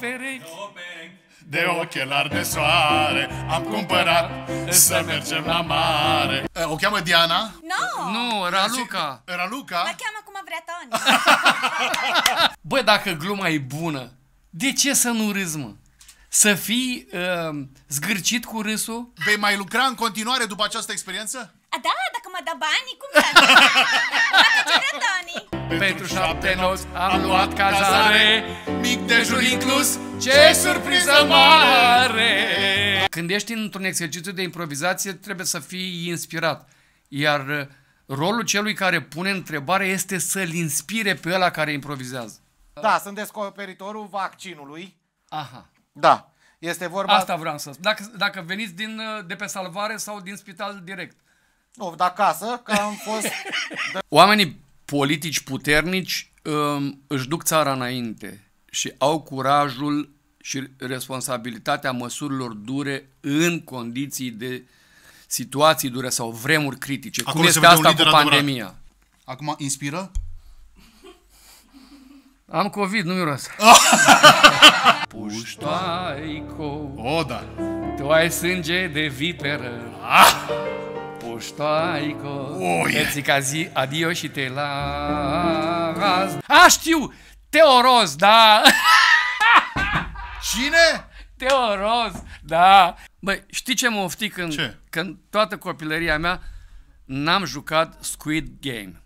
perechi de ochelari de soare Am cumpărat să mergem la mare eh, O cheamă Diana? No! Nu, Raluca Raluca? Mă cheamă cum vrea Toni Bă, dacă gluma e bună, de ce să nu râzi, mă? Să fii uh, zgârcit cu râsul? Vei mai lucra în continuare după această experiență? A, da, dacă mă dă banii, cum să Doni. Pentru șapte noți am luat cazare Mic dejun inclus, ce surpriză mare Când ești într-un exercițiu de improvizație trebuie să fii inspirat Iar uh, rolul celui care pune întrebare este să-l inspire pe ăla care improvizează Da, sunt descoperitorul vaccinului Aha Da, este vorba... Asta vreau să spun. Dacă, dacă veniți din, uh, de pe salvare sau din spital direct. Nu, de acasă, că am fost... De... Oamenii politici puternici um, își duc țara înainte și au curajul și responsabilitatea măsurilor dure în condiții de situații dure sau vremuri critice. Acum Cum este asta cu pandemia? Adevărat. Acum inspiră? Am COVID, nu miros. Puștoaico O, da Tu ai sânge de viperă ah! ștoaico Te zic adio și te las A, știu! Teoroz, da! Cine? Teoroz, da! Băi, știi ce mă ofti când, ce? când toată copilăria mea n-am jucat Squid Game?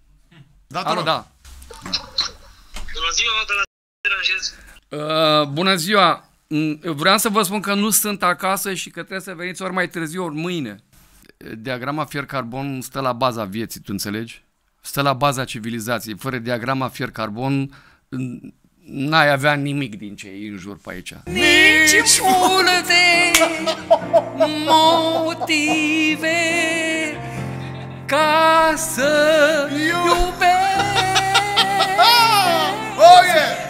Da, Alo, da. Bună ziua, de la Uh, bună ziua! Mm, vreau să vă spun că nu sunt acasă și că trebuie să veniți ori mai târziu, ori mâine diagrama fier-carbon stă la baza vieții, tu înțelegi? Stă la baza civilizației. Fără diagrama fier-carbon n-ai avea nimic din ce e în jur pe aici. Nici multe motive ca să iubesc. Oh, yeah!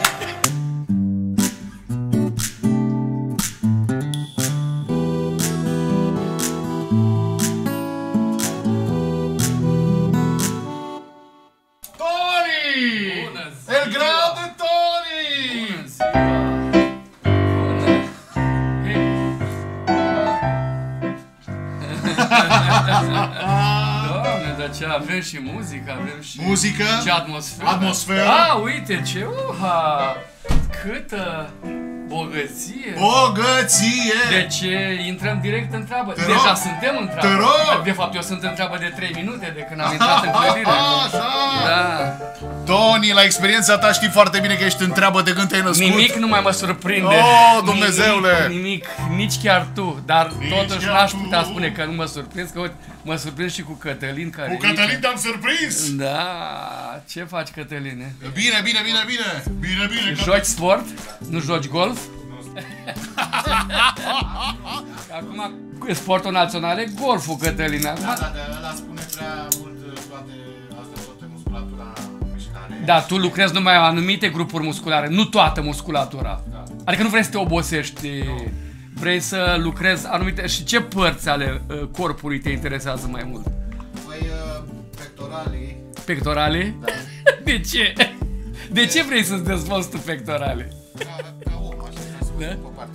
Belgrado, Tony! Doamne, dar ce avem și muzică, avem și... Muzică? Și atmosferă. Atmosferă. Ah, uite ce, uha! Câtă... Bogăție? Bogăție! De deci, ce intrăm direct în treabă. Te Deja rog. suntem în treabă. Te rog. De fapt, eu sunt în treabă de 3 minute de când am intrat în clădire. Așa! Da. Tony, la experiența ta știi foarte bine că ești în treabă de când te-ai născut. Nimic nu mai mă surprinde. Oh, Dumnezeule! Nimic, nimic nici chiar tu. Dar nici totuși n-aș putea spune că nu mă surprins, că uite, mă surprins și cu Cătălin. Care cu Cătălin te-am surprins! Da, ce faci, Cătăline? Bine, bine, bine, bine! Bine, bine, Cătălin. Joci sport? Nu joci golf? Acum, sportul național e golful, Cătălina. Da, da, da, da, spune prea mult uh, toate astea, toate musculatura mișcare. Da, tu lucrezi numai anumite grupuri musculare, nu toată musculatura. Da. Adică nu vrei să te obosești. Nu. Vrei să lucrezi anumite... Și ce părți ale uh, corpului te interesează mai mult? Păi, uh, pectoralii. Pectoralii? Da. De ce? De De ce păi- vrei să-ți dezvolți tu pectorale? Da. da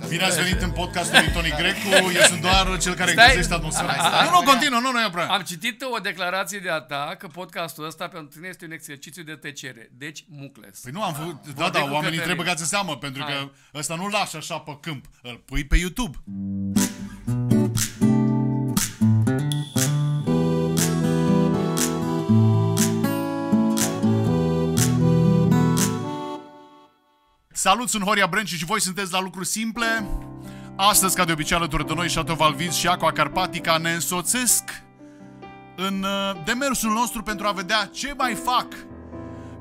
Bine ați venit în podcastul lui Tony Grecu. Eu sunt doar cel care găsește atmosfera. nu, nu, continuă, nu, nu e problemă. Am citit o declarație de a ta că podcastul ăsta pentru tine este un exercițiu de tăcere. Deci, mucles. Păi nu, am făcut... Ah. Da, da, oamenii trebuie băgați în seamă, pentru că ăsta nu-l lași așa pe câmp. Îl pui pe YouTube. Salut, sunt Horia Brânci și voi sunteți la lucruri simple. Astăzi, ca de obicei, alături de noi, Chateau Valviz și Aqua Carpatica ne însoțesc în uh, demersul nostru pentru a vedea ce mai fac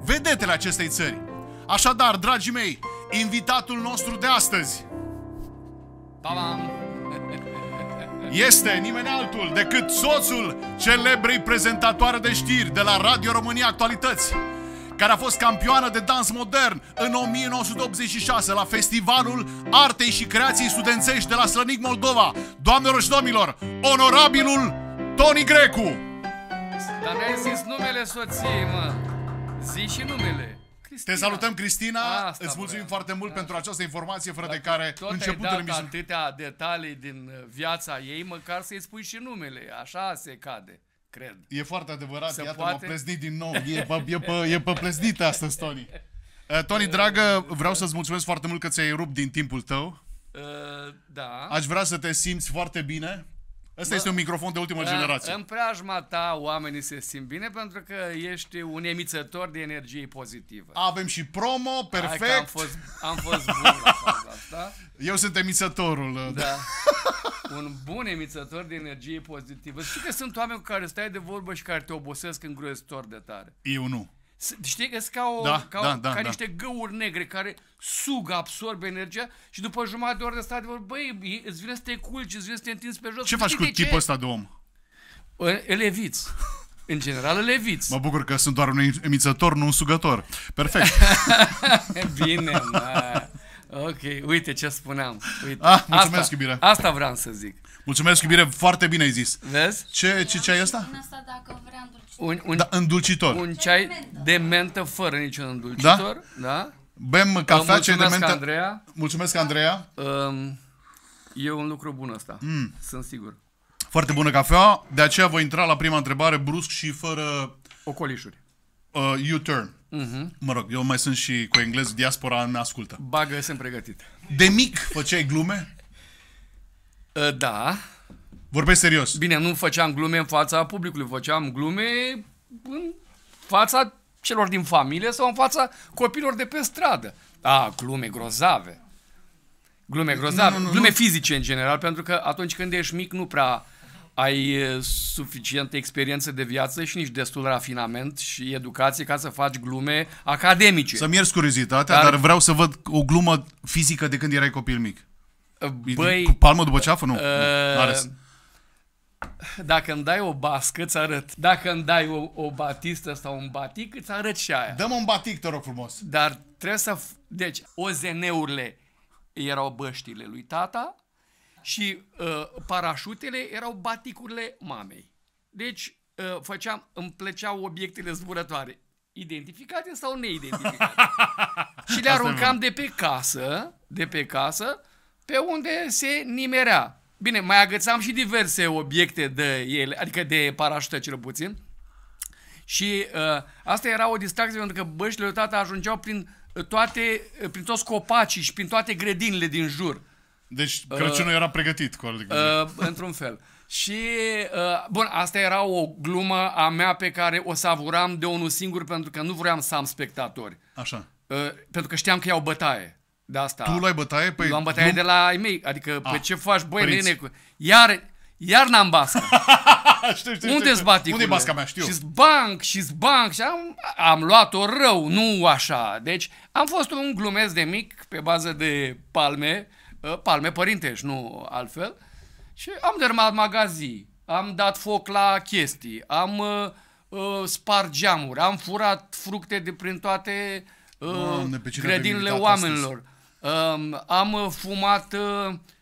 vedetele acestei țări. Așadar, dragii mei, invitatul nostru de astăzi este nimeni altul decât soțul celebrei prezentatoare de știri de la Radio România Actualități, care a fost campioană de dans modern în 1986 la Festivalul Artei și Creației Studențești de la Slănic Moldova. Doamnelor și domnilor, onorabilul Toni Grecu! Dar mi-ai zis numele soției, mă! Zi și numele! Cristina. Te salutăm, Cristina! Asta Îți mulțumim vrea. foarte mult da. pentru această informație, fără de care tot începutul ai emisiunii... atâtea detalii din viața ei, măcar să-i spui și numele, așa se cade. Cred. E foarte adevărat, Se iată poate... m-a pleznit din nou. E pe, e pe, e pe pleznită astăzi, Tony. Uh, Tony, dragă, vreau să-ți mulțumesc foarte mult că ți-ai rupt din timpul tău. Uh, da. Aș vrea să te simți foarte bine. Asta este un microfon de ultimă generație. În preajma ta oamenii se simt bine pentru că ești un emițător de energie pozitivă. Avem și promo, perfect. Hai că am fost, am fost bun la asta. Eu sunt emițătorul. Uh, da. un bun emițător de energie pozitivă. Știi că sunt oameni cu care stai de vorbă și care te obosesc îngrozitor de tare. Eu nu. Știi că ca, o, da, ca, da, o, da, da, ca da. niște găuri negre care sugă, absorbe energia și după jumătate de oră de stat, băi, îți vine să te culci, îți vine să te întinzi pe jos. Ce faci cu ce? tipul ăsta de om? Eleviți. În general, eleviți. Mă bucur că sunt doar un emițător, nu un sugător. Perfect. Bine, mă. Ok, uite ce spuneam. Uite. Ah, mulțumesc, asta, iubire. Asta vreau să zic. Mulțumesc, iubire, foarte bine ai zis. Vezi? Ce, ce, ce ai asta? Asta dacă vreau un, un, da, îndulcitor. Un ceai de mentă, fără niciun îndulcitor. Da? da? Bem cafea, ceai de mentă. Andreea. Mulțumesc, Andreea. Uh, e un lucru bun ăsta, mm. sunt sigur. Foarte bună cafea, de aceea voi intra la prima întrebare brusc și fără... Ocolișuri. Uh, U-turn. Uh-huh. Mă rog, eu mai sunt și cu englez, diaspora ne ascultă. Bagă, sunt pregătit. De mic făceai glume? Uh, da. Vorbesc serios. Bine, nu făceam glume în fața publicului, făceam glume în fața celor din familie sau în fața copilor de pe stradă. A, glume grozave. Glume grozave, nu, nu, glume nu. fizice în general, pentru că atunci când ești mic nu prea ai suficientă experiență de viață și nici destul rafinament și educație ca să faci glume academice. Să-mi ierți curiozitatea, dar, dar vreau să văd o glumă fizică de când erai copil mic. Băi, cu palmă după ceafă? Nu. Uh, dacă îmi dai o bască, îți arăt. Dacă îmi dai o, o batistă sau un batic, îți arăt și aia. Dăm un batic, te rog frumos. Dar trebuie să... Deci, OZN-urile erau băștile lui tata și uh, parașutele erau baticurile mamei. Deci, uh, făceam, îmi plăceau obiectele zburătoare. Identificate sau neidentificate. și le aruncam de pe casă, de pe casă, pe unde se nimerea. Bine, mai agățam și diverse obiecte de ele, adică de parașută cel puțin. Și uh, asta era o distracție pentru că băștile lui tata ajungeau prin uh, toate, uh, prin toți copacii și prin toate grădinile din jur. Deci uh, Crăciunul uh, era pregătit, cu uh, Într-un fel. Și, uh, bun, asta era o glumă a mea pe care o savuram de unul singur pentru că nu vreau să am spectatori. Așa. Uh, pentru că știam că iau bătaie de da, asta. Tu luai bătaie? Păi, luam bătaie nu? de la ai mei. Adică, A, pe ah, ce faci, băi, prinț. nene? Cu... Iar, iar n-am bască. știu, știu, Unde ți știu. Unde e basca mea, știu. Și banc, și banc. Și am, am luat-o rău, nu așa. Deci, am fost un glumez de mic pe bază de palme, ă, palme părintești, nu altfel. Și am dermat magazii, am dat foc la chestii, am uh, uh, spart geamuri, am furat fructe de prin toate uh, Doamne, grădinile oamenilor. Astăzi am fumat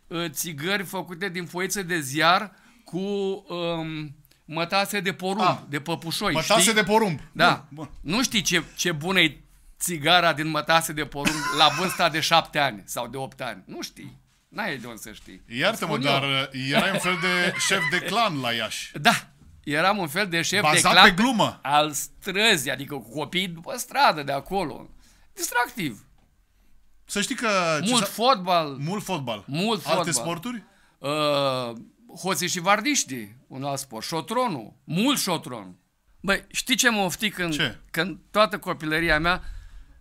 uh, țigări făcute din foiță de ziar cu um, mătase de porumb, ah, de păpușoi. Mătase știi? de porumb. Da. Bun, bun. Nu știi ce, ce bună e țigara din mătase de porumb la vârsta de șapte ani sau de opt ani. Nu știi. N-ai de unde să știi. Iartă-mă, dar eu. Uh, erai un fel de șef de clan la Iași. Da, eram un fel de șef Bazat de clan pe glumă. al străzii, adică cu copiii după stradă de acolo. Distractiv. Să știi că... Mult fotbal. Mult fotbal. Mult fotbal. Alte sporturi? Uh, hoții și vardiștii, un alt sport. Șotronul. Mult șotron. Băi, știi ce mă ofti când, ce? când toată copilăria mea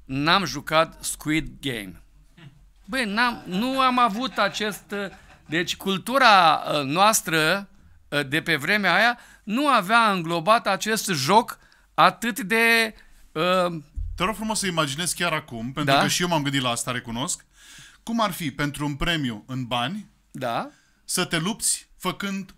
n-am jucat Squid Game? Băi, n-am, nu am avut acest... Uh, deci cultura uh, noastră uh, de pe vremea aia nu avea înglobat acest joc atât de uh, te rog frumos să imaginezi chiar acum, pentru da? că și eu m-am gândit la asta, recunosc, cum ar fi pentru un premiu în bani da? să te lupți făcând,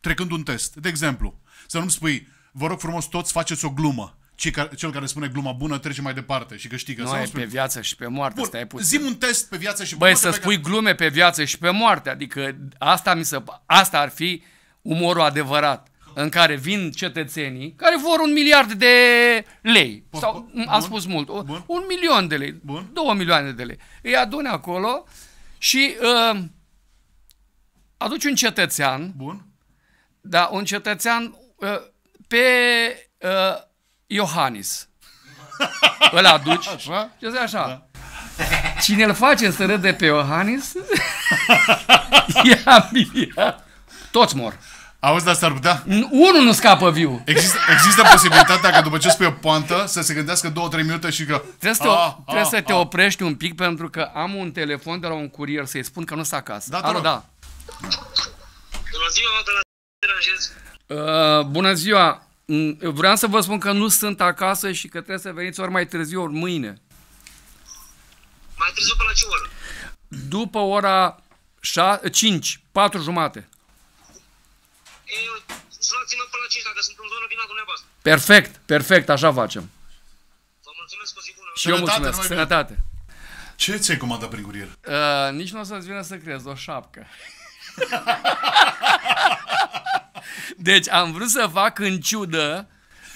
trecând un test. De exemplu, să nu-mi spui, vă rog frumos toți faceți o glumă. Care, cel care spune gluma bună trece mai departe și câștigă. Nu, e pe viață și pe moarte, Bun, stai puțin. Zim un test pe viață și pe Băi, să spui care... glume pe viață și pe moarte, adică asta, mi se, asta ar fi umorul adevărat în care vin cetățenii care vor un miliard de lei. Bun, sau, bun, am spus mult, bun, un milion de lei, bun. două milioane de lei. Îi adune acolo și uh, aduci un cetățean. Bun. Da, un cetățean uh, pe uh, Iohannis. Îl aduci. Așa? Ce zice așa? Da. Cine îl face în să râde pe Iohannis, ia Toți mor. Auzi, dar s-ar putea? Unul nu scapă viu. Există, există posibilitatea că după ce spui o poantă să se gândească două, trei minute și că... Trebuie să, a, ah, trebuie a, ah, să te a. Ah. oprești un pic pentru că am un telefon de la un curier să-i spun că nu s-a acasă. Da, Alo, da. Bună ziua, de la Uh, bună ziua. Mm, vreau să vă spun că nu sunt acasă și că trebuie să veniți ori mai târziu, ori mâine. Mai târziu pe la ce oră? După ora 5, 4 jumate sunați-mă pe la 5 dacă sunt în zonă, vin la dumneavoastră. Perfect, perfect, așa facem. Vă mulțumesc, cu zi bună. Și eu mulțumesc, sănătate. Ce ți-ai comandat prin curier? Uh, nici nu o să-ți vină să crezi, o șapcă. deci am vrut să fac în ciudă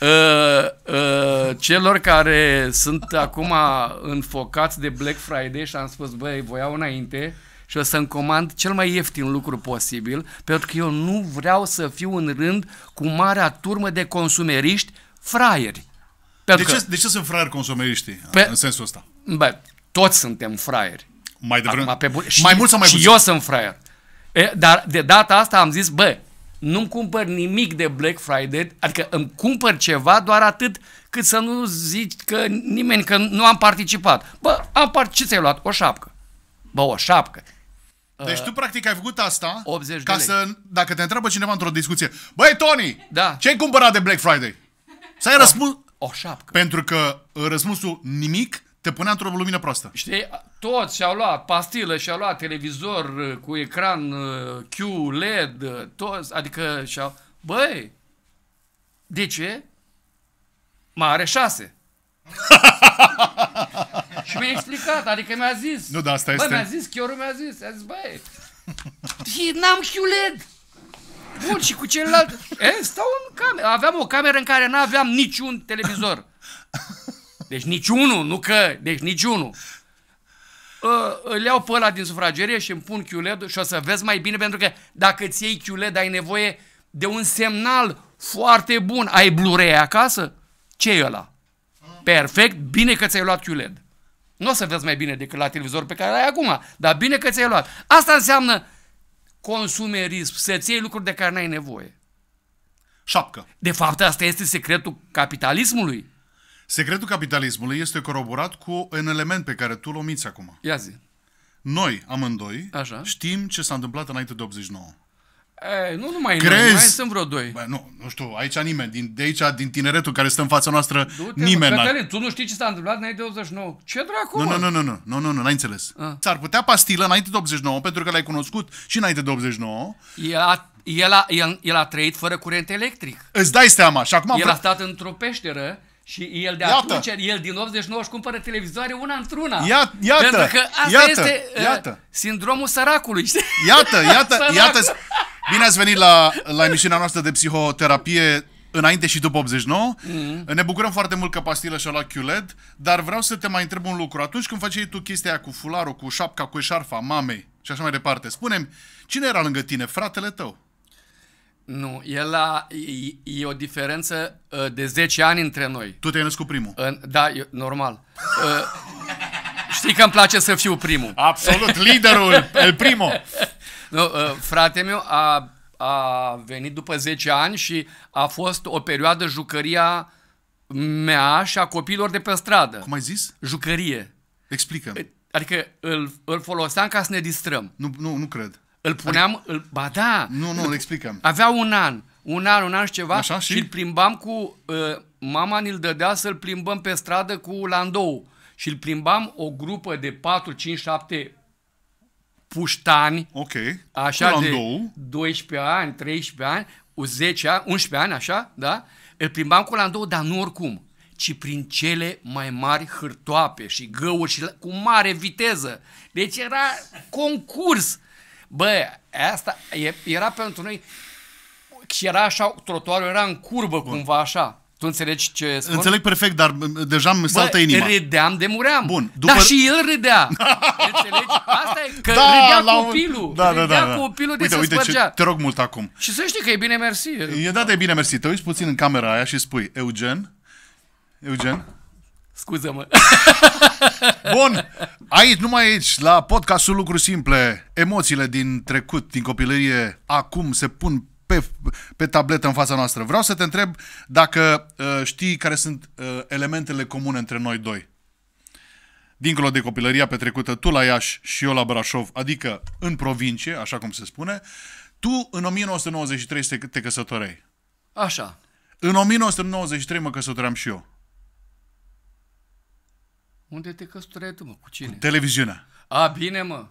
Uh, uh, celor care sunt acum înfocați de Black Friday și am spus, băi, voi iau înainte, și o să-mi comand cel mai ieftin lucru posibil, pentru că eu nu vreau să fiu în rând cu marea turmă de consumeriști fraieri. Pentru de, ce, că, de ce sunt fraieri consumeriștii pe, în sensul ăsta? Bă, toți suntem fraieri. Mai devreme. Acum, pe și, mai mult sau mai puțin? Și eu sunt fraier. E, dar de data asta am zis, bă, nu-mi cumpăr nimic de Black Friday, adică îmi cumpăr ceva doar atât cât să nu zici că nimeni că nu am participat. Bă, am part... ce ți-ai luat? O șapcă. Bă, o șapcă. Deci uh, tu practic ai făcut asta 80 ca de lei. să, dacă te întreabă cineva într-o discuție, băi Tony, da. ce ai cumpărat de Black Friday? Să ai răspuns... O șapcă. Pentru că uh, răspunsul nimic te punea într-o lumină proastă. Știi, toți și-au luat pastilă, și-au luat televizor uh, cu ecran QLED, toți, adică și-au... Băi, de ce? Mare șase. Și mi-a explicat, adică mi-a zis. Nu, da, asta bă, este... mi-a zis, chiar mi-a zis. A zis, băi, n-am QLED. Bun, și cu celălalt... E, stau în cameră. Aveam o cameră în care n-aveam niciun televizor. Deci niciunul, nu că... Deci niciunul. Ă, îl iau pe ăla din sufragerie și îmi pun QLED și o să vezi mai bine, pentru că dacă ți iei QLED ai nevoie de un semnal foarte bun. Ai Blu-ray acasă? ce e ăla? Perfect, bine că ți-ai luat QLED. Nu o să vezi mai bine decât la televizor pe care l-ai acum, dar bine că ți-ai luat. Asta înseamnă consumerism, să-ți iei lucruri de care n-ai nevoie. Șapcă. De fapt, asta este secretul capitalismului. Secretul capitalismului este coroborat cu un element pe care tu l omiți acum. Ia zi. Noi, amândoi, Așa. știm ce s-a întâmplat înainte de 89. E, nu numai Crezi? noi, mai sunt vreo doi. Bă, nu, nu știu, aici nimeni, din, de aici, din tineretul care stă în fața noastră, Du-te, nimeni. Bă, Cătălin, tu nu știi ce s-a întâmplat înainte de 89. Ce dracu, Nu, nu, nu, nu, nu, nu, nu, n-ai înțeles. A. S-ar putea pastilă înainte de 89, pentru că l-ai cunoscut și înainte de 89. E a el a, el, el a trăit fără curent electric. Îți dai seama. Și acum el a stat într-o peșteră și el de iată. atunci, el din 89 își cumpără televizoare una într-una. Iată, iată, Pentru că asta iată, este uh, iată. Uh, sindromul săracului. Iată, iată, Sărac. iată. Bine ați venit la, la emisiunea noastră de psihoterapie înainte și după 89. Mm-hmm. Ne bucurăm foarte mult că pastilă și-a luat QLED, dar vreau să te mai întreb un lucru. Atunci când făceai tu chestia aia cu fularul, cu șapca, cu eșarfa mamei și așa mai departe, spunem cine era lângă tine, fratele tău? Nu, el a, e, e o diferență uh, de 10 ani între noi. Tu te-ai născut primul. În, da, eu, normal. Uh, știi că îmi place să fiu primul. Absolut, liderul, el primul. Nu, uh, ă, frate meu a, a venit după 10 ani și a fost o perioadă jucăria mea și a copiilor de pe stradă. Cum ai zis? Jucărie. Explică. Adică îl, îl foloseam ca să ne distrăm. Nu, nu, nu cred. Îl puneam, adică... îl, ba da. Nu, nu, îl explicăm. Avea un an, un an, un an și ceva Așa, și? îl plimbam cu, uh, mama ni-l dădea să-l plimbăm pe stradă cu landou și îl plimbam o grupă de 4, 5, 7 puștani, okay. așa de 12 ani, 13 ani, 10 ani, 11 ani, așa, da? Îl plimbam cu landou, dar nu oricum ci prin cele mai mari hârtoape și găuri și cu mare viteză. Deci era concurs. Bă, asta e, era pentru noi și era așa, trotuarul era în curbă Bun. cumva așa. Tu înțelegi ce spun? Înțeleg perfect, dar deja mi saltă inima. râdeam de muream. Bun. După... Dar și el râdea. înțelegi? Asta e că da, râdea la copilul. Da, da, da, da. copilul uite, de uite, se ce, Te rog mult acum. Și să știi că e bine mersi. E da, de bine mersi. Te uiți puțin în camera aia și spui, Eugen, Eugen, Scuză-mă. Bun, aici, numai aici, la podcastul Lucru Simple, emoțiile din trecut, din copilărie, acum se pun pe, pe tabletă în fața noastră. Vreau să te întreb dacă uh, știi care sunt uh, elementele comune între noi doi. Dincolo de copilăria petrecută tu la Iași și eu la Brașov, adică în provincie, așa cum se spune, tu în 1993 te, te căsătoreai. Așa. În 1993 mă căsătoream și eu. Unde te căsătoreai tu, mă? Cu cine? Cu televiziunea. A, bine, mă.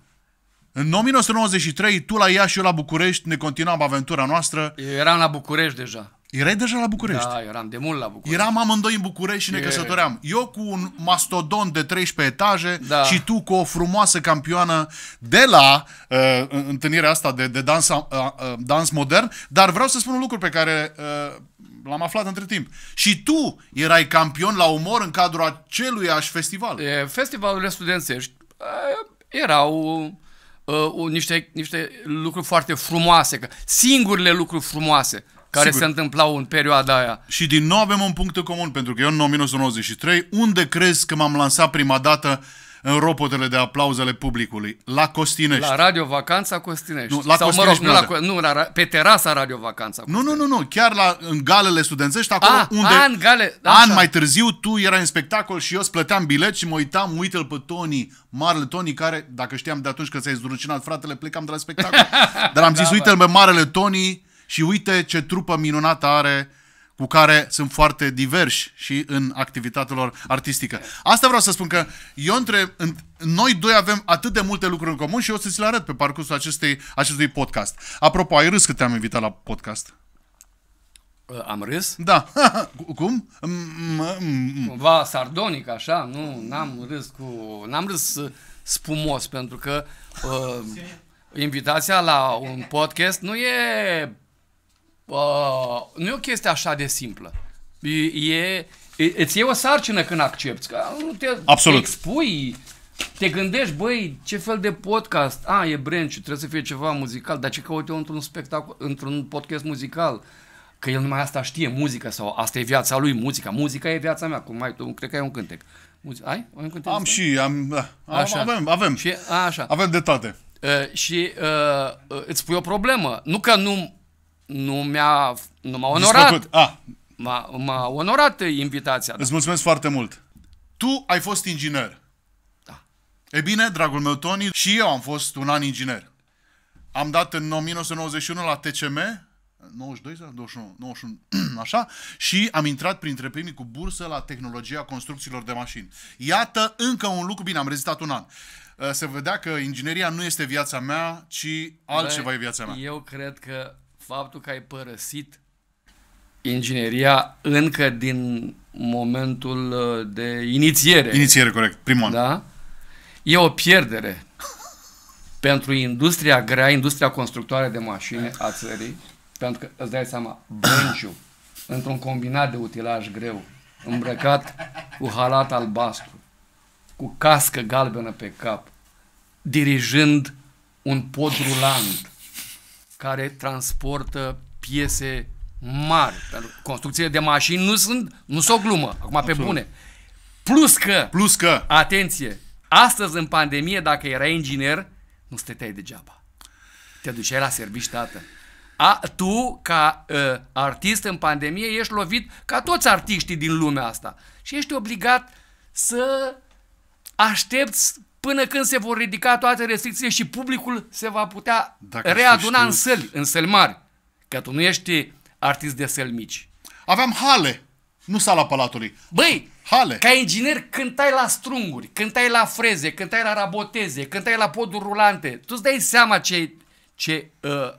În 1993, tu la Iași, eu la București, ne continuam aventura noastră. Eu eram la București deja. Erai deja la București. Da, eram de mult la București. Eram amândoi în București și ne e... căsătoream. Eu cu un mastodon de 13 etaje da. și tu cu o frumoasă campioană de la uh, întâlnirea asta de, de dans, uh, uh, dans modern, dar vreau să spun un lucru pe care uh, l-am aflat între timp. Și tu erai campion la umor în cadrul acelui ași festival. E, festivalurile studențești uh, erau uh, niște, niște lucruri foarte frumoase, că singurile lucruri frumoase care Sigur. se întâmplau în perioada aia. Și din nou avem un punct în comun, pentru că eu în 1993, unde crezi că m-am lansat prima dată în ropotele de aplauzele publicului? La Costinești. La Radio Vacanța Costinești. Nu, la Sau, Costinești, mă rog, nu, la, nu la, pe terasa Radio Vacanța Costinești. Nu, nu, nu, nu, chiar la, în galele studențești, acolo a, ah, unde... A, ah, în gale, da, an mai târziu tu erai în spectacol și eu îți plăteam bilet și mă uitam, uite-l pe Tony, Marele Tony, care, dacă știam de atunci că ți-ai zdrucinat fratele, plecam de la spectacol. Dar am zis, da, uite-l pe Marele Tony, și uite ce trupă minunată are cu care sunt foarte diversi și în activitatea lor artistică. Asta vreau să spun că eu între, în, noi doi avem atât de multe lucruri în comun și o să ți le arăt pe parcursul acestei, acestui podcast. Apropo, ai râs că te-am invitat la podcast. Am râs? Da. Cum? Mm, mm, mm. Va sardonic, așa, nu, n-am râs cu... N-am râs spumos, pentru că uh, invitația la un podcast nu e uh, nu e o chestie așa de simplă. E, e, îți e o sarcină când accepti, că nu te Absolut. expui, te gândești, băi, ce fel de podcast, a, e branch, trebuie să fie ceva muzical, dar ce caut eu într-un spectacol, într-un podcast muzical? Că el numai asta știe, muzica sau asta e viața lui, muzica, muzica e viața mea, cum mai tu, cred că ai un cântec. Muzi- ai? ai un cântec am asta? și, am, da, am, așa. avem, avem, și, a, așa. avem de toate. Uh, și uh, uh îți pui o problemă, nu că nu nu mi-a nu m-a onorat. M-a, m-a onorat invitația. Da. Îți da. mulțumesc foarte mult. Tu ai fost inginer. Da. E bine, dragul meu Tony, și eu am fost un an inginer. Am dat în 1991 la TCM, 92 sau 21, 91, așa, și am intrat printre primii cu bursă la tehnologia construcțiilor de mașini. Iată încă un lucru, bine, am rezistat un an. Uh, se vedea că ingineria nu este viața mea, ci altceva Băi, e viața mea. Eu cred că faptul că ai părăsit ingineria încă din momentul uh, de inițiere. Inițiere, corect, primul an. Da? E o pierdere pentru industria grea, industria constructoare de mașini a țării, pentru că îți dai seama, bănciu, într-un combinat de utilaj greu, îmbrăcat cu halat albastru, cu cască galbenă pe cap, dirijând un pod rulant, care transportă piese mari. Pentru construcțiile de mașini nu sunt, nu sunt o glumă, acum Absolut. pe bune. Plus că, Plus că, atenție, astăzi în pandemie, dacă erai inginer, nu stăteai degeaba. Te duceai la servici, tată. A, tu, ca uh, artist în pandemie, ești lovit ca toți artiștii din lumea asta. Și ești obligat să aștepți până când se vor ridica toate restricțiile și publicul se va putea Dacă readuna în săli, în săli mari. Că tu nu ești artist de săli mici. Aveam hale, nu sala palatului. Băi, hale. ca inginer cântai la strunguri, cântai la freze, cântai la raboteze, cântai la poduri rulante. Tu îți dai seama ce, ce uh, uh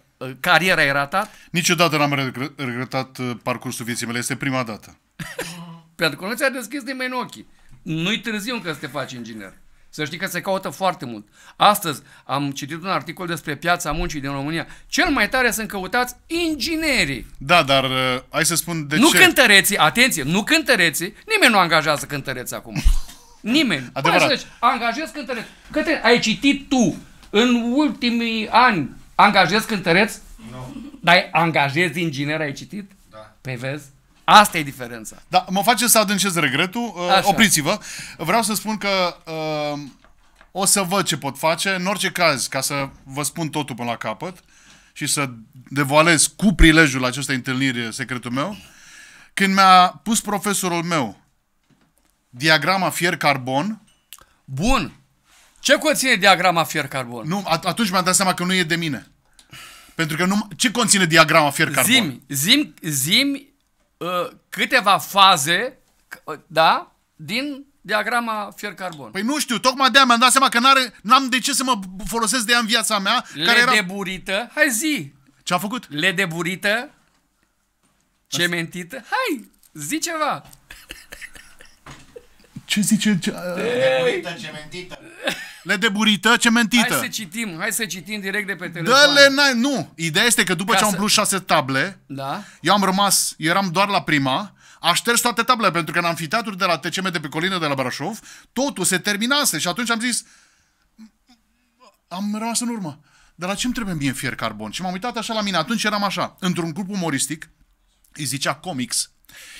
cariera ai ratat? Niciodată n-am regretat uh, parcursul vieții mele, este prima dată. Pentru că nu ți-a deschis nimeni ochii. Nu-i târziu încă să te faci inginer. Să știi că se caută foarte mult. Astăzi am citit un articol despre piața muncii din România. Cel mai tare sunt căutați inginerii. Da, dar uh, hai să spun de nu ce. Nu cântăreții, atenție, nu cântăreții. Nimeni nu angajează cântăreți acum. Nimeni. Adevărat. Păi, angajezi cântăreți. Cătăreț, ai citit tu în ultimii ani angajezi cântăreți? Nu. No. Dar angajezi inginer, ai citit? Da. Pe păi vezi? Asta e diferența. Da, mă face să adâncez regretul. Uh, Opriți-vă. Vreau să spun că uh, o să văd ce pot face. În orice caz, ca să vă spun totul până la capăt și să devoalez cu prilejul acestei întâlniri secretul meu, când mi-a pus profesorul meu diagrama fier-carbon... Bun! Ce conține diagrama fier-carbon? Nu, at- atunci mi-am dat seama că nu e de mine. Pentru că nu... Ce conține diagrama fier-carbon? Zim, zim, zim Ă, câteva faze, ă, da, din diagrama fier-carbon. Păi nu știu, tocmai de-aia mi-am dat seama că n-are, n-am de ce să mă folosesc de ea în viața mea. Le care era... deburită, hai zi! Ce-a făcut? Le deburită, cementită, hai, zi ceva! Ce zice? Ce... Deburită, cementită! Le deburită, ce mentită. Hai să citim, hai să citim direct de pe telefon. Dă-le, nu. Ideea este că după Ca ce am umplut să... șase table, da? eu am rămas, eu eram doar la prima, a șters toate tablele, pentru că în amfiteatru de la TCM de pe colină de la Brașov, totul se terminase și atunci am zis, am rămas în urmă. Dar la ce îmi trebuie mie fier carbon? Și m-am uitat așa la mine. Atunci eram așa, într-un grup umoristic, îi zicea comics,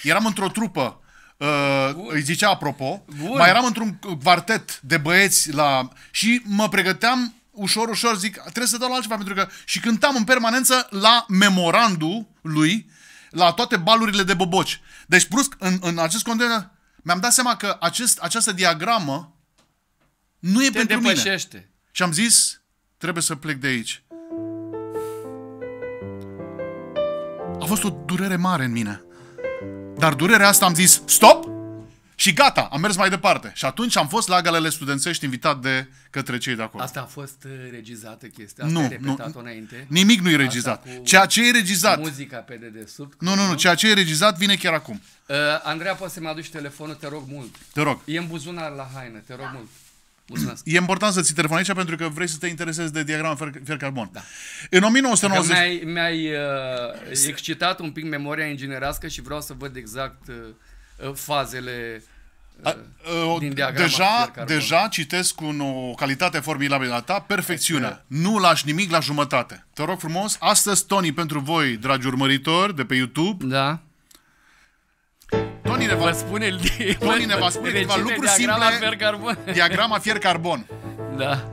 eram într-o trupă Uh, îi zicea apropo, Bun. mai eram într-un quartet de băieți la... și mă pregăteam ușor, ușor, zic, trebuie să dau la altceva, pentru că și cântam în permanență la memorandul lui, la toate balurile de boboci. Deci, brusc, în, în acest context, mi-am dat seama că acest, această diagramă nu e Te pentru depășește. mine. Și am zis, trebuie să plec de aici. A fost o durere mare în mine. Dar durerea asta am zis stop și gata, am mers mai departe. Și atunci am fost la galele studențești invitat de către cei de acolo. Asta a fost uh, regizată chestia? Asta nu, nu, înainte? Nimic nu e regizat. Ceea ce e regizat... Muzica pe dedesubt. Nu, nu, nu, ceea ce e regizat vine chiar acum. Uh, Andreea, poți să-mi aduci telefonul, te rog mult. Te rog. E în buzunar la haină, te rog da. mult. Mulțumesc. E important să ți telefonezi aici pentru că vrei să te interesezi de diagrama fier-carbon. da. În 1990... Adică mi-ai, mi-ai uh, excitat un pic memoria inginerească și vreau să văd exact uh, uh fazele uh, uh, din deja, deja citesc cu o calitate formidabilă a ta, perfecțiunea. Nu lași nimic la jumătate. Te rog frumos, astăzi Tony pentru voi, dragi urmăritori de pe YouTube. Da Tony ne va, spune, Tony ne va spune câteva lucruri diagrama simple. Fier carbon. Diagrama fier carbon. Da.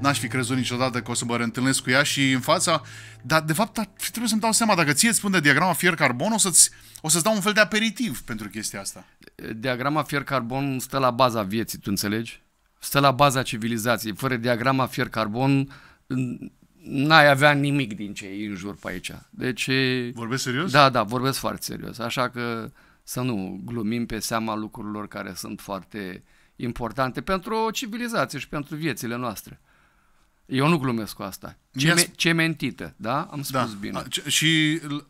N-aș fi crezut niciodată că o să mă reîntâlnesc cu ea și în fața... Dar, de fapt, trebuie să-mi dau seama, dacă ție îți spun de diagrama fier-carbon, o să-ți o să-ți dau un fel de aperitiv pentru chestia asta. Diagrama fier-carbon stă la baza vieții, tu înțelegi? Stă la baza civilizației. Fără diagrama fier-carbon n-ai avea nimic din ce e în jur pe aici. Deci... Vorbesc serios? Da, da, vorbesc foarte serios. Așa că să nu glumim pe seama lucrurilor care sunt foarte importante pentru o civilizație și pentru viețile noastre. Eu nu glumesc cu asta. Ceme- cementită, da? Am da. spus da. bine. A, și uh,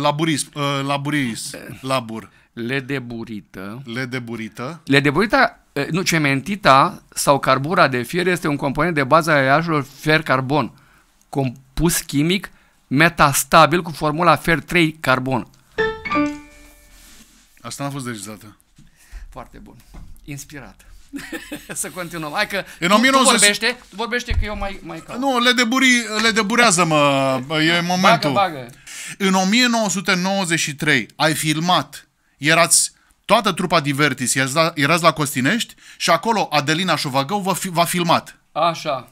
laburism, uh, laburism, eh, labur. Ledeburită. Ledeburită. Ledeburită, uh, eh, nu, cementita sau carbura de fier este un component de bază a iajelor fer-carbon, compus chimic metastabil cu formula fer-3-carbon. Asta n-a fost derizată. Foarte bun. Inspirat. să continuăm. Hai că în tu, tu vorbește, tu vorbește că eu mai, mai cald. Nu, le, deburi, le deburează, mă, e momentul. Bagă, bagă. În 1993 ai filmat, erați toată trupa Divertis, erați la, erați la Costinești și acolo Adelina Șovagău v-a, v-a filmat. Așa.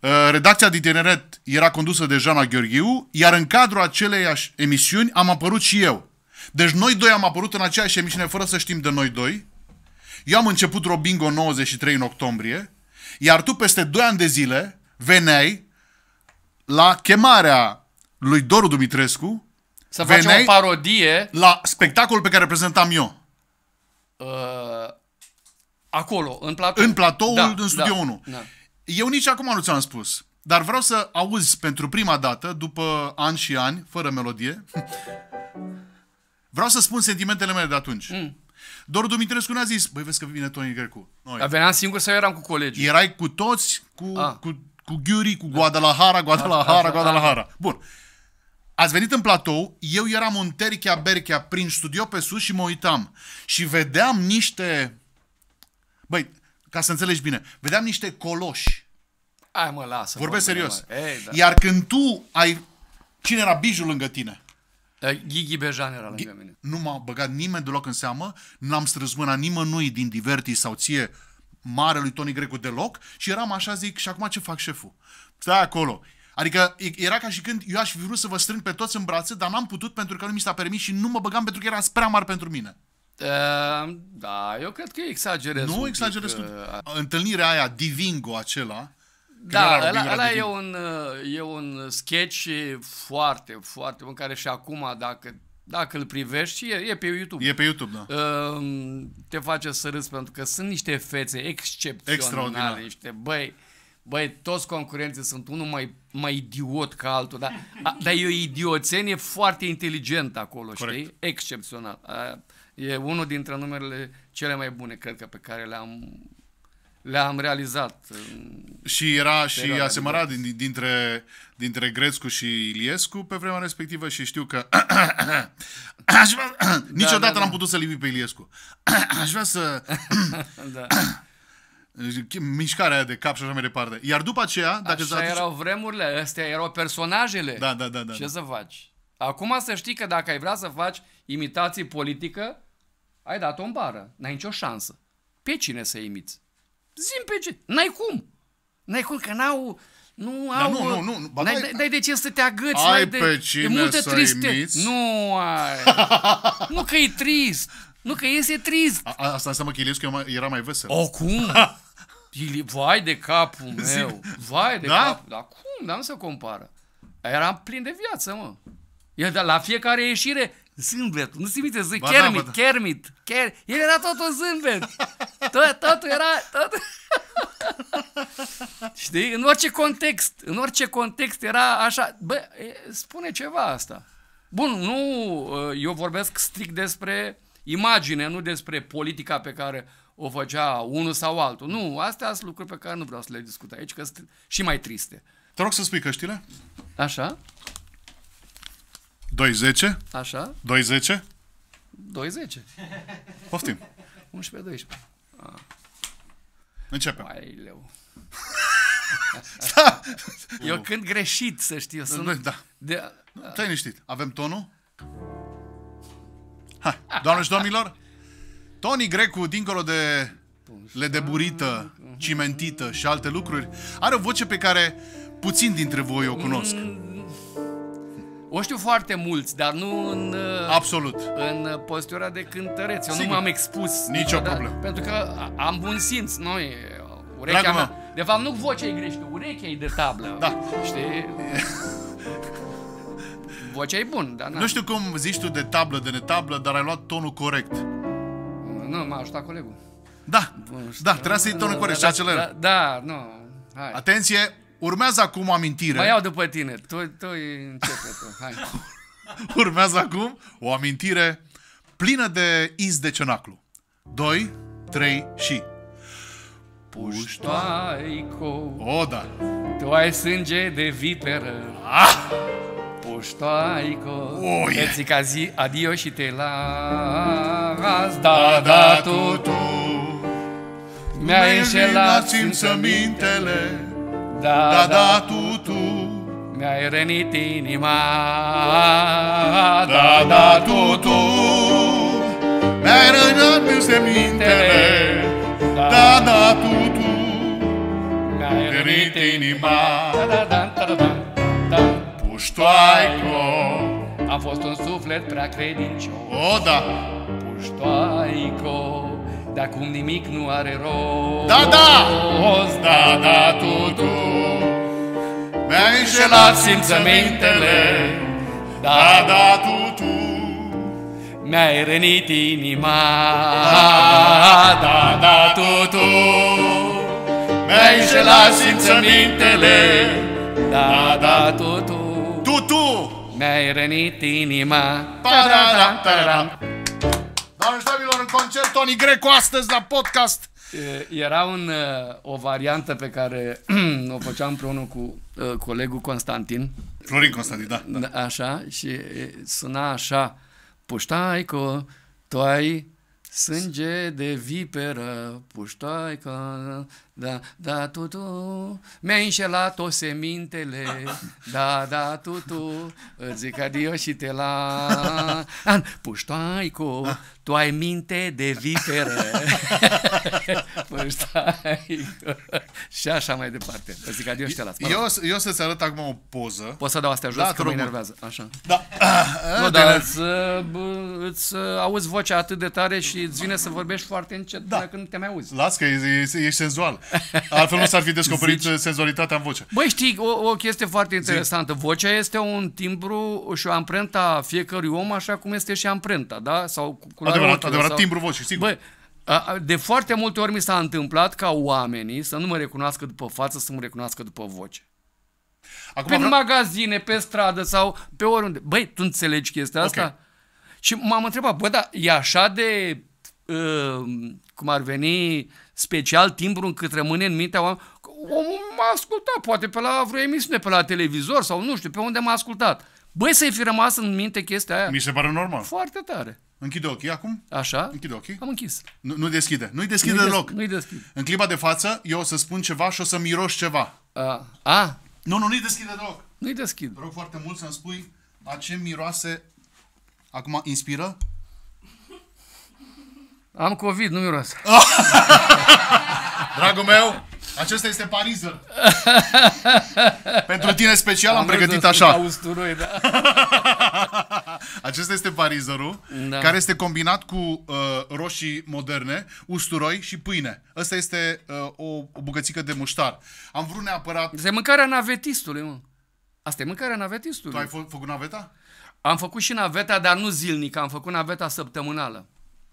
Uh, redacția de tineret era condusă de Jana Gheorghiu, iar în cadrul aceleiași emisiuni am apărut și eu. Deci noi doi am apărut în aceeași emisiune fără să știm de noi doi. Eu am început Robingo 93 în octombrie, iar tu peste 2 ani de zile veneai la chemarea lui Doru Dumitrescu să facem o parodie la spectacolul pe care prezentam eu. Uh, acolo, în platou. În platoul da, în da, Studio da, 1. Da. Eu nici acum nu ți-am spus, dar vreau să auzi pentru prima dată, după ani și ani, fără melodie, Vreau să spun sentimentele mele de atunci. Mm. Doru Dumitrescu n-a zis, băi, vezi că vine Toni Grecu. Noi. Dar veneam singur sau eram cu colegi? Erai cu toți, cu, ah. cu, cu Ghiuri, cu Guadalajara, Guadalajara, Guadalajara. Bun. Ați venit în platou, eu eram în terchea berchea prin studio pe sus și mă uitam. Și vedeam niște... Băi, ca să înțelegi bine, vedeam niște coloși. Ai mă, lasă. Vorbesc serios. Ei, da. Iar când tu ai... Cine era bijul lângă tine? Gigi Bejan era lângă mine. Nu m-a băgat nimeni deloc în seamă, n-am strâns mâna nimănui din Diverti sau ție mare lui Tony Grecu deloc și eram așa zic și acum ce fac șeful? Stai acolo. Adică era ca și când eu aș fi vrut să vă strâng pe toți în brațe, dar n-am putut pentru că nu mi s-a permis și nu mă băgam pentru că era prea mare pentru mine. Uh, da, eu cred că exagerez. Nu exagerez. Pic, uh, Întâlnirea aia, divingo acela, da, ăla, ăla adică e, un, e un sketch foarte, foarte bun, care și acum, dacă, dacă îl privești, e, e pe YouTube. E pe YouTube, da. Te face să râzi, pentru că sunt niște fețe excepționale, niște băi, băi, toți concurenții sunt unul mai, mai idiot ca altul, dar, a, dar e o idioțenie foarte inteligentă acolo, Corect. știi? Excepțional. A, e unul dintre numerele cele mai bune, cred că, pe care le-am le-am realizat. Um, și era și asemăra da. din, dintre, dintre Grețcu și Iliescu pe vremea respectivă și știu că aș vrea, da, niciodată da, da. n-am putut să-l imit pe Iliescu. aș vrea să... da. Mișcarea aia de cap și așa mai departe. Iar după aceea... Dacă așa atunci... erau vremurile, astea erau personajele. Da, da, da. da Ce da. să faci? Acum să știi că dacă ai vrea să faci imitații politică, ai dat-o în bară. N-ai nicio șansă. Pe cine să imiți? Zim pe ce? N-ai cum. N-ai cum, că n-au... Nu au... Da, nu, nu, nu. Ba, n-ai, da, n-ai de ce să te agăți. Ai de, pe cine e multă să triste. imiți? Nu ai. nu că e trist. Nu că este trist. A, asta înseamnă că Iliescu era mai vesel. O, cum? Ili... Vai de capul meu. Vai de da? capul. Dar cum? Dar nu se compară. Era plin de viață, mă. El la fiecare ieșire Zâmbet, nu se minte, ba, Kermit, da, Kermit, da. Kermit, el era tot un zâmbet, tot, totul era, tot... Știi? În orice context, în orice context era așa, bă, spune ceva asta. Bun, nu, ă, eu vorbesc strict despre imagine, nu despre politica pe care o făcea unul sau altul. Nu, astea sunt lucruri pe care nu vreau să le discut aici, că sunt și mai triste. Te rog să spui căștile. Așa. 2-10? Așa. 2-10? 2-10. Poftim. 11-12. Începem. Mai leu. da. Eu când greșit, să știu. eu da, Sunt... da. De... da. ai niștit. Avem tonul? Ha. Doamne și domnilor, Tony Grecu, dincolo de ledeburită, cimentită și alte lucruri, are o voce pe care puțin dintre voi o cunosc. Mm. O știu foarte mulți, dar nu în... Uh, Absolut. În uh, postura de cântăreț. Eu Sigur. nu m-am expus. Nicio da, problemă. Pentru că am bun simț. Noi, urechea mea... De fapt, nu vocea e greșită, urechea e de tablă. Da. Știi? vocea e bun, dar... Nu știu cum zici tu de tablă, de netablă, dar ai luat tonul corect. Nu, m-a ajutat colegul. Da, da, trebuie să i tonul corect și acela. Da, da, da, nu, Hai. Atenție, Urmează acum o amintire. Mai iau după tine. Tu, tu începe tu. Hai. Urmează acum o amintire plină de iz de cenaclu. 2, 3 și... Puștoaico O, da Tu ai sânge de viperă ah! Puștoaico oh, yeah. Te-ți zi adio și te las da, da, da, da tu, tu Mi-ai înșelat simțămintele da, da, da, tu, da, tu, mi-ai rănit inima, da, da, tu, da, da, tu, mi-ai rănit pe semintele. da, da, tu, tu, mi-ai rănit inima, da, da, da, da, da, da, puștoaico, am fost un suflet prea credincios, o, da, puștoaico, de acum nimic nu are rost Da, da! Rost, da, da, tu, tu Mi-ai înșelat simțămintele Da, da, tu, tu Mi-ai rănit inima Da, da, da, da, da tu, tu Mi-ai înșelat simțămintele Da, da, tu, tu Tu, tu! Mi-ai rănit inima Pa, da, da, da, da. Doamneștilor, în concert Tony Greco astăzi la podcast. Era un, uh, o variantă pe care o făceam împreună cu uh, colegul Constantin. Florin Constantin, da. da. da așa, și suna așa. Puștaico, tu ai Sânge de viperă, puștai da, da, tu, tu, mi-ai înșelat o semintele, da, da, tu, tu, îți zic adio și te la... An, tu ai minte de viperă. Puștoaicu. și așa mai departe. Îți zic adio și te las. Eu, eu să-ți arăt acum o poză. Poți să dau astea jos, da, că mă enervează. Așa. Da. Nu, ah, dar îți, uh, îți uh, auzi vocea atât de tare și îți vine să vorbești foarte încet da. când te mai auzi. Las că e, e, e senzual. Altfel nu s-ar fi descoperit Zici... senzualitatea în voce. Băi, știi, o, o chestie foarte interesantă. Vocea este un timbru și o amprenta fiecărui om, așa cum este și amprenta, da? Sau cu. adevărat, ochilor, adevărat sau... timbru voce. sigur. Băi, de foarte multe ori mi s-a întâmplat ca oamenii să nu mă recunoască după față, să mă recunoască după voce. Acum Prin vreau... magazine, pe stradă sau pe oriunde. Băi, tu înțelegi chestia okay. asta? Și m-am întrebat, bă, da, e așa de, uh, cum ar veni, special, timbru încât rămâne în mintea oamenilor. Omul m-a ascultat, poate pe la vreo emisiune, pe la televizor sau nu știu, pe unde m-a ascultat. Băi, să-i fi rămas în minte chestia aia. Mi se pare normal. Foarte tare. Închide ochii acum. Așa. Închide ochii. Am închis. Nu, nu deschide. Nu-i deschide nu deloc. Nu-i deschide. În clipa de față, eu o să spun ceva și o să miroși ceva. A. a. Nu, nu, nu-i deschide deloc. Nu-i deschid. Te rog foarte mult să-mi spui a ce miroase... Acum, inspiră. Am COVID, nu miros. Dragul meu, acesta este parizer. Pentru tine special am, am pregătit așa. Usturoi, da. Acesta este parizerul, da. care este combinat cu uh, roșii moderne, usturoi și pâine. Asta este uh, o, o bucățică de muștar. Am vrut neapărat... Este mâncarea navetistului, mă. Asta e mâncarea navetistului. Tu ai fă făcut naveta? Am făcut și naveta, dar nu zilnic. Am făcut naveta săptămânală.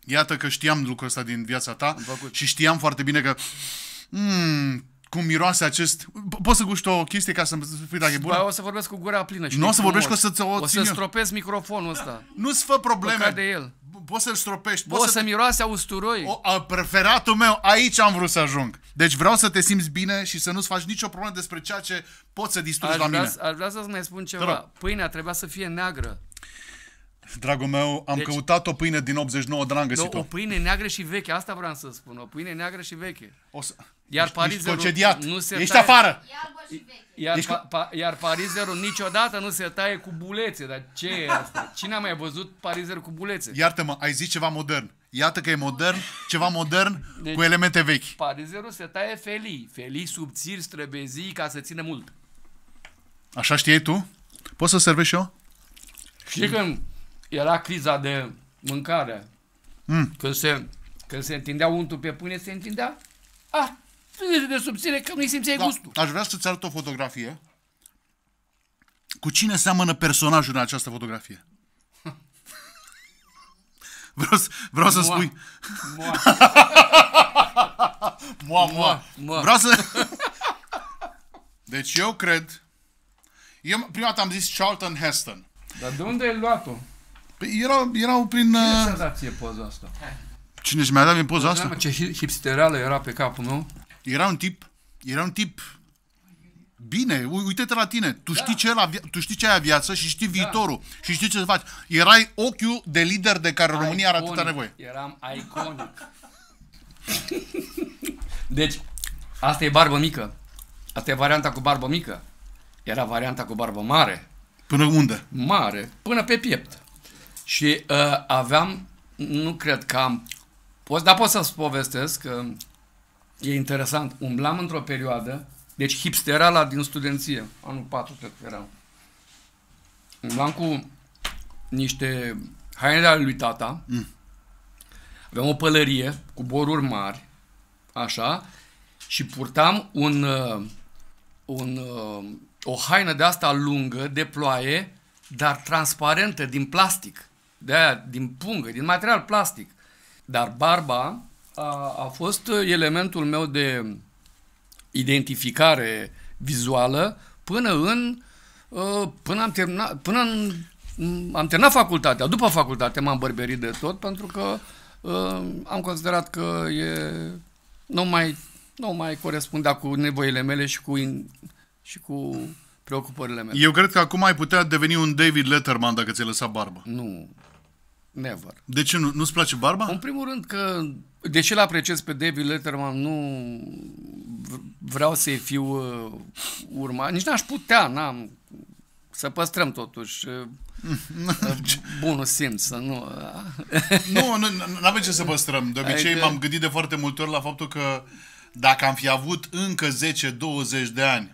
Iată că știam lucrul ăsta din viața ta și știam foarte bine că mm, cum miroase acest... Poți să guști o chestie ca să spui dacă e bună? Bă, o să vorbesc cu gura plină. și Nu o să vorbești că o să-ți o O să stropezi microfonul ăsta. Ah, nu-ți fă probleme. de el. Poți să-l stropești. Poți o să, să miroase a usturoi. O, a, preferatul meu, aici am vrut să ajung. Deci vreau să te simți bine și să nu-ți faci nicio problemă despre ceea ce poți să distrugi aș la vrea, mine. Aș vrea să-ți mai spun ceva. Pâinea trebuia să fie neagră. Dragul meu, am deci, căutat o pâine din 89, dar n-am găsit-o. O pâine neagră și veche, asta vreau să spun. O pâine neagră și veche. O să... Iar ești, Parizerul concediat. nu se Ești taie... afară! Iar, ești... Pa, pa, iar Parizerul niciodată nu se taie cu bulețe. Dar ce e asta? Cine a mai văzut Parizer cu bulețe? Iartă-mă, ai zis ceva modern. Iată că e modern, ceva modern deci, cu elemente vechi. Parizerul se taie felii. Felii subțiri, străbezii, ca să ține mult. Așa știi tu? Poți să servești eu? Știi când era criza de mâncare. Mm. Când, se, când se întindea untul pe pâine, se întindea atât ah, de subțire că nu-i simțeai da, gustul. Aș vrea să-ți arăt o fotografie. Cu cine seamănă personajul în această fotografie? Vreau, să, vreau să spui... Mua. mua, mua. mua. Vreau să... Deci eu cred... Eu prima dată am zis Charlton Heston. Dar de unde ai luat-o? Păi erau, erau prin... Cine uh, ți-a dat ție poza asta? Cine ți mi-a dat mie poza asta? ce hipsterală era pe capul meu. Era un tip, era un tip Bine, uite-te la tine. Tu, da. știi ce la tu știi ce ai viață și știi da. viitorul. Și știi ce să faci. Erai ochiul de lider de care iconic. România are atâta nevoie. Eram iconic. deci, asta e barbă mică. Asta e varianta cu barbă mică. Era varianta cu barbă mare. Până unde? Mare. Până pe piept. Și uh, aveam, nu cred că am, pot, dar pot să-ți povestesc, că e interesant, umblam într-o perioadă, deci hipstera la din studenție, anul 4 cred că eram, umblam cu niște haine ale lui tata, mm. aveam o pălărie cu boruri mari, așa, și purtam un, ă, un, ă, o haină de asta lungă, de ploaie, dar transparentă, din plastic de aia, din pungă, din material plastic. Dar barba a, a fost elementul meu de identificare vizuală până în ă, până am terminat, până în, am terminat facultatea. După facultate m-am bărberit de tot pentru că ă, am considerat că e, nu, mai, nu mai corespundea cu nevoile mele și cu, și cu preocupările mele. Eu cred că acum ai putea deveni un David Letterman dacă ți-ai lăsat barba. Nu, Never. De ce nu? Nu-ți place barba? În primul rând că, deși îl apreciez pe David Letterman, nu vreau să-i fiu uh, urma. Nici n-aș putea, n-am... Să păstrăm totuși uh, uh bunul simț, să uh. nu... nu, nu avem ce să păstrăm. De obicei adică- m-am gândit de foarte multe ori la faptul că dacă am fi avut încă 10-20 de ani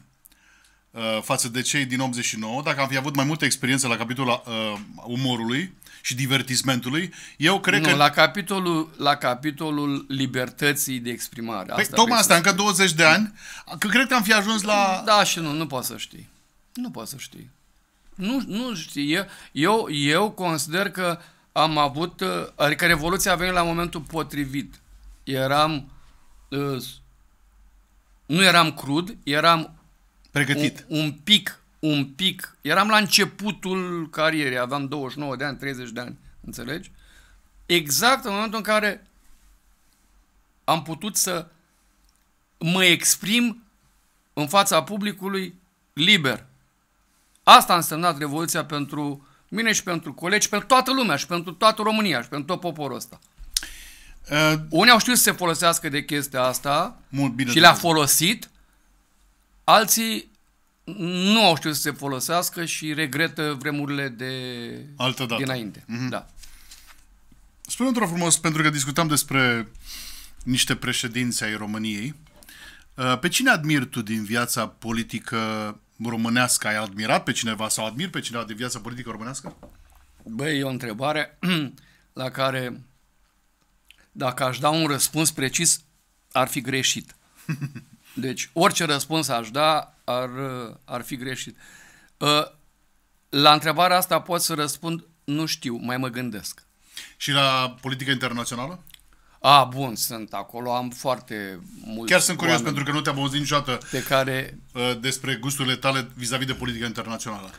uh, față de cei din 89, dacă am fi avut mai multă experiență la capitolul uh, umorului, și divertismentului, eu cred nu, că... la capitolul, la capitolul libertății de exprimare. Păi, asta tocmai asta, încă 20 de ani, că cred că am fi ajuns la... Da și nu, nu poți să știi. Nu poți să știi. Nu, nu știi. Eu, eu consider că am avut... Uh, adică Revoluția a venit la momentul potrivit. Eram... Uh, nu eram crud, eram... Pregătit. Un, un pic un pic, eram la începutul carierei, aveam 29 de ani, 30 de ani, înțelegi? Exact în momentul în care am putut să mă exprim în fața publicului liber. Asta a însemnat Revoluția pentru mine și pentru colegi, pentru toată lumea și pentru toată România și pentru tot poporul ăsta. Uh, Unii au știut să se folosească de chestia asta mult bine și le-a folosit, alții nu au știut să se folosească și regretă vremurile de Altă dată. dinainte. Mm-hmm. Da. Spune într frumos, pentru că discutam despre niște președinți ai României. Uh, pe cine admiri tu din viața politică românească? Ai admirat pe cineva sau admiri pe cineva din viața politică românească? Băi, e o întrebare la care dacă aș da un răspuns precis, ar fi greșit. Deci orice răspuns aș da ar, ar fi greșit. Ă, la întrebarea asta pot să răspund, nu știu, mai mă gândesc. Și la politică internațională? A, bun, sunt acolo, am foarte mult. Chiar sunt curios pentru că nu te-am auzit niciodată pe care... Ă, despre gusturile tale vis-a-vis -vis de politică internațională.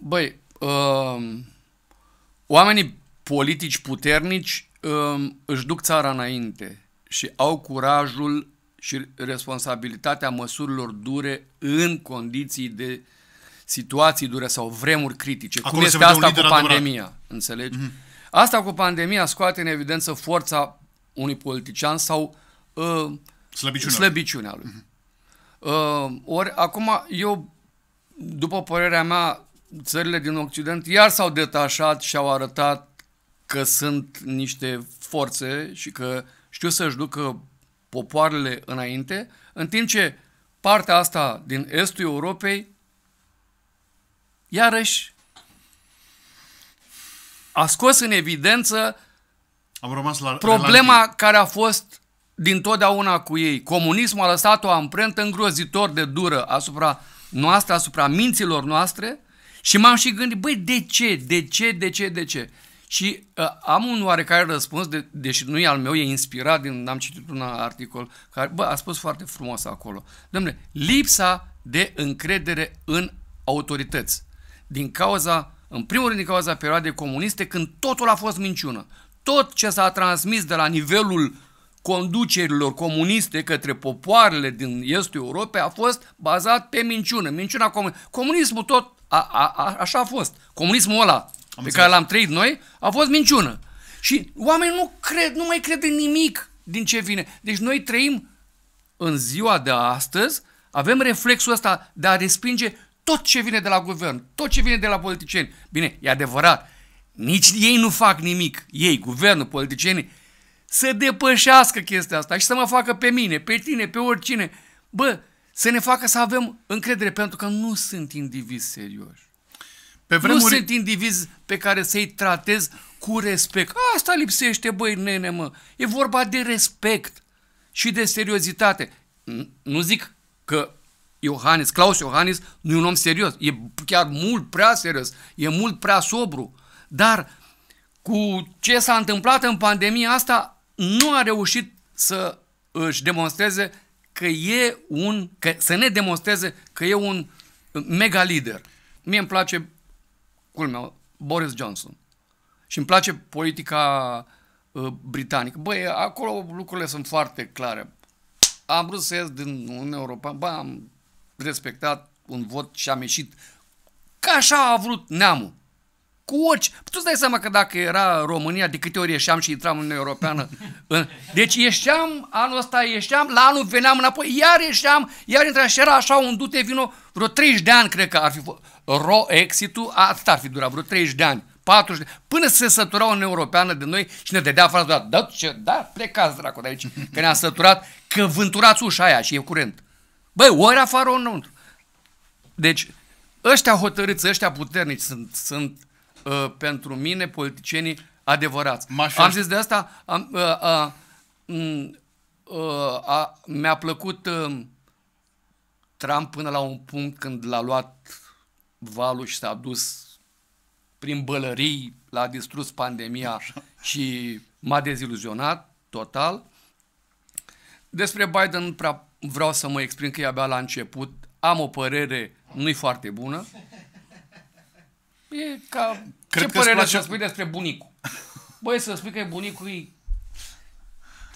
Băi, uh, oamenii politici puternici uh, își duc țara înainte și au curajul și responsabilitatea măsurilor dure în condiții de situații dure sau vremuri critice. Acum Cum este asta cu pandemia, adevărat. înțelegi? Mm-hmm. Asta cu pandemia scoate în evidență forța unui politician sau uh, ă, slăbiciunea, slăbiciunea lui. Mm-hmm. Uh, ori acum eu, după părerea mea, țările din Occident iar s-au detașat și au arătat că sunt niște forțe și că știu să-și ducă popoarele înainte, în timp ce partea asta din estul Europei, iarăși, a scos în evidență Am rămas la problema relantii. care a fost din totdeauna cu ei. Comunismul a lăsat o amprentă îngrozitor de dură asupra noastră, asupra minților noastre și m-am și gândit, băi, de ce, de ce, de ce, de ce? Și uh, am un oarecare răspuns, de, deși nu e al meu, e inspirat din, am citit un articol, care, bă, a spus foarte frumos acolo. Domnule, lipsa de încredere în autorități. Din cauza, în primul rând din cauza perioadei comuniste, când totul a fost minciună. Tot ce s-a transmis de la nivelul conducerilor comuniste către popoarele din estul Europei a fost bazat pe minciună. Minciuna comun... Comunismul tot a, a, a, așa a fost. Comunismul ăla am pe care l-am trăit noi, a fost minciună. Și oamenii nu cred, nu mai cred în nimic din ce vine. Deci noi trăim în ziua de astăzi, avem reflexul ăsta de a respinge tot ce vine de la guvern, tot ce vine de la politicieni. Bine, e adevărat, nici ei nu fac nimic, ei, guvernul, politicienii, să depășească chestia asta și să mă facă pe mine, pe tine, pe oricine. Bă, să ne facă să avem încredere, pentru că nu sunt indivizi serioși. Pe vremuri... Nu sunt indivizi pe care să-i tratez cu respect. Asta lipsește, băi, nene, mă. E vorba de respect și de seriozitate. Nu zic că Iohannis, Claus Iohannis, nu e un om serios. E chiar mult prea serios. E mult prea sobru. Dar cu ce s-a întâmplat în pandemia asta, nu a reușit să își demonstreze că e un, că, să ne demonstreze că e un mega lider. Mie îmi place culmea, Boris Johnson. Și îmi place politica uh, britanică. Băi, acolo lucrurile sunt foarte clare. Am vrut să ies din Uniunea Europeană, bă, am respectat un vot și am ieșit. Ca așa a vrut neamul. Cu orice. Păi tu îți dai seama că dacă era România, de câte ori ieșeam și intram în Uniunea Europeană. Deci ieșeam, anul ăsta ieșeam, la anul veneam înapoi, iar ieșeam, iar intram și era așa un dute vino, vreo 30 de ani cred că ar fi fost ro exit-ul, atât ar fi durat vreo 30 de ani, 40 de, ani, până se sătura o Europeană de noi și ne dădea afară doar, da, ce, da, plecați dracu de aici, că ne a săturat, că vânturați ușa aia și e curent. Băi, ori afară, ori înăuntru. Deci, ăștia hotărâți, ăștia puternici sunt, sunt uh, pentru mine politicienii adevărați. Mașa. Am zis de asta, am, uh, uh, uh, uh, uh, mi-a plăcut uh, Trump până la un punct când l-a luat uh, valul și s-a dus prin bălării, l-a distrus pandemia și m-a deziluzionat total. Despre Biden nu prea vreau să mă exprim, că e abia la început. Am o părere, nu-i foarte bună. E ca... Cred Ce că părere place... să spui despre bunicul? Băi, să spui că e bunicul, e...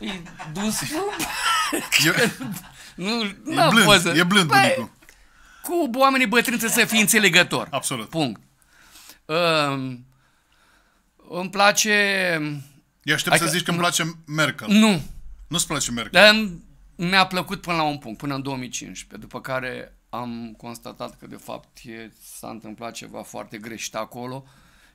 E dus... Eu... nu, e blând, e blând bunicul cu oamenii bătrâni trebuie să fii înțelegător. Absolut. Punct. Uh, îmi place... Eu aștept adică, să zici că îmi place Merkel. Nu. Nu-ți place Merkel? Dar mi-a plăcut până la un punct, până în 2015, după care am constatat că de fapt s-a întâmplat ceva foarte greșit acolo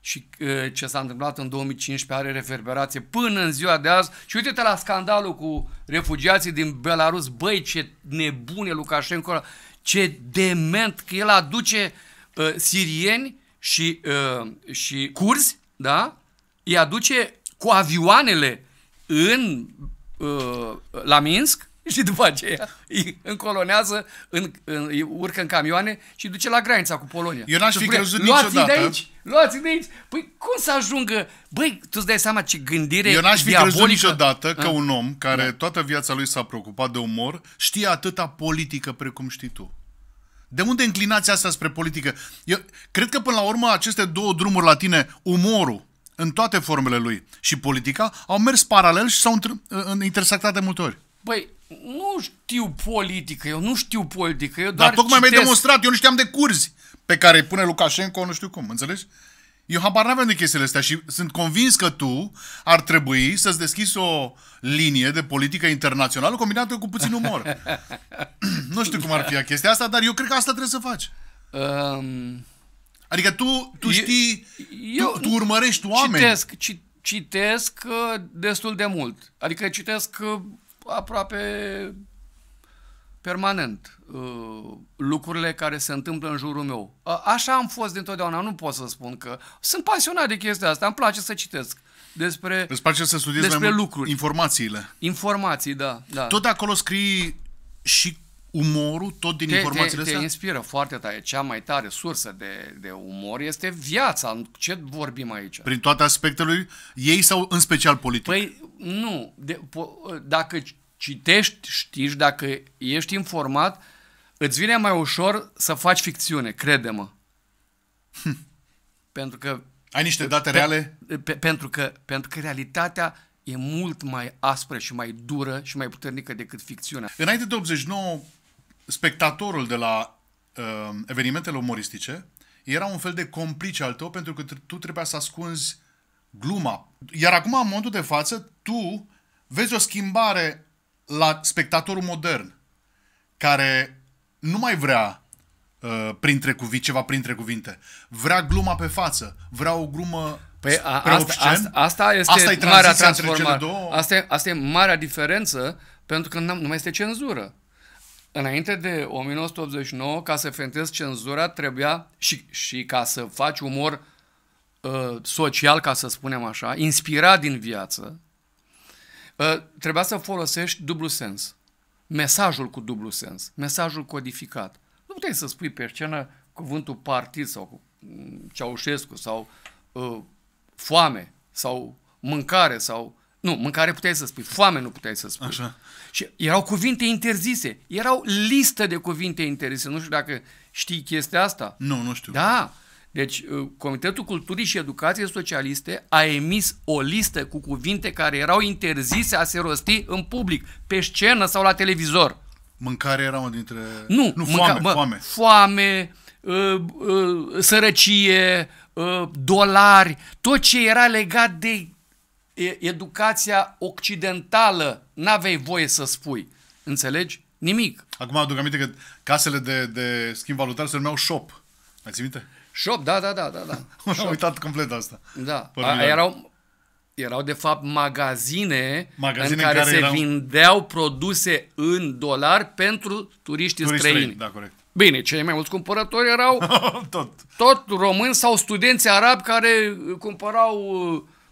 și e, ce s-a întâmplat în 2015 are reverberație până în ziua de azi. Și uite-te la scandalul cu refugiații din Belarus. Băi, ce nebune Lukashenko ce dement că el aduce uh, sirieni și, uh, și curzi, da? Îi aduce cu avioanele în, uh, la Minsk și după aceea îi încolonează, în, în, îi urcă în camioane și duce la granița cu Polonia. Eu n-aș fi crezut luați niciodată. de aici, luați de aici. Păi cum să ajungă? Băi, tu îți dai seama ce gândire Eu n-aș fi diabolică. crezut niciodată că A? Ah. un om care A? Da. toată viața lui s-a preocupat de umor știe atâta politică precum știi tu. De unde înclinația asta spre politică? Eu cred că până la urmă aceste două drumuri la tine, umorul în toate formele lui și politica, au mers paralel și s-au intersectat de multe ori. Băi, nu știu politică, eu nu știu politică, eu doar Dar tocmai citesc... mi-ai demonstrat, eu nu știam de curzi pe care îi pune Lukashenko, nu știu cum, înțelegi? Eu habar n de chestiile astea și sunt convins că tu ar trebui să-ți deschizi o linie de politică internațională combinată cu puțin umor. nu știu cum ar fi chestia asta, dar eu cred că asta trebuie să faci. Um, adică tu, tu știi, eu, tu, tu urmărești oameni. Citesc, citesc uh, destul de mult. Adică citesc uh, aproape permanent uh, lucrurile care se întâmplă în jurul meu. Așa am fost dintotdeauna, nu pot să spun că sunt pasionat de chestia asta, îmi place să citesc despre Îți place să studiez despre mai mult lucruri. informațiile. Informații, da, da. Tot de acolo scrii și umorul, tot din te, informațiile te, te astea? Te inspiră foarte tare. Cea mai tare sursă de, de umor este viața. Ce vorbim aici? Prin toate aspectele ei sau în special politic? Păi, nu. De, po, dacă citești, știi, dacă ești informat, îți vine mai ușor să faci ficțiune, crede-mă. Pentru că... Ai niște date pe, reale? Pe, pe, pentru, că, pentru că realitatea e mult mai aspră și mai dură și mai puternică decât ficțiunea. Înainte de 89, spectatorul de la uh, evenimentele umoristice era un fel de complice al tău pentru că tu trebuia să ascunzi gluma. Iar acum, în momentul de față, tu vezi o schimbare la spectatorul modern, care nu mai vrea uh, printre cuvinte, ceva printre cuvinte. Vrea gluma pe față, vrea o glumă Păi a, asta, asta, asta este asta e marea transformare. Asta asta e marea diferență, pentru că nu mai este cenzură. Înainte de 1989, ca să fentezi cenzura, trebuia și, și ca să faci umor uh, Uh, social, ca să spunem așa, inspirat din viață, uh, trebuia să folosești dublu sens. Mesajul cu dublu sens, mesajul codificat. Nu puteai să spui pe scenă cuvântul partid sau mm, Ceaușescu sau uh, foame sau mâncare sau... Nu, mâncare puteai să spui, foame nu puteai să spui. Așa. Și erau cuvinte interzise, erau listă de cuvinte interzise. Nu știu dacă știi chestia asta. Nu, nu știu. Da, deci, uh, Comitetul Culturii și Educației Socialiste a emis o listă cu cuvinte care erau interzise a se rosti în public, pe scenă sau la televizor. Mâncare era una dintre... Nu, nu mânca... foame, bă, foame. Foame, uh, uh, sărăcie, dolari, tot ce era legat de educația occidentală, n-aveai voie să spui. Înțelegi? Nimic. Acum aduc aminte că casele de, de schimb valutar se numeau shop. Ați minte? Shop, da, da, da, da. da. am uitat complet asta. Da. A, erau, erau, de fapt, magazine, magazine în care, în care se erau... vindeau produse în dolar pentru turiștii Turist străini. străini. Da, corect. Bine, cei mai mulți cumpărători erau tot. tot români sau studenți arabi care cumpărau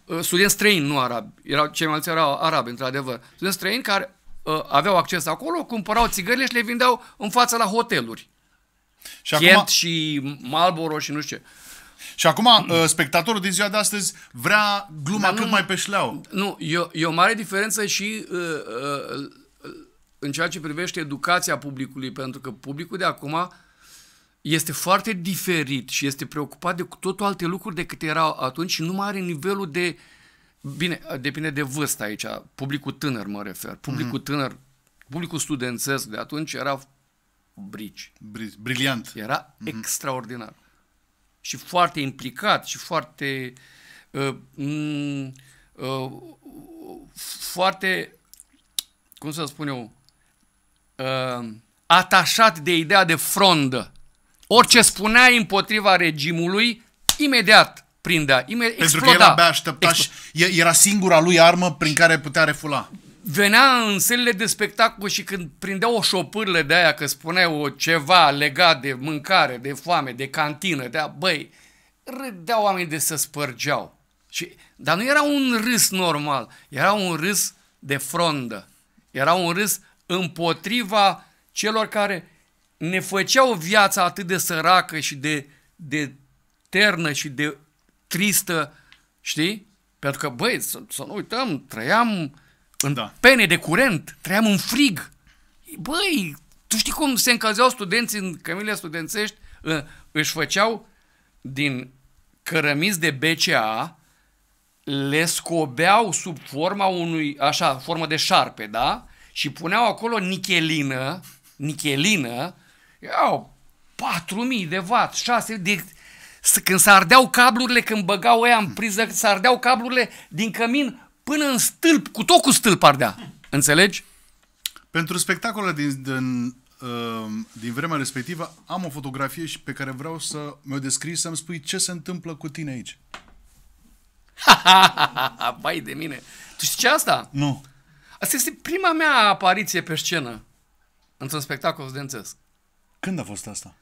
uh, studenți străini, nu arabi. Erau, cei mai mulți erau arabi, într-adevăr. Studenți străini care uh, aveau acces acolo, cumpărau țigările și le vindeau în fața la hoteluri. Și Kent acum... și Marlboro și nu știu ce. Și acum, uh, spectatorul din ziua de astăzi vrea gluma Dar cât nu, mai pe șleau. Nu, e, e o mare diferență și uh, uh, în ceea ce privește educația publicului, pentru că publicul de acum este foarte diferit și este preocupat de totul alte lucruri decât erau atunci și nu mai are nivelul de... Bine, depinde de vârstă aici, publicul tânăr mă refer. Publicul mm-hmm. tânăr, publicul studențesc de atunci era brici. Bri- briliant. Era mm-hmm. extraordinar. Și foarte implicat și foarte... Uh, uh, foarte... Cum să spun eu? Uh, atașat de ideea de frondă. Orice spunea împotriva regimului, imediat prindea, imediat Pentru exploda. că el abia aștepta Explo- și era singura lui armă prin care putea refula venea în sălile de spectacol și când prindea o șopârlă de aia, că spunea o ceva legat de mâncare, de foame, de cantină, de a, băi, râdeau oamenii de să spărgeau. Și, dar nu era un râs normal, era un râs de frondă. Era un râs împotriva celor care ne făceau viața atât de săracă și de, de ternă și de tristă, știi? Pentru că, băi, să, să nu uităm, trăiam în da. pene de curent, trăiam în frig. Băi, tu știi cum se încălzeau studenții în cămile studențești? Ă, își făceau din cărămizi de BCA, le scobeau sub forma unui, așa, formă de șarpe, da? Și puneau acolo nichelină, nichelină, iau 4.000 de vat, 6 de, când s-ardeau cablurile, când băgau ăia în priză, s-ardeau cablurile din cămin, până în stâlp, cu tot cu stâlp ardea. Înțelegi? Pentru spectacolul din, din, uh, din vremea respectivă am o fotografie și pe care vreau să mi-o descrii să-mi spui ce se întâmplă cu tine aici. Vai de mine! Tu știi ce asta? Nu. Asta este prima mea apariție pe scenă într-un spectacol studențesc. Când a fost asta?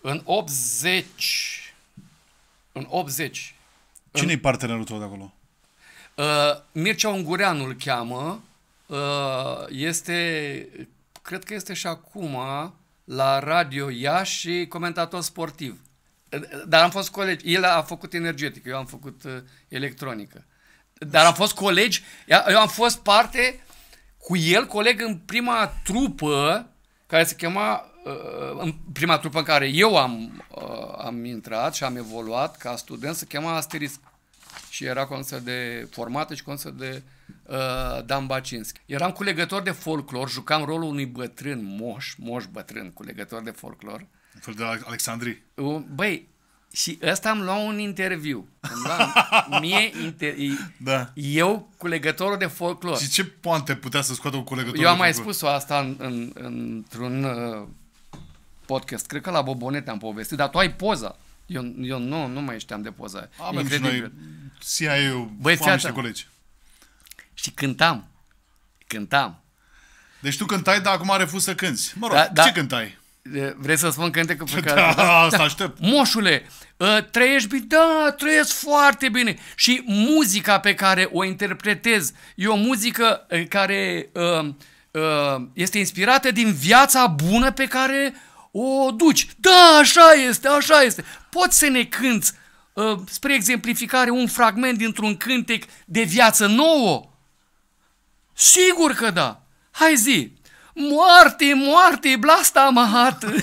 În 80. În 80. Cine-i în... partenerul tău de acolo? Uh, Mircea Ungureanu îl cheamă, uh, este, cred că este și acum la Radio Iași și comentator sportiv. Uh, dar am fost colegi. El a făcut energetică, eu am făcut uh, electronică. Dar am fost colegi, eu am fost parte cu el, coleg în prima trupă care se chema, uh, în prima trupă în care eu am, uh, am intrat și am evoluat ca student, se chema Asterisk și era consă de formată și consă de uh, Dan Bacinski. Eram culegător de folclor, jucam rolul unui bătrân, moș, moș bătrân, culegător de folclor. În fel de Alexandri. Băi, și ăsta am luat un interviu. mie inter... da. Eu cu legătorul de folclor. Și ce poate putea să scoată cu legătorul Eu am mai spus-o asta în, în, într-un uh, podcast. Cred că la Bobonete am povestit, dar tu ai poza. Eu, eu nu, nu mai știam de poza. Am Incredibil. și noi CIA-ul, Băi, cu niște colegi. Și cântam. Cântam. Deci tu cântai, dar acum refuz să cânti. Mă rog, da, da. ce cântai? Vrei să spun cântecă pe da, care... Da, da, asta aștept. Moșule, ă, trăiești bine? Da, trăiesc foarte bine. Și muzica pe care o interpretez e o muzică care ă, ă, este inspirată din viața bună pe care o duci. Da, așa este, așa este. Poți să ne cânti Ă, spre exemplificare, un fragment dintr-un cântec de viață nouă? Sigur că da! Hai zi! Moarte, moarte, blasta mahată!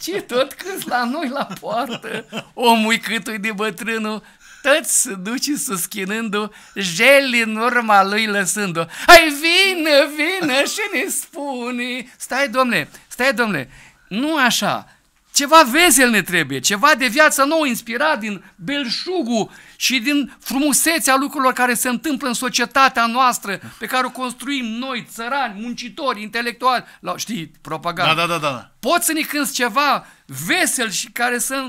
Ce tot când la noi la poartă, omul câtui de bătrânul, toți se duce suschinându jeli în urma lui lăsându Hai, vină, vină și ne spune! Stai, domne, stai, domne, nu așa, ceva vezel ne trebuie, ceva de viață nouă inspirat din belșugul și din frumusețea lucrurilor care se întâmplă în societatea noastră, pe care o construim noi, țărani, muncitori, intelectuali, la, știi, propaganda. Da, da, da, da, da. Poți să ne cânti ceva vesel și care să...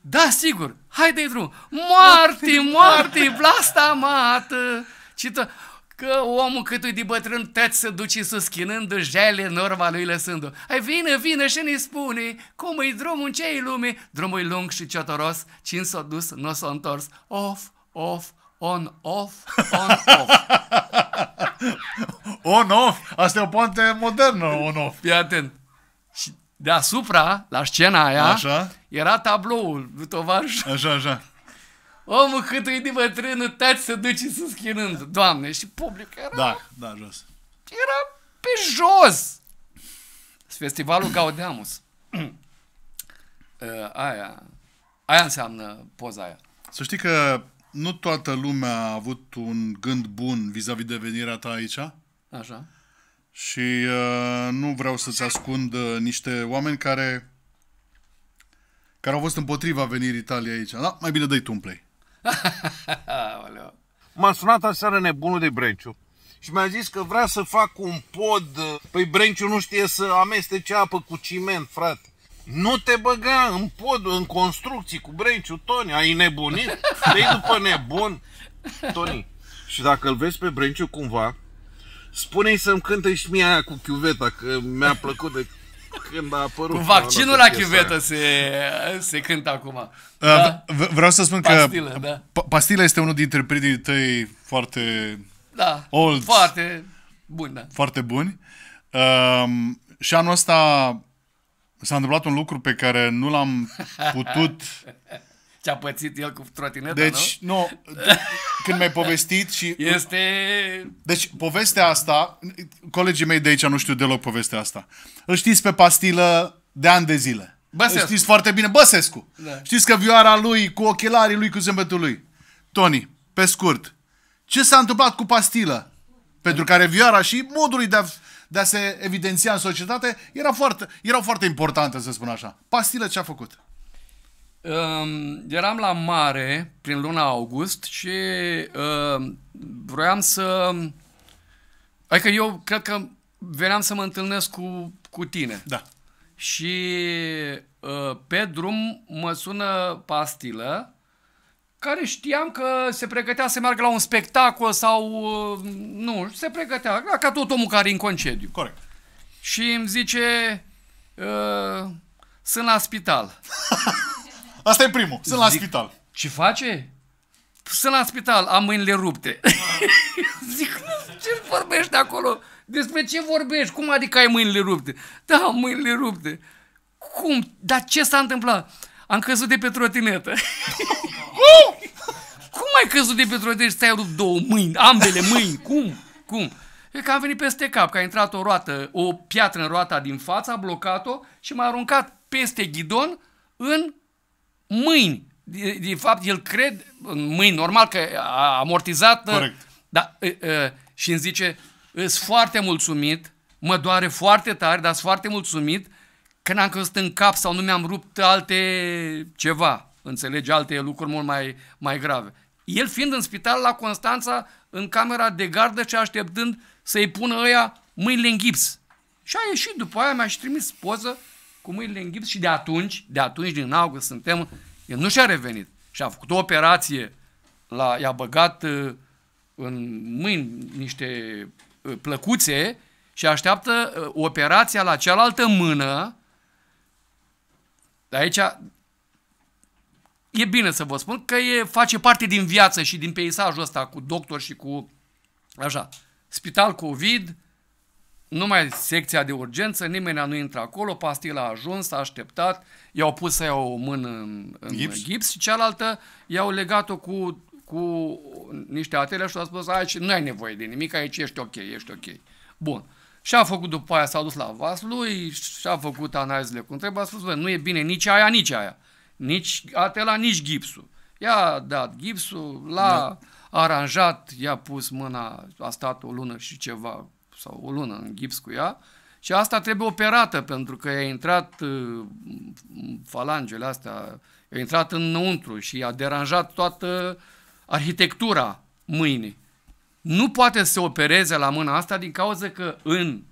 Da, sigur, hai de drum. Moarte, moarte, blasta amată. Cită. Că omul cât de bătrân tăți să duci suschinându jale în urma lui lăsându Ai vină, vină și ne spune cum e drumul în cei lume. Drumul lung și ciotoros, cin s-a dus, nu s-a întors. Off, off, on, off, on, off. on, off? Asta e o ponte modernă, on, off. Fii atent. Și deasupra, la scena aia, așa? era tabloul lui tovarăș. Așa, așa. Omul cât e de bătrână, tați să duce să schinând. Doamne, și public era... Da, da, jos. Era pe jos! Festivalul Gaudeamus. Uh, aia. Aia înseamnă poza aia. Să știi că nu toată lumea a avut un gând bun vis-a-vis de venirea ta aici. Așa. Și uh, nu vreau să-ți ascund uh, niște oameni care care au fost împotriva venirii Italia aici. Da, mai bine dai tu un play. M-a sunat aseară nebunul de Brenciu și mi-a zis că vrea să fac un pod. Păi Brenciu nu știe să amestece apă cu ciment, frate. Nu te băga în pod, în construcții cu Brenciu, Tony, ai nebunit? Te după nebun, Tony. Și dacă îl vezi pe Brenciu cumva, spune-i să-mi cânte și mie aia cu chiuveta, că mi-a plăcut de când a apărut. Cu vaccinul la chiuvetă se, se cântă acum. Uh, da? Vreau să spun Pastile, că da. pastila este unul dintre prietenii tăi foarte da, old. Foarte buni, da. Foarte buni. Um, și anul ăsta s-a întâmplat un lucru pe care nu l-am putut ce a pățit el cu trotineta, Deci, nu? nu când mi-ai povestit și... Este... Deci, povestea asta, colegii mei de aici nu știu deloc povestea asta. Îl știți pe pastilă de ani de zile. Băsescu. Îl știți foarte bine, Băsescu. Da. Știți că vioara lui, cu ochelarii lui, cu zâmbetul lui. Tony, pe scurt, ce s-a întâmplat cu pastilă? Pentru care vioara și modul de a, de a se evidenția în societate era foarte, erau foarte importante, să spun așa. Pastilă ce a făcut? Uh, eram la mare prin luna august și uh, vroiam să... Adică eu cred că veneam să mă întâlnesc cu, cu tine. Da. Și uh, pe drum mă sună pastilă care știam că se pregătea să meargă la un spectacol sau... Uh, nu, se pregătea, ca tot omul care e în concediu. Corect. Și îmi zice... Uh, sunt la spital. Asta e primul. Sunt la spital. Ce face? Sunt la spital, am mâinile rupte. Zic, nu, ce vorbești acolo? Despre ce vorbești? Cum adică ai mâinile rupte? Da, am mâinile rupte. Cum? Dar ce s-a întâmplat? Am căzut de pe trotinetă. Cum ai căzut de pe trotinetă și ți-ai rupt două mâini? Ambele mâini. Cum? Cum? E că am venit peste cap, că a intrat o roată, o piatră în roata din față, a blocat-o și m-a aruncat peste ghidon în mâini. De, de fapt, el cred în mâini, normal că a amortizat. Uh, Corect. Da, e, uh, e, uh, și îmi zice, sunt foarte mulțumit, mă doare foarte tare, dar sunt foarte mulțumit că n-am căzut în cap sau nu mi-am rupt alte ceva, înțelege, alte lucruri mult mai, mai grave. El fiind în spital la Constanța, în camera de gardă și așteptând să-i pună ăia mâinile în gips. Și a ieșit după aia, mi-a și trimis poză cu mâinile în gips și de atunci, de atunci, din august, suntem, el nu și-a revenit. Și a făcut o operație, la, i-a băgat uh, în mâini niște uh, plăcuțe și așteaptă uh, operația la cealaltă mână. Aici e bine să vă spun că e, face parte din viață și din peisajul ăsta cu doctor și cu așa, spital COVID, numai secția de urgență, nimeni nu intră acolo, pastila a ajuns, a așteptat, i-au pus să iau o mână în, în gips. gips și cealaltă i-au legat-o cu, cu niște atele și au spus aici nu ai nevoie de nimic, aici ești ok, ești ok. Bun. Și a făcut după aia, s-a dus la lui și a făcut analizele cu Întrebă a spus, bă, nu e bine nici aia, nici aia. Nici atela, nici gipsul. I-a dat gipsul, l-a da. aranjat, i-a pus mâna, a stat o lună și ceva sau o lună în gips cu ea și asta trebuie operată pentru că a intrat uh, falangele astea, a intrat înăuntru și a deranjat toată arhitectura mâinii. Nu poate să opereze la mâna asta din cauza că în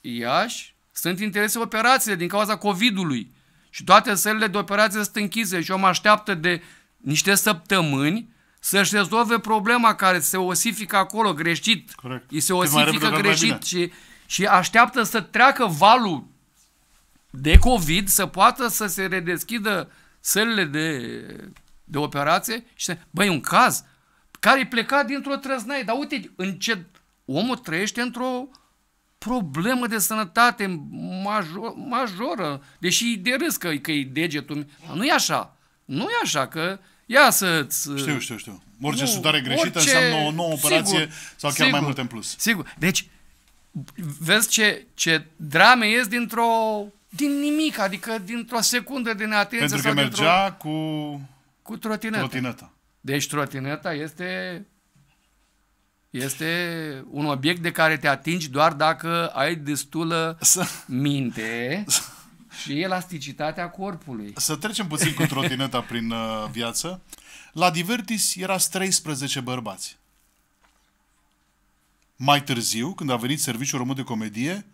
Iași sunt interese operațiile din cauza COVID-ului și toate sălile de operație sunt închise și om așteaptă de niște săptămâni să-și rezolve problema care se osifică acolo greșit. Corect. Îi se osifică greșit și, și așteaptă să treacă valul de COVID, să poată să se redeschidă sălile de, de operație și să... Băi, un caz care i plecat dintr-o trăznaie, dar uite în ce omul trăiește într-o problemă de sănătate major, majoră, deși de râs că, că e degetul. Nu e așa. Nu e așa, că ia să-ți... Uh, știu, știu, știu. Orice nu, sudare greșită orice... înseamnă o nouă operație sigur, sau chiar sigur, mai mult în plus. Sigur. Deci, vezi ce, ce drame ies dintr-o... din nimic, adică dintr-o secundă de neatenție. Pentru că mergea cu... Cu trotineta. trotineta. Deci trotineta este... Este un obiect de care te atingi doar dacă ai destulă minte și elasticitatea corpului. Să trecem puțin cu trotineta prin uh, viață. La Divertis erați 13 bărbați. Mai târziu, când a venit Serviciul Român de Comedie,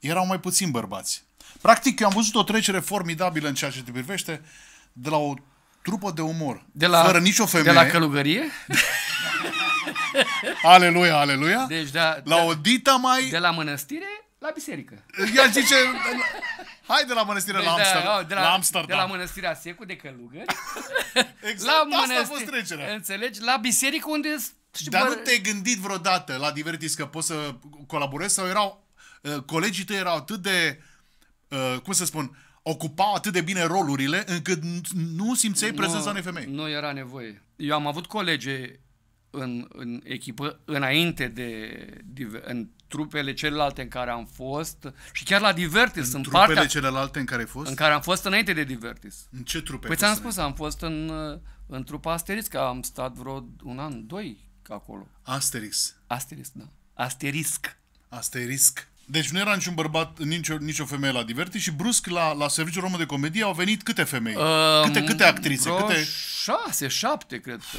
erau mai puțini bărbați. Practic, eu am văzut o trecere formidabilă în ceea ce te privește de la o trupă de umor, de la, fără nicio femeie. De la călugărie? aleluia, aleluia. Deci, da, la de, da. o dita mai... De la mănăstire la biserică. Ea zice, Hai de la mănăstirea de, la, Amsterdam. De la, la Amsterdam. De la mănăstirea Secu de Călugări. exact, la mănăstir... a fost trecerea. Înțelegi? La biserică unde... Dar bă... nu te-ai gândit vreodată la Divertis că poți să colaborezi sau erau... Uh, colegii tăi erau atât de... Uh, cum să spun? Ocupau atât de bine rolurile încât nu simțeai prezența unei femei. Nu era nevoie. Eu am avut colege în, în echipă înainte de, în trupele celelalte în care am fost și chiar la Divertis. În, în trupele partea, celelalte în care ai fost? În care am fost înainte de Divertis. În ce trupe Păi ți-am spus, am fost în, uh, în trupa Asterix, că am stat vreo un an, doi acolo. Asterix. Asterix, da. Asterisc. Asterisc. Deci nu era niciun bărbat, nicio, nicio femeie la diverti și brusc la, la Serviciul Român de Comedie au venit câte femei? Um, câte, câte actrițe? Câte... șase, șapte, cred că.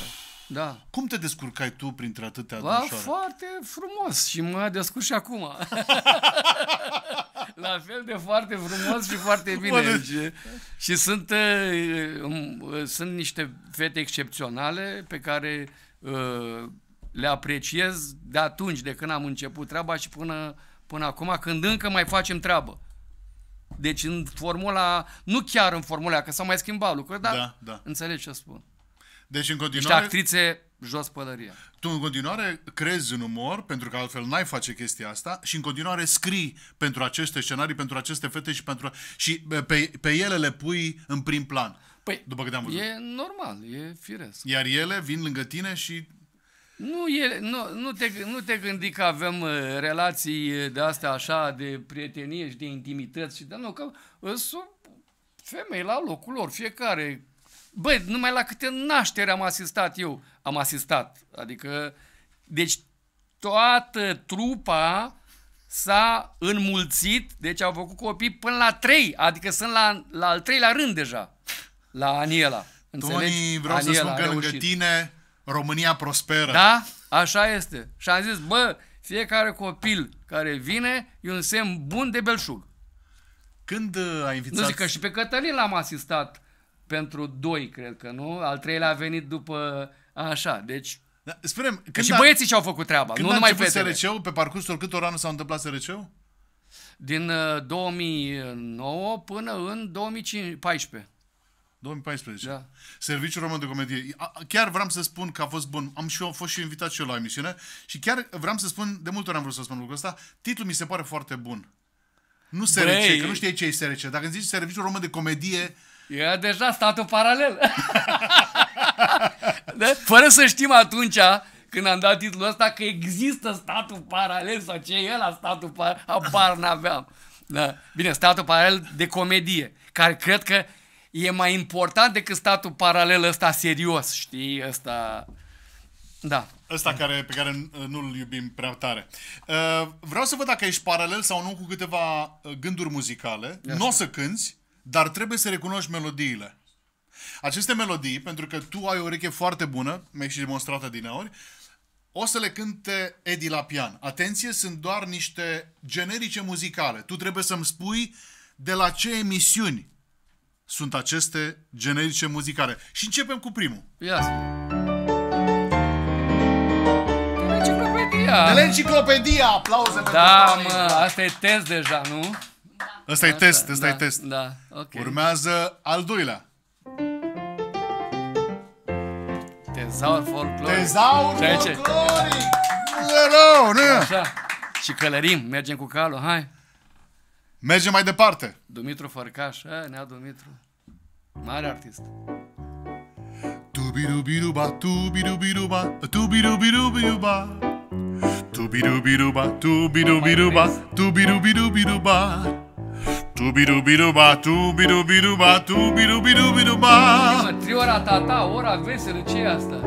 Da. Cum te descurcai tu printre atâtea ba, domnișoare? foarte frumos și mă descurc și acum. La fel de foarte frumos și foarte bine. Bă, deci... Și sunt, um, sunt niște fete excepționale pe care le apreciez de atunci, de când am început treaba și până, până acum, când încă mai facem treabă. Deci în formula, nu chiar în formula, că s-a mai schimbat lucruri, dar da, da. înțelegi ce spun. Deci în continuare... Niște actrițe jos pălăria. Tu în continuare crezi în umor, pentru că altfel n-ai face chestia asta, și în continuare scrii pentru aceste scenarii, pentru aceste fete și pentru și pe, pe ele le pui în prim plan. Păi, după cât am văzut. E normal, e firesc. Iar ele vin lângă tine și nu, ele, nu, nu, te, nu te gândi că avem uh, relații de astea așa, de prietenie și de intimități și de nu, că uh, sunt femei la locul lor, fiecare Băi, numai la câte nașteri am asistat eu, am asistat. Adică, deci toată trupa s-a înmulțit, deci au făcut copii până la trei, adică sunt la, la al treilea rând deja, la Aniela. Înțelegi? Tony, vreau Aniela să spun că lângă tine România prosperă. Da, așa este. Și am zis, bă, fiecare copil care vine e un semn bun de belșug. Când uh, ai invitat... Nu zic că și pe Cătălin l-am asistat pentru doi, cred că, nu? Al treilea a venit după așa, deci... Da, spunem, când și a... băieții și-au făcut treaba, când nu numai fetele. Când pe parcursul câtor ani s-a întâmplat src Din uh, 2009 până în 2014. 2014. Da. Serviciul Român de Comedie. Chiar vreau să spun că a fost bun. Am și eu, fost și invitat și eu la emisiune și chiar vreau să spun, de multe ori am vrut să spun lucrul ăsta, titlul mi se pare foarte bun. Nu SRC, Băi. că nu știi ce e SRC. Dacă îmi zici Serviciul Român de Comedie, era deja statul paralel. da? Fără să știm atunci când am dat titlul ăsta că există statul paralel sau ce e la statul paralel, apar n-aveam. Da. Bine, statul paralel de comedie, care cred că e mai important decât statul paralel ăsta serios, știi, ăsta... Da. Ăsta care, pe care nu-l iubim prea tare. Uh, vreau să văd dacă ești paralel sau nu cu câteva uh, gânduri muzicale. Nu o să cânți, dar trebuie să recunoști melodiile. Aceste melodii, pentru că tu ai o ureche foarte bună, mi-ai și demonstrată ori, o să le cânte Edi la pian. Atenție, sunt doar niște generice muzicale. Tu trebuie să-mi spui de la ce emisiuni sunt aceste generice muzicale. Și începem cu primul. Yes. Enciclopedia! De la enciclopedia! Aplauze pentru Da, mă, asta e test deja, nu? Ăsta e test, ăsta da, e test. Da, ok. Urmează al doilea. Tezaur folclor. Tezaur folclor. Nu nu e? Așa. Și călărim, mergem cu calul, hai. Mergem mai departe. Dumitru Fărcaș, a, ă, nea Dumitru. Mare artist. Tubirubiruba, tubirubiruba, tubirubirubiruba. Tubirubiruba, tubirubiruba, tubirubirubiruba. Tubirubiruba, tubirubiruba, tubirubirubiruba Triora tata, ora veselă, ce e asta?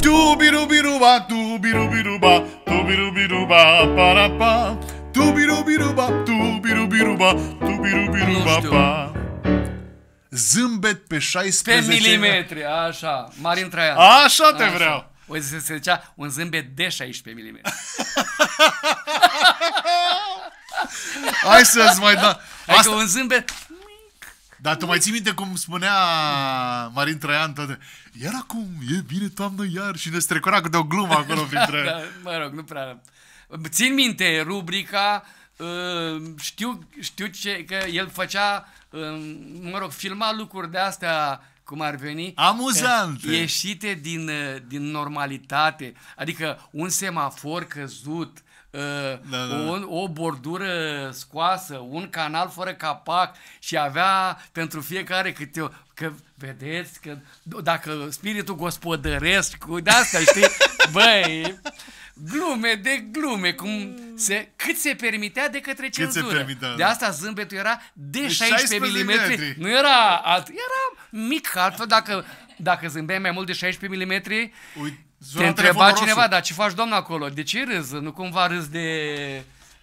Tubirubiruba, tubirubiruba, tubirubiruba, parapa Tubirubiruba, tubirubiruba, ba, pa pa. pa. Zâmbet pe 16 Pe milimetri, așa, Marin Traian Așa te vreau o se, se zicea un zâmbet de 16 mm. Hai să-ți mai da... Asta... un zâmbet... Dar tu mai ții minte cum spunea Marin Traian toate, iar acum e bine toamnă iar și ne strecura cu o glumă acolo printre... da, da, mă rog, nu prea... Țin minte rubrica, ă, știu, știu ce, că el făcea, ă, mă rog, filma lucruri de astea cum ar veni, Amuzante. ieșite din, ă, din normalitate, adică un semafor căzut, da, da, uh, da. Un, o bordură scoasă, un canal fără capac și avea pentru fiecare câte o... Că vedeți că dacă spiritul gospodăresc cu de asta, știi, băi, glume de glume, cum se, cât se permitea de către cenzură. se permitea, da. de asta zâmbetul era de 16, 16 mm. Metri. Nu era alt, era mic, altfel dacă, dacă zâmbeai mai mult de 16 mm, Uit Zona Te întreba cineva, dar ce faci domnul acolo? De ce râzi? Nu cumva râzi de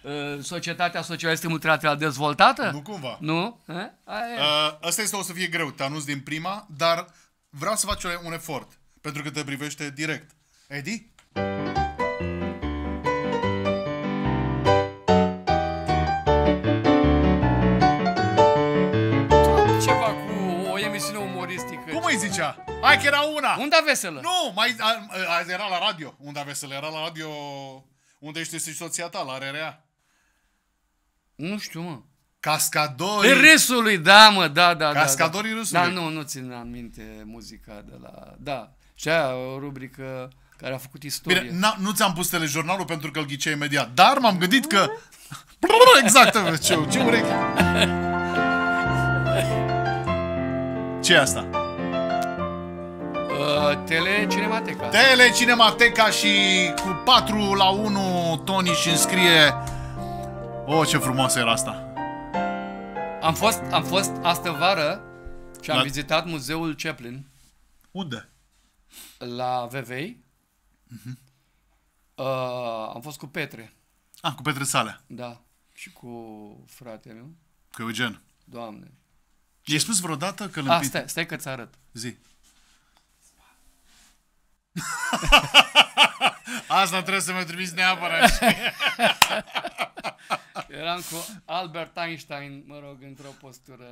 uh, societatea socialistă multilateral dezvoltată? Nu cumva. Nu? Eh? Uh, asta este o să fie greu, te anunț din prima, dar vreau să faci un efort, pentru că te privește direct. Edi? așa. Hai că era una. Unda veselă. Nu, mai a, a, era la radio. Unda veselă, era la radio unde ești și soția ta, la RRA. Nu știu, mă. Cascadorii. Râsului, da, mă, da, da. Cascadorii da, da. râsului. Da, nu, nu țin în minte muzica de la... Da, și aia o rubrică care a făcut istorie. Bine, nu ți-am pus telejurnalul pentru că îl ghicei imediat, dar m-am gândit că... Exact, ce, ce urechi. ce asta? Uh, telecinemateca. Telecinemateca și cu 4 la 1 Tony și înscrie... Oh, ce frumoasă era asta! Am fost, am fost astă vară și am la... vizitat muzeul Chaplin. Unde? La VV Uh-huh. Mhm. Uh, am fost cu Petre. Ah, cu Petre Sala Da. Și cu fratele meu. Cu Eugen. Doamne. I-ai spus vreodată că l Ah, stai, stai că ți arăt. Zi. Asta trebuie să mă trimiți neapărat. Eram cu Albert Einstein, mă rog, într-o postură...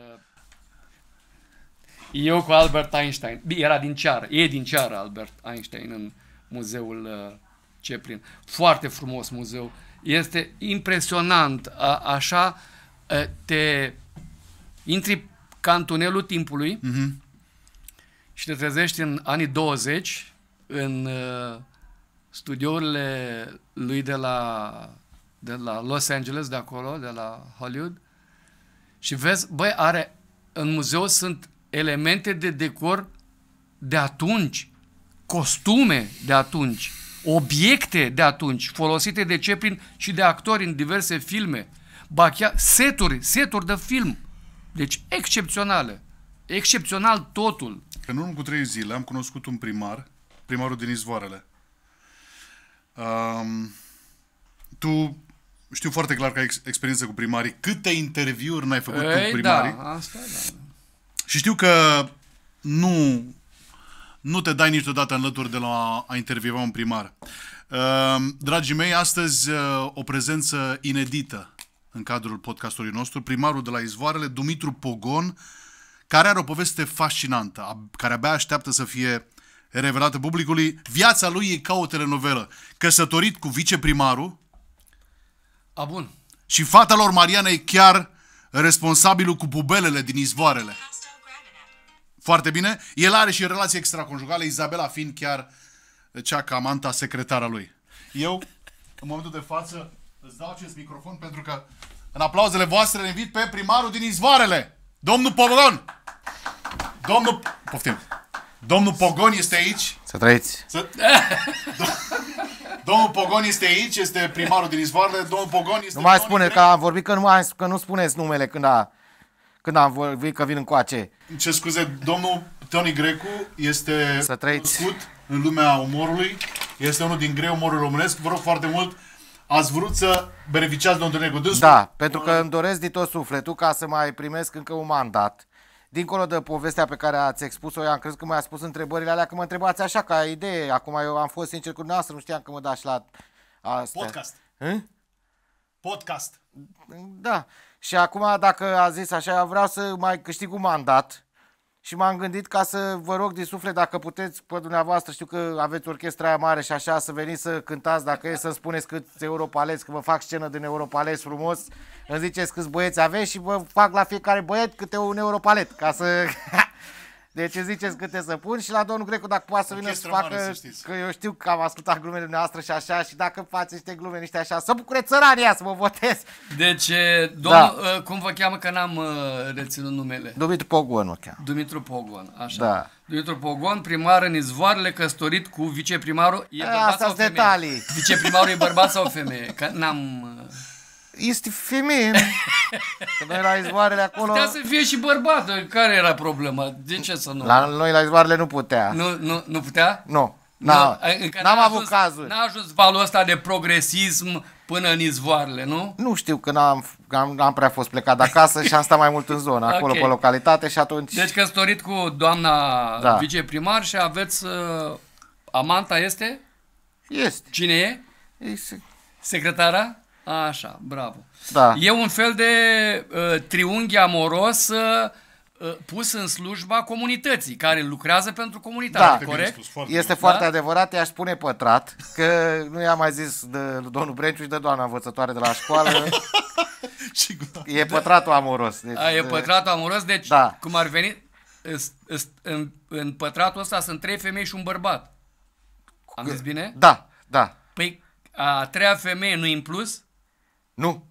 Eu cu Albert Einstein. Era din ceară. E din ceară Albert Einstein în muzeul uh, Ceplin. Foarte frumos muzeu. Este impresionant. A, așa uh, te intri ca în tunelul timpului uh-huh. și te trezești în anii 20 în uh, studiourile lui de la, de la Los Angeles, de acolo, de la Hollywood, și vezi, băi, are, în muzeu sunt elemente de decor de atunci, costume de atunci, obiecte de atunci, folosite de Ceplin și de actori în diverse filme, bachia, chiar seturi, seturi de film. Deci excepționale. Excepțional totul. În urmă cu trei zile am cunoscut un primar primarul din Izvoarele. Um, tu știu foarte clar că ai ex- experiență cu primarii. Câte interviuri n-ai făcut Ei, păi, cu primarii? Da, asta da. Și știu că nu, nu te dai niciodată înlături de la a intervieva un primar. Um, dragii mei, astăzi uh, o prezență inedită în cadrul podcastului nostru, primarul de la Izvoarele, Dumitru Pogon, care are o poveste fascinantă, a, care abia așteaptă să fie revelată publicului, viața lui e ca o telenovelă. Căsătorit cu viceprimarul. A, bun. Și fata lor, Mariana, e chiar responsabilul cu bubelele din izvoarele. Foarte bine. El are și relații extraconjugale, Izabela fiind chiar cea ca amanta secretara lui. Eu, în momentul de față, îți dau acest microfon pentru că în aplauzele voastre le invit pe primarul din izvoarele, domnul Pogon. Domnul... Poftim. Domnul Pogon este aici. Să trăiți. Să... Domnul Pogon este aici, este primarul din Izvoarele. Domnul Pogon este... Nu mai spune că am vorbit că nu, mai, că nu spuneți numele când, a, când am vorbit că vin încoace. Ce scuze, domnul Tony Grecu este Să cunoscut în lumea umorului. Este unul din greu umorul românesc. Vă rog foarte mult, ați vrut să beneficiați de un Da, pentru că îmi doresc din tot sufletul ca să mai primesc încă un mandat dincolo de povestea pe care ați expus-o, eu am crezut că mi-a spus întrebările alea, că mă întrebați așa, ca idee. Acum eu am fost sincer cu dumneavoastră, nu știam că mă dați la asta. Podcast. Hă? Podcast. Da. Și acum, dacă a zis așa, vreau să mai câștig un mandat și m-am gândit ca să vă rog din suflet dacă puteți, pe dumneavoastră, știu că aveți orchestra aia mare și așa, să veniți să cântați, dacă e să-mi spuneți cât europalezi, că vă fac scenă din europalez frumos, îmi ziceți câți băieți aveți și vă fac la fiecare băiet câte un europalet, ca să... Deci ziceți câte să pun și la domnul Grecu dacă poate să vină să facă, să că eu știu că am ascultat glumele noastre și așa și dacă faceți niște glume niște așa, să bucure țărania să mă votez. Deci, eh, domnul, da. Eh, cum vă cheamă că n-am eh, reținut numele? Dumitru Pogon o cheamă. Dumitru Pogon, așa. Da. Dumitru Pogon, primar în izvoarele, căstorit cu viceprimarul, e bărbat Asta sau femeie? detalii. Viceprimarul e bărbat sau femeie? Că n-am este femeie. Că noi la izvoarele acolo... Putea să fie și bărbată. Care era problema? De ce să nu? La noi la izvoarele nu putea. Nu, nu, nu putea? Nu. N-am n-a avut cazuri. N-a ajuns valul ăsta de progresism până în izvoarele, nu? Nu știu, că n-am, am, am prea fost plecat de acasă și am stat mai mult în zonă, okay. acolo pe localitate și atunci... Deci căsătorit cu doamna da. viceprimar și aveți... Uh, amanta este? Este. Cine e? Este. Secretara? Așa, bravo. Da. E un fel de uh, triunghi amoros uh, uh pus în slujba comunității, care lucrează pentru comunitate, da. corect? Spus, foarte este bine. foarte da? adevărat, i-aș spune pătrat, că nu i-am mai zis de domnul Brenciu și de doamna învățătoare de la școală. e pătratul amoros. Deci, A, e pătratul amoros, deci da. cum ar veni, în, în pătratul ăsta sunt trei femei și un bărbat. Am zis bine? Da, da. Păi a treia femeie nu în plus? Nu.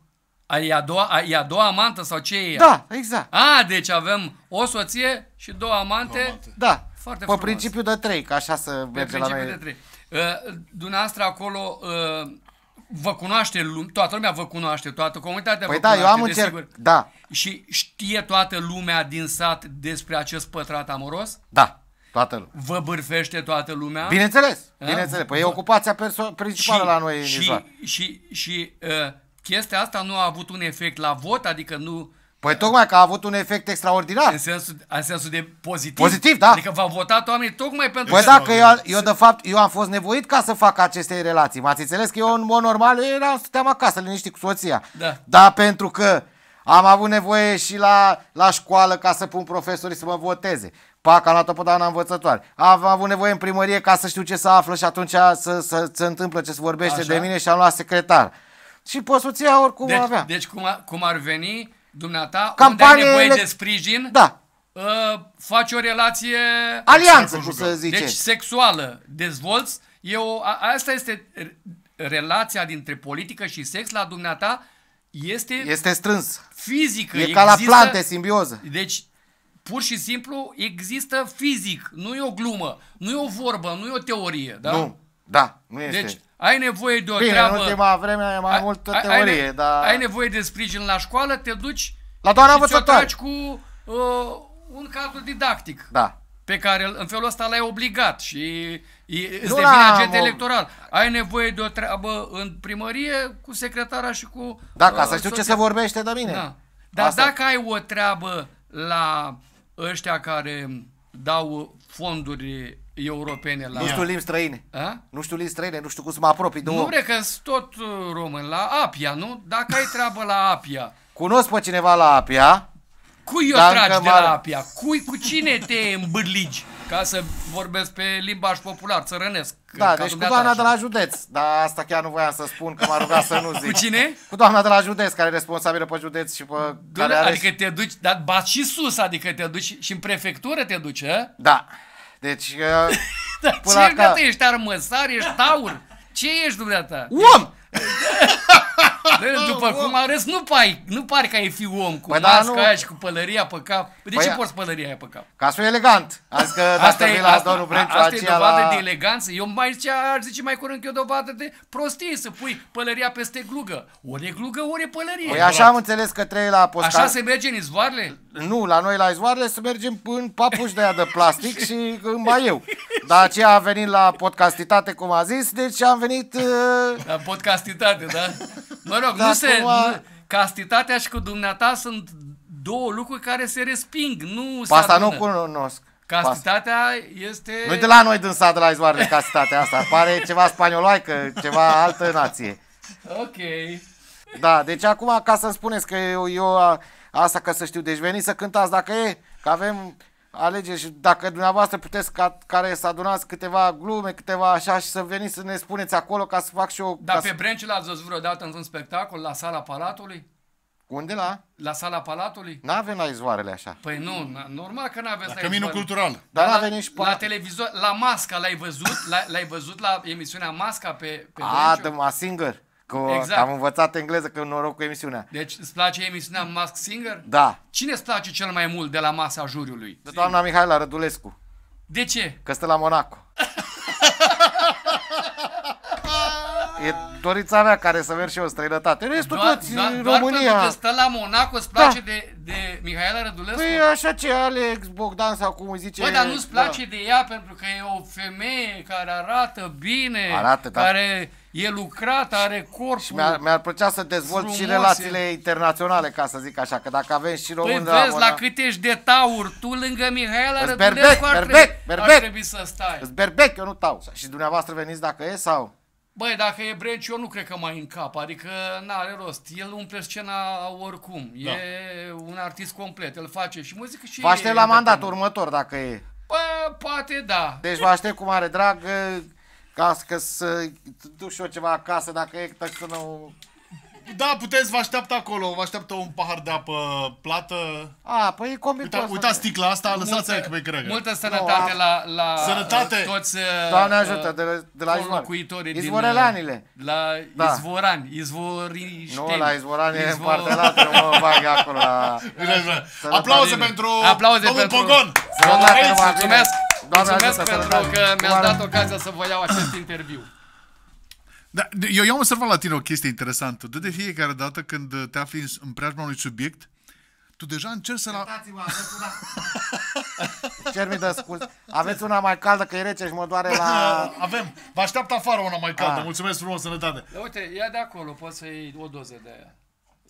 A, e, a doua, a, e a doua amantă sau ce e ea? Da, exact. A, deci avem o soție și două amante. Două Da. Foarte Pe frumos. principiu de trei, ca așa să Pe merge la noi. de trei. Uh, dumneavoastră acolo uh, vă cunoaște lumea, toată lumea vă cunoaște, toată comunitatea păi vă da, cunoaște, eu am încerc, da. Și știe toată lumea din sat despre acest pătrat amoros? Da. Toată lumea. Vă bârfește toată lumea? Bineînțeles, da? bineînțeles. Păi e ocupația principală și, la noi și, și, și, și uh, chestia asta nu a avut un efect la vot, adică nu... Păi tocmai că a avut un efect extraordinar. În sensul, în sensul de pozitiv. Pozitiv, da. Adică v-au votat oamenii tocmai pentru... Păi dacă eu, eu, de fapt, eu am fost nevoit ca să fac aceste relații. M-ați înțeles că eu, în mod normal, eu eram, stăteam acasă, liniștit cu soția. Da. Dar pentru că am avut nevoie și la, la școală ca să pun profesorii să mă voteze. Pac, am luat-o pe doamna învățătoare. Am avut nevoie în primărie ca să știu ce să află și atunci să, să, să, se întâmplă ce se vorbește Așa. de mine și am luat secretar și pe soția oricum deci, avea. Deci cum, a, cum ar veni dumneata, Campanie unde ai nevoie de sprijin, da. uh, faci o relație alianță, cum să zice. Deci sexuală, dezvolți. E o, a, asta este relația dintre politică și sex la dumneata este, este strâns. Fizică. E există, ca la plante, simbioză. Deci pur și simplu există fizic, nu e o glumă, nu e o vorbă, nu e o teorie. Da? Nu, da, nu este. Deci ai nevoie de o Bine, treabă... în ultima vreme e mai ai, teorie, ai, ai, dar... Ai nevoie de sprijin la școală, te duci la doar și ți-o tragi cu uh, un cadru didactic. Da. Pe care în felul ăsta l-ai obligat și îți nu devine agent electoral. Ai nevoie de o treabă în primărie cu secretara și cu... Da, ca uh, să știu ce se vorbește de mine. Da. Dar Asta. dacă ai o treabă la ăștia care dau fonduri europene la... Nu știu limbi străine. A? Nu știu limbi străine, nu știu cum să mă apropii de Nu, vreau că tot uh, român, la Apia, nu? Dacă ai treabă la Apia. Cunosc pe cineva la Apia. Cui o tragi de la Apia? Cui, cu cine te îmbârligi? Ca să vorbesc pe limbaj popular, țărănesc. Da, deci cu doamna așa. de la județ. Dar asta chiar nu voiam să spun, că m-a rugat să nu zic. Cu cine? Cu doamna de la județ, care e responsabilă pe județ și pe... Doamne, care are... Adică te duci, dar bați și sus, adică te duci și în prefectură te duci, a? Ă? Da. Deci... Uh, Dar ce ca... ești armăsar, ești taur? Ce ești dumneata? Om! Bă, după cum arăți, nu, pai, nu pare că ai fi om cu păi masca da, aia și cu pălăria pe cap. De păi ce porți pălăria aia pe cap? Ca să elegant. Azi că asta e, la asta, domnul Brenciu, asta e dovadă la... de eleganță. Eu mai ce ar zice mai curând că e o dovadă de prostie să pui pălăria peste glugă. Ori e glugă, ori e pălărie. Păi așa am înțeles că trei la postal. Așa se merge în izvoarele? Nu, la noi la izvoarele să mergem în papuși de aia de plastic și în baieu. Dar aceea a venit la podcastitate, cum a zis, deci am venit... Uh... La podcastitate, da? Mă Mă rog, nu se... Acum... Castitatea și cu dumneata sunt două lucruri care se resping, nu se Asta nu cunosc. Castitatea Pas. este... nu de la noi din sat, de la izvoare de castitatea asta. Pare ceva spanioloaică, ceva altă nație. Ok. Da, deci acum, ca să spuneți că eu, eu asta că să știu, deci veniți să cântați dacă e, că avem Alege și dacă dumneavoastră puteți ca, care să adunați câteva glume, câteva așa și să veniți să ne spuneți acolo ca să fac și eu... Dar pe să... Brenci l-ați văzut vreodată într-un spectacol la sala Palatului? Unde la? La sala Palatului? N-avem la izvoarele așa. Păi nu, normal că n-aveți la, la Căminul Cultural. Dar n la, pe... La televizor, la Masca l-ai văzut? L-ai văzut la emisiunea Masca pe, pe A, Brânciu? de, Singer. Că exact. am învățat engleză, că noroc cu emisiunea. Deci îți place emisiunea Mask Singer? Da. Cine îți place cel mai mult de la masa juriului? De doamna Mihaela Rădulescu. De ce? Că stă la Monaco. E dorița mea care să merg și eu în străinătate. Restul doar, toți doar, România. Doar pentru că stă la Monaco îți place da. de, de Mihaela Rădulescu? Păi așa ce, Alex Bogdan sau cum îi zice... Păi, dar nu-ți da. place da. de ea pentru că e o femeie care arată bine, arată, da. care e lucrat, are corpul Și mi-ar, mi-ar plăcea să dezvolt frumos, și relațiile e... internaționale, ca să zic așa, că dacă avem și român păi vezi, la cât ești de taur, tu lângă Mihaela Rădulescu berbec, ar, berbec, trebui, berbec. ar trebui să stai. Îți berbec, eu nu tau. Și dumneavoastră veniți dacă e sau... Băi, dacă e Breci, eu nu cred că mai în cap, adică n-are rost. El umple scena oricum, da. e un artist complet, el face și muzică și... Vă aștept la mandat următor, dacă e. Bă, poate da. Deci vă aștept cu mare drag ca să duc și eu ceva acasă, dacă e, să nu... Da, puteți, vă așteaptă acolo, vă așteaptă un pahar de apă plată. A, păi e combinația Uita, uitați sticla asta, lăsați aia că pe greagă. Multă sănătate no, la, la uh, sănătate. toți uh, Doamne ajută, de, la, uh, de la locuitorii din... Izvorelanile. La da. izvorani, izvorișteni. Nu, la izvorani Izvor... în partea lată, nu mă bag acolo la... Aplauze pentru Aplauze domnul pentru... Pogon! Sănătate, mulțumesc! Mulțumesc pentru că mi-ați dat ocazia să vă iau acest interviu. Da, eu, eu am observat la tine o chestie interesantă. De, de fiecare dată când te afli în preajma unui subiect, tu deja încerci să... La... Cer mi de scuze. Aveți una mai caldă că e rece și mă doare la... Avem. Vă așteaptă afară una mai caldă. A. Ah. Mulțumesc frumos, sănătate. Uite, ia de acolo, poți să iei o doză de aia.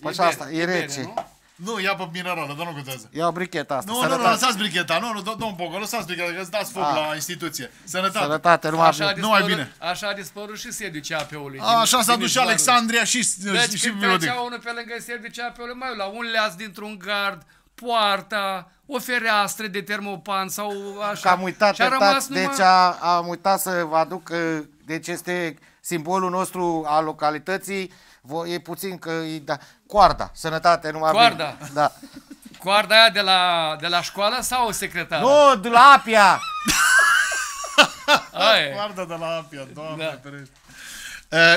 Păi asta, e, e rece. Bere, nu? Nu, ia pe minerală, dar nu contează. Ia bricheta asta. Nu, nu, nu, lăsați bricheta. Nu, nu, domn Pogo, lăsați bricheta, că îți dați foc A. Ah. la instituție. Sănătate. Sănătate, numai așa bine. Dispărut, bine. Așa a dispărut și sediul CAP-ului. Așa s-a dus și Alexandria și, uh, deci, și Melodic. unul pe lângă sediul CAP-ului, mai la un leaz dintr-un gard, poarta, o fereastră de termopan sau așa. Că am uitat, și a rămas deci am uitat să vă aduc, uh, deci este simbolul nostru al localității, e puțin că e, da, Coarda, sănătate, numai Coarda. Bine. Da. Coarda aia de la, de la școală sau secretară? Nu, de la Apia! Coarda de la Apia, doamne da. Perește.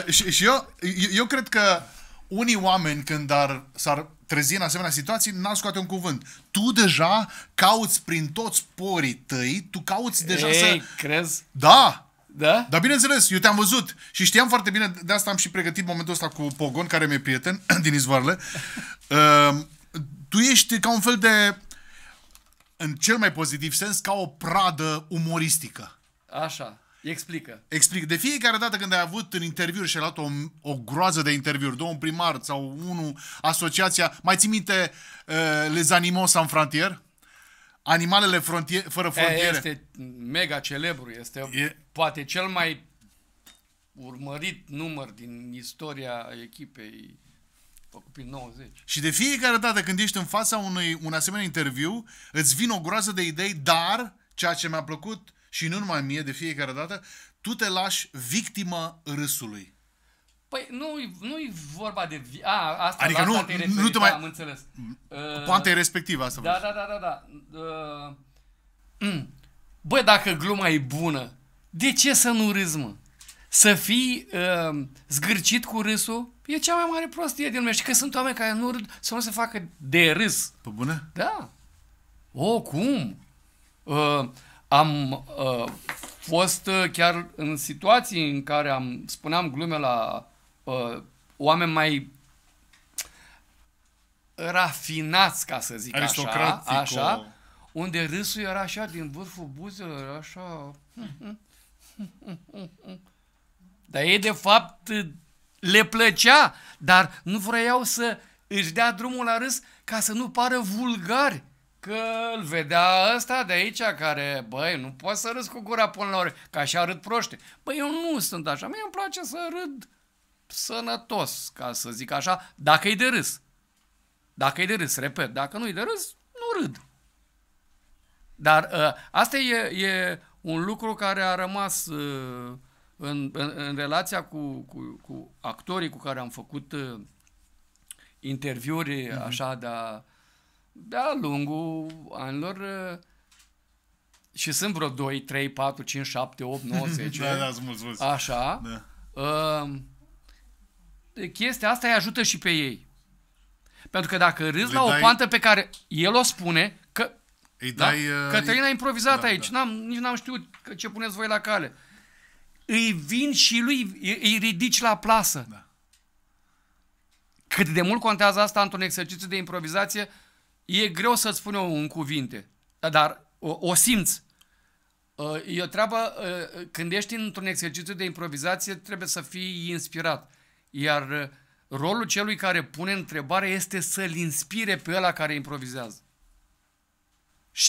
Uh, și, și eu, eu, eu cred că unii oameni când ar, s-ar trezi în asemenea situații, n-ar scoate un cuvânt. Tu deja cauți prin toți porii tăi, tu cauți deja Ei, să... crezi? Da! Da? Dar bineînțeles, eu te-am văzut și știam foarte bine, de asta am și pregătit momentul ăsta cu Pogon, care mi-e prieten din izvoarele. Ehm, tu ești ca un fel de, în cel mai pozitiv sens, ca o pradă umoristică. Așa. Explică. Explic. De fiecare dată când ai avut în interviu și ai luat o, o groază de interviuri, două un primar sau unul, asociația, mai ții minte uh, Les Animaux Sans Frontières? Animalele frontier, fără frontiere. Este mega celebru, este e... poate cel mai urmărit număr din istoria echipei făcut prin 90. Și de fiecare dată când ești în fața unui un asemenea interviu, îți vin o groază de idei, dar ceea ce mi-a plăcut și nu numai mie de fiecare dată, tu te lași victimă râsului. Păi nu, nu-i vorba de... Vi- A, asta, adică nu, te referi, nu te mai... Da, am înțeles. Mm, uh, poate uh, e respectivă, asta da, da, da, da, da. Uh, mm. Bă, dacă gluma e bună, de ce să nu râzi, mă? Să fii uh, zgârcit cu râsul e cea mai mare prostie din lume. Și că sunt oameni care nu râd să nu se facă de râs. Pe bune? Da. O, cum? Uh, am uh, fost uh, chiar în situații în care am spuneam glume la uh, oameni mai rafinați, ca să zic așa, așa, unde râsul era așa din vârful buzelor, așa... Dar ei, de fapt, le plăcea, dar nu vreau să își dea drumul la râs ca să nu pară vulgari. Că îl vedea ăsta de aici care, băi, nu poți să râzi cu gura până la ori, că așa râd proște. Băi, eu nu sunt așa, mie îmi place să râd sănătos, ca să zic așa, dacă e de râs. Dacă e de râs, repet, dacă nu e de râs, nu râd. Dar ă, asta e, e un lucru care a rămas ă, în, în, în relația cu, cu, cu actorii cu care am făcut ă, interviuri mm-hmm. așa de-a, de-a lungul anilor ă, și sunt vreo 2, 3, 4, 5, 7, 8, 9, 10. da, da, mulți, mulți. Așa. Da. Uh, chestia asta îi ajută și pe ei. Pentru că dacă râzi Le la dai... o pantă pe care el o spune, că îi da? dai, da? Uh, Cătălina a improvizat da, aici, da. N-am, nici n-am știut că ce puneți voi la cale. Îi vin și lui, îi ridici la plasă. Da. Cât de mult contează asta într-un exercițiu de improvizație, e greu să-ți spun eu în cuvinte, dar o, o simți. Uh, e o treabă, uh, când ești într-un exercițiu de improvizație, trebuie să fii inspirat. Iar uh, rolul celui care pune întrebare este să-l inspire pe ăla care improvizează.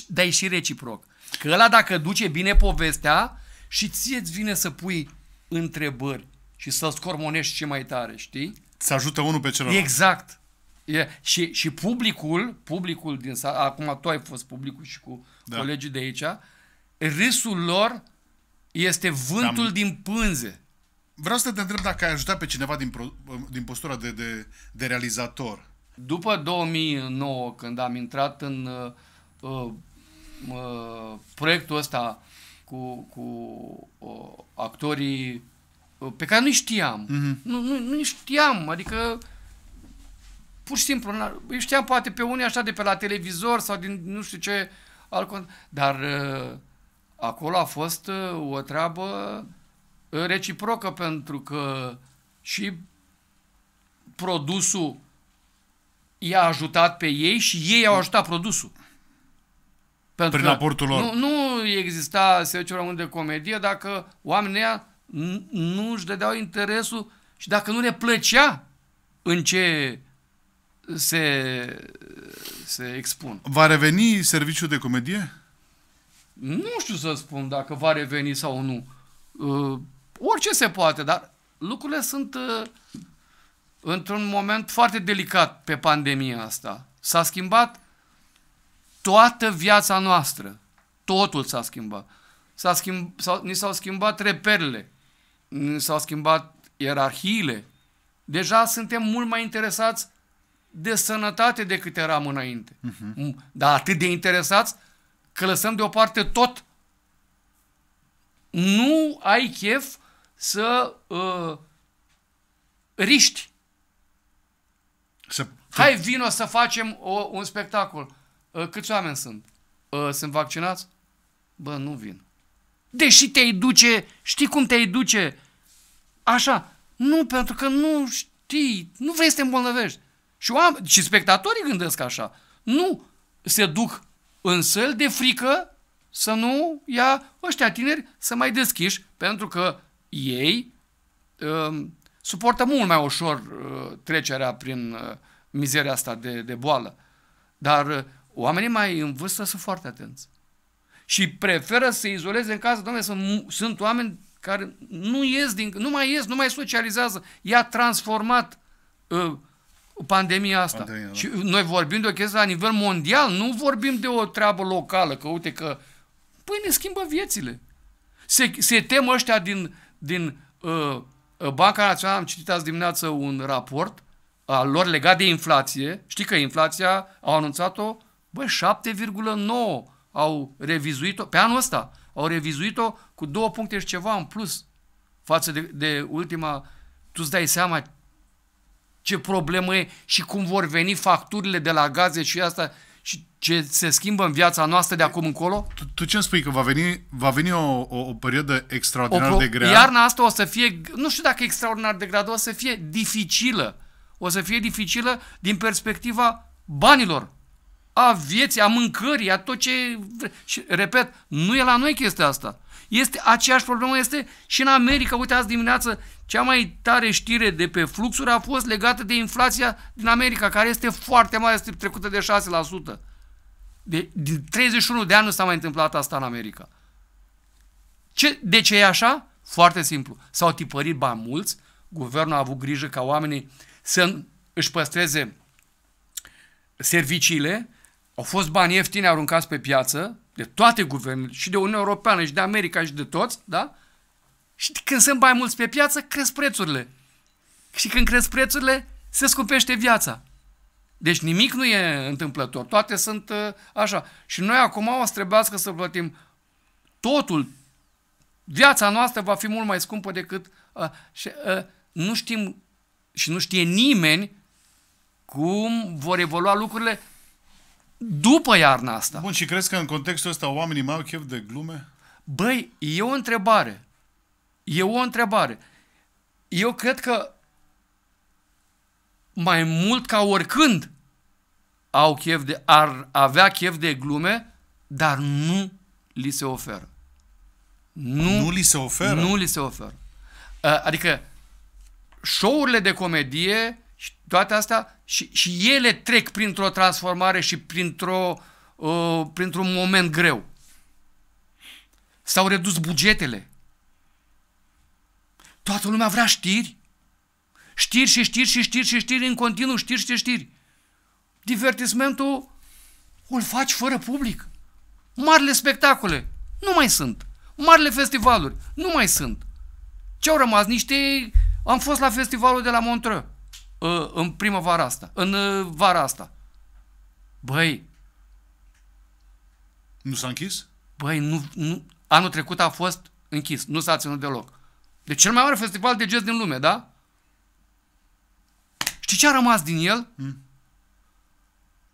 Dar e și reciproc. Că ăla dacă duce bine povestea și ție îți vine să pui întrebări și să-l scormonești ce mai tare, știi? Să ajută unul pe celălalt. Exact. E, și, și publicul, publicul din sală, acum tu ai fost publicul și cu da. colegii de aici, râsul lor este vântul Cam... din pânze. Vreau să te întreb dacă ai ajutat pe cineva din, pro, din postura de, de, de realizator. După 2009, când am intrat în uh, uh, proiectul ăsta cu, cu uh, actorii uh, pe care nu știam, mm-hmm. nu, nu, nu știam, adică pur și simplu, îi știam poate pe unii așa de pe la televizor sau din nu știu ce, alt, dar uh, acolo a fost uh, o treabă reciprocă pentru că și produsul i-a ajutat pe ei și ei au ajutat produsul. Pentru Prin aportul lor. Nu, nu exista serviciul român de comedie dacă oamenii nu își dădeau interesul și dacă nu le plăcea în ce se, se expun. Va reveni serviciul de comedie? Nu știu să spun dacă va reveni sau nu. Uh, Orice se poate, dar lucrurile sunt uh, într-un moment foarte delicat pe pandemia asta. S-a schimbat toată viața noastră. Totul s-a schimbat. S-a schimb, s ni s-au schimbat reperele, ni s-au schimbat ierarhiile. Deja suntem mult mai interesați de sănătate decât eram înainte. Uh-huh. Dar atât de interesați că lăsăm deoparte tot. Nu ai chef să uh, riști. Să... Hai, vino să facem o, un spectacol. Uh, câți oameni sunt? Uh, sunt vaccinați? Bă, nu vin. Deși te ai duce, știi cum te ai duce? Așa, nu, pentru că nu știi, nu vrei să te îmbolnăvești. Și, oameni, și spectatorii gândesc așa. Nu, se duc în săl de frică să nu ia ăștia tineri să mai deschiși, pentru că ei uh, suportă mult mai ușor uh, trecerea prin uh, mizeria asta de, de boală. Dar uh, oamenii mai în vârstă sunt foarte atenți. Și preferă să se izoleze în casă. Doamne, sunt, sunt oameni care nu ies din, nu mai ies, nu mai socializează. I-a transformat uh, pandemia asta. Pandemia, da. noi vorbim de o chestie la nivel mondial, nu vorbim de o treabă locală, că uite că, păi ne schimbă viețile. Se, se tem ăștia din, din uh, uh Banca Națională, am citit azi dimineață un raport al lor legat de inflație. Știi că inflația au anunțat-o, Băi, 7,9 au revizuit-o, pe anul ăsta, au revizuit-o cu două puncte și ceva în plus față de, de ultima. Tu îți dai seama ce problemă e și cum vor veni facturile de la gaze și asta și ce se schimbă în viața noastră de acum încolo? Tu, tu ce îmi spui? Că va veni, va veni o, o, o perioadă extraordinar o, de grea? Iarna asta o să fie, nu știu dacă extraordinar de grea, o să fie dificilă. O să fie dificilă din perspectiva banilor, a vieții, a mâncării, a tot ce... Și, repet, nu e la noi chestia asta. Este aceeași problemă, este și în America. Uite, azi dimineață cea mai tare știre de pe fluxuri a fost legată de inflația din America, care este foarte mare, este trecută de 6%. De, din 31 de ani nu s-a mai întâmplat asta în America. Ce, de ce e așa? Foarte simplu. S-au tipărit bani mulți, guvernul a avut grijă ca oamenii să își păstreze serviciile, au fost bani ieftini aruncați pe piață, de toate guvernele, și de Uniunea Europeană, și de America, și de toți, da? Și când sunt mai mulți pe piață, cresc prețurile. Și când cresc prețurile, se scumpește viața. Deci nimic nu e întâmplător, toate sunt uh, așa. Și noi acum o să trebuiască să plătim totul. Viața noastră va fi mult mai scumpă decât... Uh, și, uh, nu știm și nu știe nimeni cum vor evolua lucrurile după iarna asta. Bun, și crezi că în contextul ăsta oamenii mai au chef de glume? Băi, e o întrebare. E o întrebare. Eu cred că mai mult ca oricând au chef de, ar avea chef de glume, dar nu li se oferă. Nu, nu li se oferă? Nu li se oferă. Adică show-urile de comedie și toate astea și, și ele trec printr-o transformare și printr-o, uh, printr-un moment greu. S-au redus bugetele. Toată lumea vrea știri. Știri și știri și știri și știri în continuu, știri și știri. Divertismentul îl faci fără public. Marile spectacole nu mai sunt. Marile festivaluri nu mai sunt. Ce-au rămas? Niște... Am fost la festivalul de la Montreux ă, în primăvara asta, în ă, vara asta. Băi... Nu s-a închis? Băi, nu, nu, anul trecut a fost închis, nu s-a ținut deloc. De cel mai mare festival de jazz din lume, da? Știi ce a rămas din el? Hmm.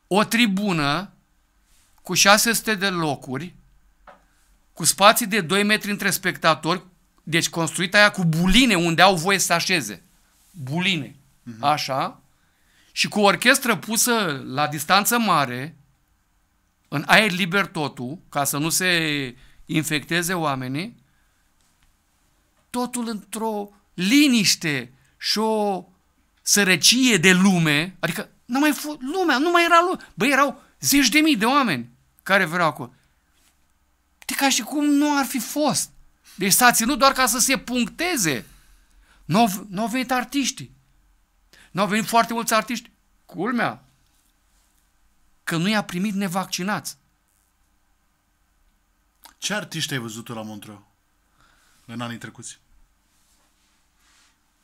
O tribună cu 600 de locuri, cu spații de 2 metri între spectatori, deci construită aia cu buline unde au voie să așeze. Buline. Uh-huh. Așa. Și cu o orchestră pusă la distanță mare, în aer liber totul, ca să nu se infecteze oamenii, totul într-o liniște și o sărăcie de lume, adică nu mai fost, lumea, nu mai era lume. Băi, erau zeci de mii de oameni care vreau acolo. De ca și cum nu ar fi fost. Deci s-a ținut doar ca să se puncteze. Nu au, nu au venit artiști. Nu au venit foarte mulți artiști. Culmea, că nu i-a primit nevaccinați. Ce artiști ai văzut la Montreux în anii trecuți?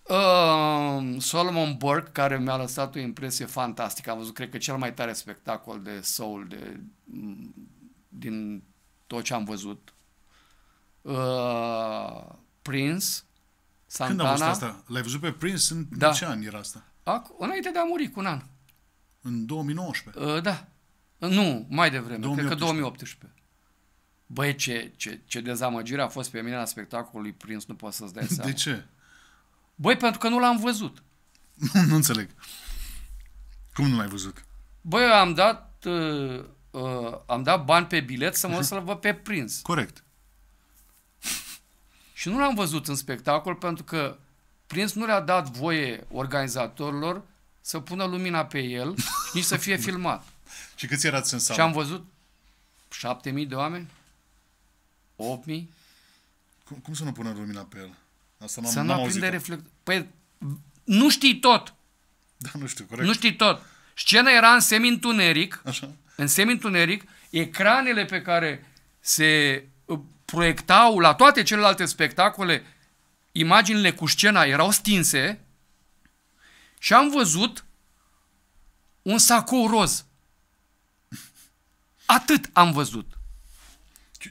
Ehm, Solomon Burke, care mi-a lăsat o impresie fantastică. Am văzut, cred că, cel mai tare spectacol de soul de, din tot ce am văzut. Uh, Prince, Santana. Când a văzut asta? L-ai văzut pe Prince? În da. ce an era asta? Ac- înainte de a muri, cu un an. În 2019? Uh, ehm, da. Nu, mai devreme, 2018. cred că 2018. Băi, ce, ce, ce dezamăgire a fost pe mine la spectacolul lui Prince, nu poți să-ți dai seama. De ce? Băi, pentru că nu l-am văzut. nu înțeleg. Cum nu l-ai văzut? Băi, am dat, uh, uh, am dat bani pe bilet să mă să-l văd pe prins. Corect. Și nu l-am văzut în spectacol pentru că prins nu le-a dat voie organizatorilor să pună lumina pe el, nici să fie filmat. Și câți erați în sală? Și am văzut 7.000 de oameni, 8.000. Cum, cum să nu pună lumina pe el? Asta n-am, să nu aprinde reflector. Păi nu știi tot. Da, nu știu, corect. Nu știi tot. Scena era în semintuneric, Așa. în semintuneric, ecranele pe care se uh, proiectau la toate celelalte spectacole, imaginile cu scena erau stinse și am văzut un sacou roz. Atât am văzut.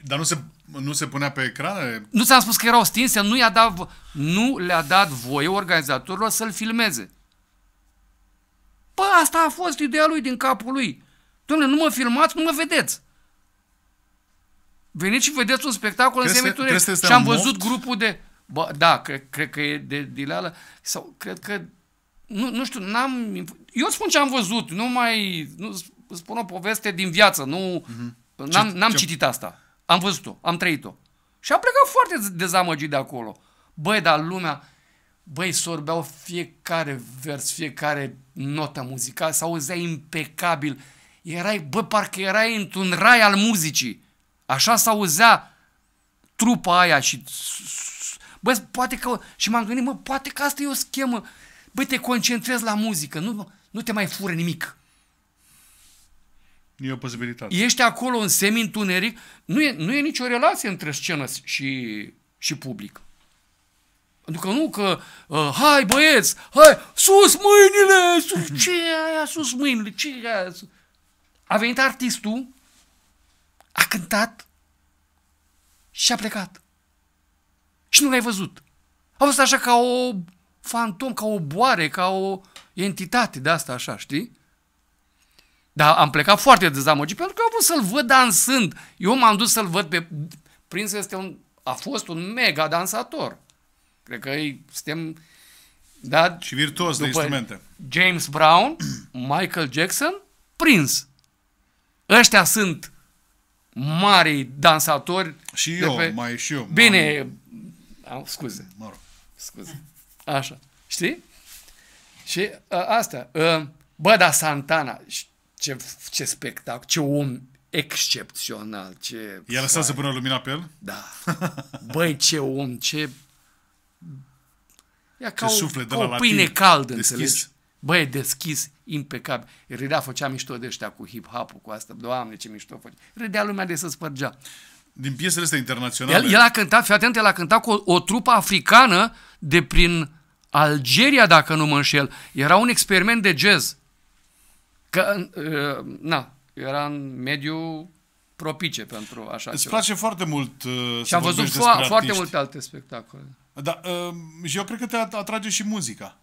Dar nu se nu se punea pe ecran. Nu ți-am spus că erau stinse, nu, i-a dat, nu le-a dat voie organizatorilor să-l filmeze. Pă, asta a fost ideea lui din capul lui. Dom'le, nu mă filmați, nu mă vedeți. Veniți și vedeți un spectacol crezi în Semiturec. Și am văzut grupul de... Bă, da, cred, cred că e de dileală. Sau cred că... Nu, nu știu, n-am... Eu spun ce am văzut, nu mai... Nu, spun o poveste din viață, nu... Mm-hmm. N-am, n-am ce, citit asta. Am văzut-o, am trăit-o. Și am plecat foarte dezamăgit de acolo. Băi, dar lumea, băi, sorbeau fiecare vers, fiecare notă muzicală, s-auzea impecabil. Erai, bă, parcă erai într-un rai al muzicii. Așa s-auzea trupa aia și... Bă, poate că... Și m-am gândit, mă, poate că asta e o schemă. Băi, te concentrezi la muzică, nu, nu te mai fură nimic. E o posibilitate. Ești acolo în semi-întuneric, nu e, nu e nicio relație între scenă și, și public. Adică nu că, uh, hai băieți, hai, sus mâinile, sus, ce e aia, sus mâinile, ce e aia. A venit artistul, a cântat și a plecat. Și nu l-ai văzut. A fost așa ca o fantom, ca o boare, ca o entitate de asta așa, știi? Dar am plecat foarte dezamăgit pentru că am vrut să-l văd dansând. Eu m-am dus să-l văd pe... Prins este un... A fost un mega dansator. Cred că ei suntem... Da, și virtuos de instrumente. James Brown, Michael Jackson, Prince. Ăștia sunt mari dansatori. Și eu, pe... mai și eu. Bine, am... scuze. Mă rog. Scuze. Așa. Știi? Și ă, asta. A, ă, bă, da, Santana. Și ce, ce spectacol, ce om excepțional. Ce I-a lăsat să pună lumina pe el? Da. Băi, ce om, ce... Ia ca ce o, suflet ca de o la pâine latin. deschis. înțelegi? Băi, deschis, impecabil. Râdea, făcea mișto de ăștia cu hip-hop-ul, cu asta. Doamne, ce mișto făcea. Râdea lumea de să spărgea. Din piesele astea internaționale. El, el a cântat, fii atent, el a cântat cu o, o trupă africană de prin Algeria, dacă nu mă înșel. Era un experiment de jazz. Că, uh, na, era în mediu propice pentru așa Îți ceva. place foarte mult uh, Și am văzut fo- foarte multe alte spectacole. Da, uh, și eu cred că te atrage și muzica.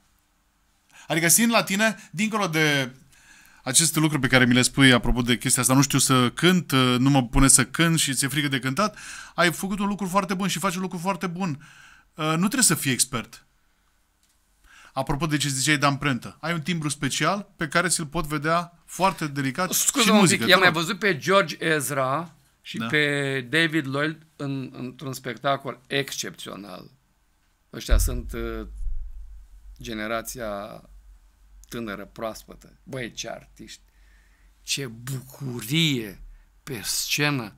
Adică, simt la tine, dincolo de aceste lucruri pe care mi le spui apropo de chestia asta, nu știu să cânt, uh, nu mă pune să cânt și ți-e frică de cântat, ai făcut un lucru foarte bun și faci un lucru foarte bun. Uh, nu trebuie să fii expert. Apropo de ce ziceai de amprentă, ai un timbru special pe care ți-l pot vedea foarte delicat Scuze și muzică. i-am mai văzut pe George Ezra și da. pe David Lloyd în, într-un spectacol excepțional. Ăștia sunt uh, generația tânără, proaspătă. Băi, ce artiști! Ce bucurie pe scenă!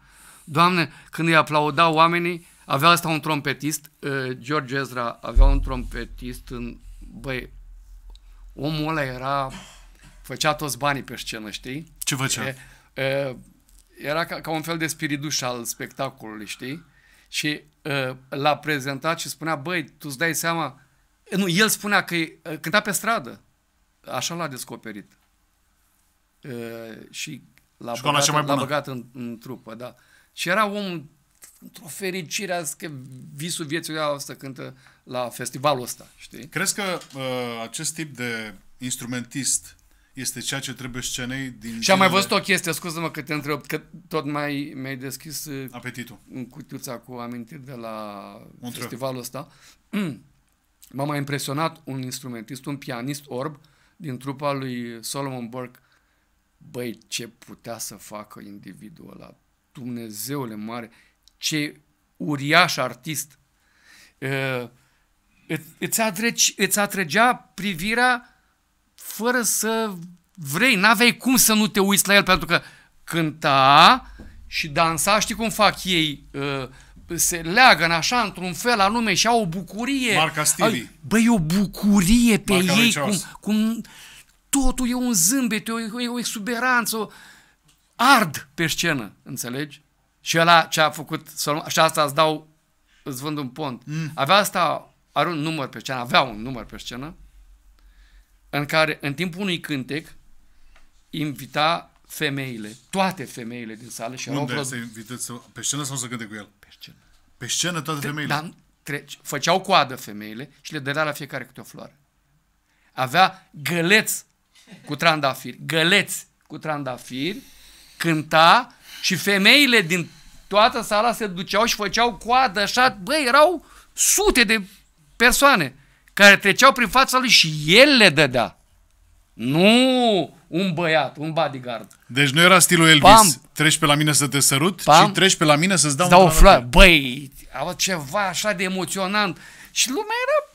Doamne, când îi aplaudau oamenii, avea asta un trompetist, uh, George Ezra avea un trompetist în băi, omul ăla era, făcea toți banii pe scenă, știi? Ce făcea? E, e, era ca, ca un fel de spiriduș al spectacolului, știi? Și e, l-a prezentat și spunea, băi, tu îți dai seama, nu, el spunea că e, cânta pe stradă. Așa l-a descoperit. E, și l-a și băgat, mai l-a băgat în, în trupă, da. Și era omul într-o fericire azi că visul vieții o să cântă la festivalul ăsta, știi? Crezi că uh, acest tip de instrumentist este ceea ce trebuie scenei din... Și am mai văzut o chestie, scuză-mă că te întreb, că tot mai mi-ai deschis uh, apetitul. în cutiuța cu amintiri de la un festivalul ăsta. M-a mai impresionat un instrumentist, un pianist orb din trupa lui Solomon Burke. Băi, ce putea să facă individul ăla? Dumnezeule mare! ce uriaș artist, îți, atregi, îți atregea privirea fără să vrei, n-aveai cum să nu te uiți la el, pentru că cânta și dansa, știi cum fac ei, se leagă în așa, într-un fel anume și au o bucurie. Marca Stevie. Băi, o bucurie pe Marca ei, cum, cum totul e un zâmbet, e o, e o exuberanță, o ard pe scenă, înțelegi? Și ăla ce a făcut, și asta îți dau, îți vând un pont. Mm. Avea asta, are un număr pe scenă, avea un număr pe scenă, în care, în timpul unui cântec, invita femeile, toate femeile din sală și Unde erau... să invitați să... Pe scenă sau să cânte cu el? Pe scenă. Pe scenă toate Tre- femeile? Dar treci, făceau coadă femeile și le dădea la fiecare câte o floare. Avea găleți cu trandafiri, găleți cu trandafiri, cânta și femeile din toată sala se duceau și făceau coadă, așa, băi, erau sute de persoane care treceau prin fața lui și el le dădea. Nu un băiat, un bodyguard. Deci nu era stilul Elvis. Pam. Treci pe la mine să te sărut Pam. și treci pe la mine să-ți dau, dau o floare. Băi, avea ceva așa de emoționant. Și lumea era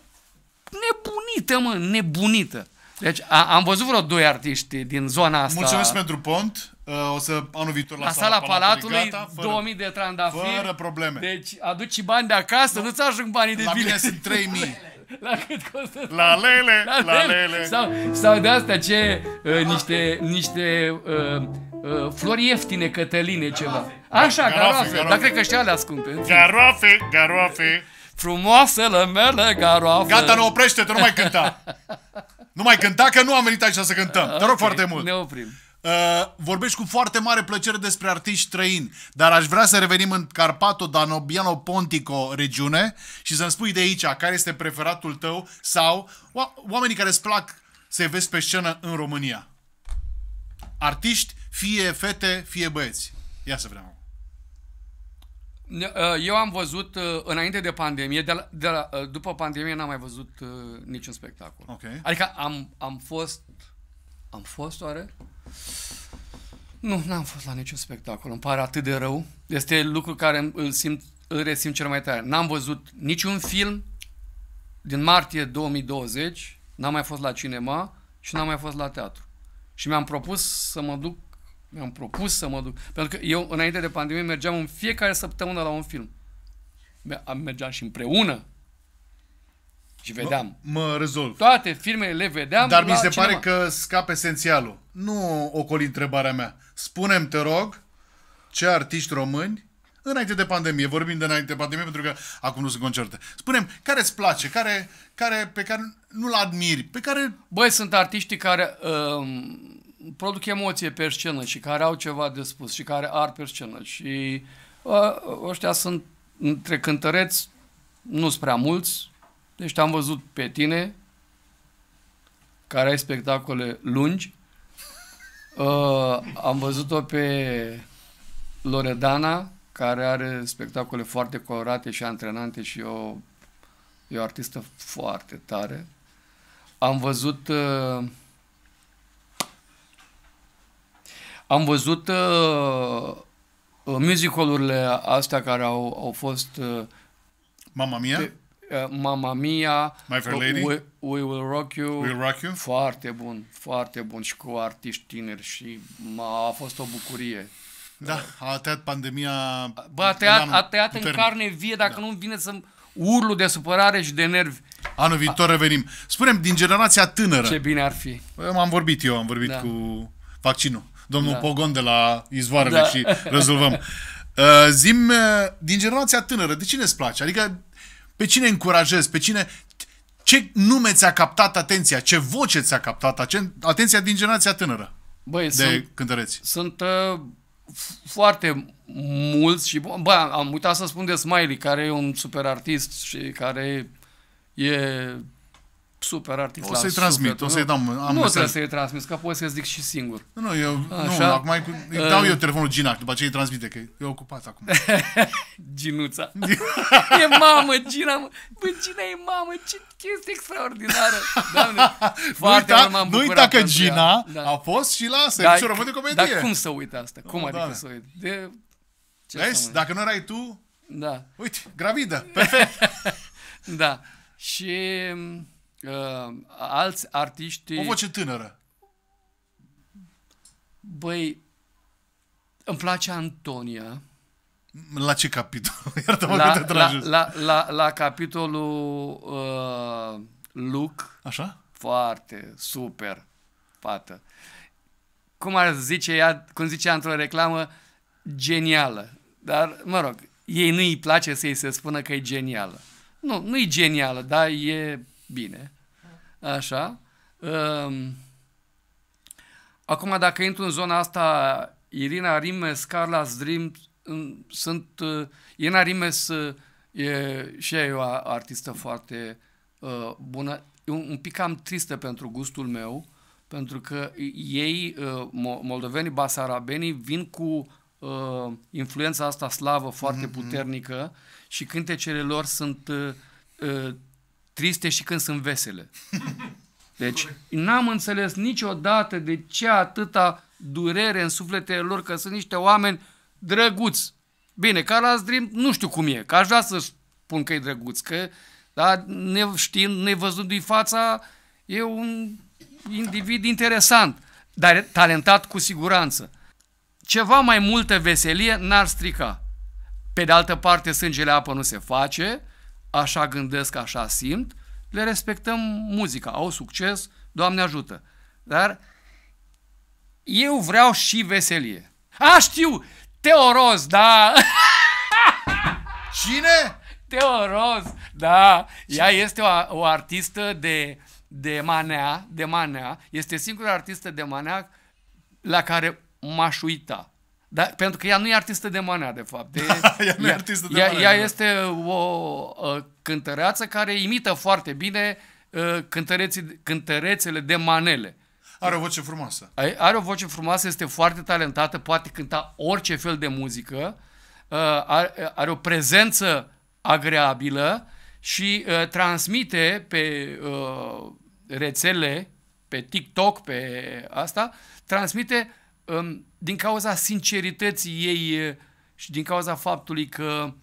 nebunită, mă, nebunită. Deci a, am văzut vreo doi artiști din zona asta. Mulțumesc pentru pont. Uh, o să anul viitor la, la sala, sala Palatului, Palatului gata, fără, 2000 de trandafiri. Fără probleme. Deci aduci bani de acasă, nu-ți ajung banii de la bilet. La sunt 3000. La cât costă? La lele, la lele. La lele. Sau, sau de astea ce uh, niște, niște uh, uh, flori ieftine, cătăline, ceva. Așa, garoafe, garoafe. dar cred că și alea scumpe. Garoafe, garoafe. Frumoasele mele garoafe. Gata, nu oprește-te, nu mai cânta. nu mai cânta, că nu am venit aici să cântăm. Okay, Te rog foarte mult. Ne oprim. Uh, vorbești cu foarte mare plăcere despre artiști străini, dar aș vrea să revenim în Carpato Danobiano Pontico regiune și să-mi spui de aici care este preferatul tău sau oamenii care îți plac să vezi pe scenă în România. Artiști, fie fete, fie băieți. Ia să vedem. Uh, eu am văzut uh, înainte de pandemie, de la, de la, uh, după pandemie n-am mai văzut niciun spectacol. Okay. Adică am, am fost, am fost oare? Nu, n-am fost la niciun spectacol. Îmi pare atât de rău. Este lucru care îl, simt, îl resimt cel mai tare. N-am văzut niciun film din martie 2020, n-am mai fost la cinema și n-am mai fost la teatru. Și mi-am propus să mă duc, mi-am propus să mă duc, pentru că eu înainte de pandemie mergeam în fiecare săptămână la un film. Mergeam și împreună și vedeam. Mă, mă rezolv. Toate filmele le vedeam Dar mi se cinema. pare că scap esențialul. Nu ocoli întrebarea mea. Spunem, te rog, ce artiști români înainte de pandemie, vorbim de înainte de pandemie pentru că acum nu sunt concerte. Spunem, care îți place, care, care pe care nu-l admiri, pe care... Băi, sunt artiștii care uh, produc emoție pe scenă și care au ceva de spus și care ar pe scenă și uh, ăștia sunt între cântăreți, nu sunt prea mulți, deci te-am văzut pe tine, care ai spectacole lungi, uh, am văzut-o pe Loredana, care are spectacole foarte colorate și antrenante și o, e o artistă foarte tare. Am văzut... Uh, am văzut uh, uh musicalurile astea care au, au fost... Uh, Mama mia? Pe, Uh, Mamma Mama Mia, My Fair uh, Lady, We, We Will Rock You, We Will Rock You, foarte bun, foarte bun și cu artiști tineri și a, a fost o bucurie. Da, a tăiat pandemia... Bă, a tăiat în, a tăiat în carne vie, dacă da. nu vine să urlu de supărare și de nervi. Anul viitor a... revenim. Spunem, din generația tânără. Ce bine ar fi. Păi, am vorbit eu, am vorbit da. cu vaccinul. Domnul da. Pogon de la Izvoarele da. și rezolvăm. Uh, zim, din generația tânără, de cine îți place? Adică pe cine încurajezi? Pe cine... Ce nume ți-a captat atenția? Ce voce ți-a captat atenția din generația tânără? Băi, de sunt, cântăreți. Sunt uh, foarte mulți și... Bă, am uitat să spun de Smiley, care e un super artist și care e super artist. O să-i transmit, super, o să-i dau. Am nu trebuie să-i transmit, că poți să-ți zic și singur. Nu, eu, Așa? nu, acum mai îi ă. dau uh, eu telefonul Gina, după ce îi transmite, că e ocupat acum. Ginuța. e mamă, Gina, mă. Bă, Gina e mamă, ce chestie extraordinară. Doamne, foarte uita, m-am Nu uita că Gina da. a fost și la serviciul da, român de comedie. Dar cum să uit asta? Cum oh, adică doamne. să uit? De... Ce Vezi? Dacă nu erai tu, da. uite, gravidă, perfect. da. Și uh, alți artiști... O voce tânără. Băi, îmi place Antonia. La ce capitol? Iartă-mă la, că te la, la, la, la, la capitolul uh, Luke. Așa? Foarte super fată. Cum ar zice ea, cum zicea într-o reclamă, genială. Dar, mă rog, ei nu-i place să-i se spună că e genială. Nu, nu e genială, dar e bine. Așa. Ehm, acum, dacă intru în zona asta, Irina Rimes, Carla Dream, sunt... Eh, Irina Rimes eh, e și ea e o artistă foarte eh, bună. Un pic cam tristă pentru gustul meu, pentru că ei, moldovenii, basarabenii, vin cu influența asta slavă foarte mm-hmm. puternică și cântecele lor sunt triste și când sunt vesele. Deci n-am înțeles niciodată de ce atâta durere în sufletele lor, că sunt niște oameni drăguți. Bine, la Dream nu știu cum e, că aș vrea să spun că e drăguț, că da, ne știm, ne văzut i fața, e un individ interesant, dar talentat cu siguranță. Ceva mai multă veselie n-ar strica. Pe de altă parte, sângele apă nu se face, așa gândesc, așa simt, le respectăm muzica, au succes, Doamne ajută. Dar eu vreau și veselie. A, știu! Teoroz, da! Cine? Teoroz, da! Cine? Ea este o, o artistă de, de manea, de manea, este singura artistă de manea la care m-aș uita. Da, pentru că ea nu e artistă de manea, de fapt. De, ea nu e artistă de ea, manea. Ea da. este o uh, cântăreață care imită foarte bine uh, cântărețele de manele. Are o voce frumoasă. Are o voce frumoasă, este foarte talentată, poate cânta orice fel de muzică, uh, ă, are, are o prezență agreabilă și uh, transmite pe uh, rețele, pe TikTok, pe asta, transmite din cauza sincerității ei și din cauza faptului că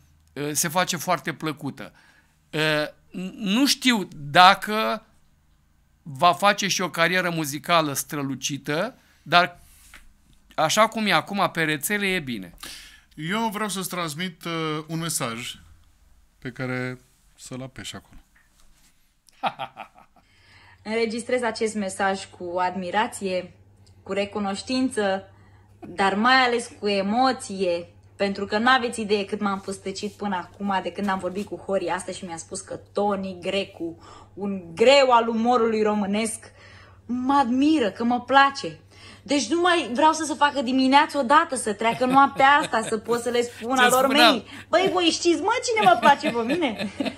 se face foarte plăcută. Nu știu dacă va face și o carieră muzicală strălucită, dar așa cum e acum pe rețele, e bine. Eu vreau să-ți transmit un mesaj pe care să-l apeși acolo. Înregistrez acest mesaj cu admirație, cu recunoștință, dar mai ales cu emoție, pentru că nu aveți idee cât m-am pustăcit până acum de când am vorbit cu Hori asta și mi-a spus că Tony Grecu, un greu al umorului românesc, mă admiră, că mă place. Deci nu mai vreau să se facă dimineața odată, să treacă noaptea asta, să pot să le spun alor mei. Băi, voi știți, mă, cine mă place pe mine?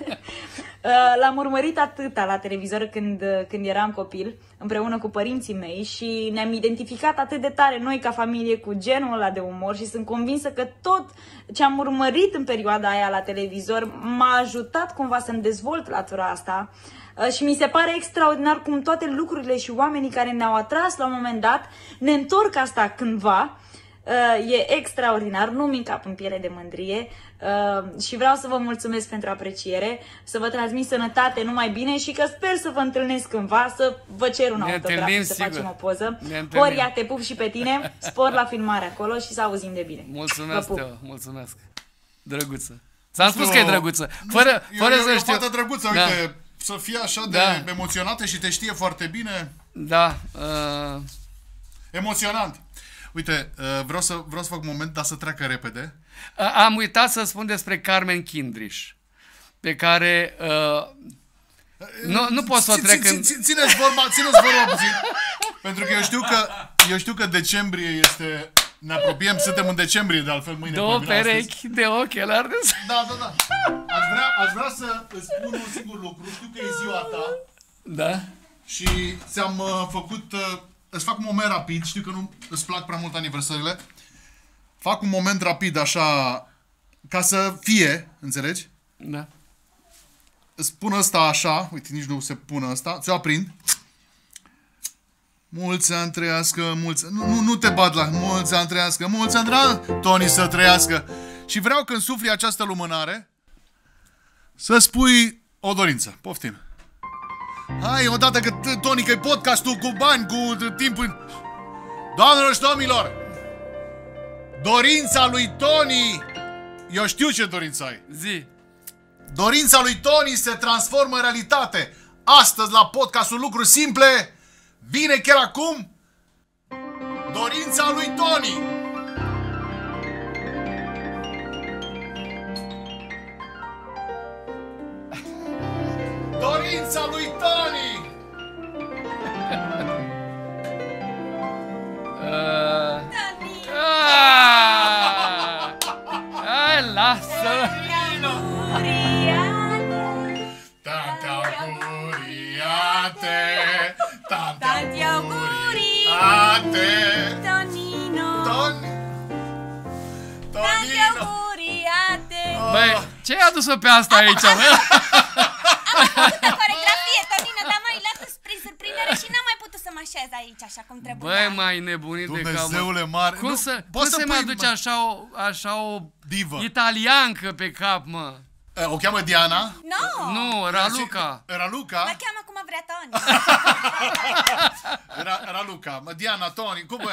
Uh, l-am urmărit atâta la televizor când, uh, când eram copil, împreună cu părinții mei și ne-am identificat atât de tare noi ca familie cu genul ăla de umor și sunt convinsă că tot ce am urmărit în perioada aia la televizor m-a ajutat cumva să-mi dezvolt latura asta uh, și mi se pare extraordinar cum toate lucrurile și oamenii care ne-au atras la un moment dat ne întorc asta cândva Uh, e extraordinar, nu mi cap în piele de mândrie uh, și vreau să vă mulțumesc pentru apreciere, să vă transmit sănătate numai bine și că sper să vă întâlnesc cândva, să vă cer un autograf să sigur. facem o poză. Horia, te pup și pe tine, spor la filmare acolo și să auzim de bine. Mulțumesc, Teo, mulțumesc. Drăguță. Ți-am spus că e drăguță. Fără, fără eu, să eu știu. E drăguță, da. uite, să fie așa de da. emoționată și te știe foarte bine. Da. Uh... Emoționant. Uite, uh, vreau să, vreau să fac un moment, dar să treacă repede. Am uitat să spun despre Carmen Kindriș, pe care... Uh, nu, nu pot să o trec în... Țineți vorba, țineți vorba puțin, pentru că eu știu că, eu știu că decembrie este... Ne apropiem, suntem în decembrie, de altfel mâine. Două perechi astăzi. de ochelari de... Da, da, da. Aș vrea, aș vrea să îți spun un singur lucru. Știu că e ziua ta. Da. Și ți-am uh, făcut uh, îți fac un moment rapid, știu că nu îți plac prea mult aniversările. Fac un moment rapid așa ca să fie, înțelegi? Da. Îți pun ăsta așa, uite, nici nu se pune ăsta, ți-o aprind. Mulți ani trăiască, mulți... Nu, nu, nu te bat la... Mulți ani trăiască, mulți ani trăiască, Tony să trăiască. Și vreau când sufli această lumânare să spui o dorință. Poftim. Hai, odată că Tony că podcastul cu bani, cu timp în... Doamnelor și domnilor, dorința lui Tony? Eu știu ce dorință ai. Zi. Dorința lui Tony se transformă în realitate. Astăzi, la podcastul Lucruri Simple, vine chiar acum dorința lui Tony. Dorința lui Tony! Ah, lasă! auguriate! auguriate! auguriate! ce ai adus-o pe asta aici? coregrafie, Tonino, dar mai lasă prin surprindere și n-am mai putut să mă așez aici așa cum trebuie. Băi, mai nebunit de cap. Dumnezeule mare. Cum nu, să, cum să, să aduci așa o, așa o divă italiancă pe cap, mă? O cheamă Diana? No. Nu, Raluca. Raluca? Mă cheamă cum vrea Toni. Luca, Raluca, Diana, Toni, cum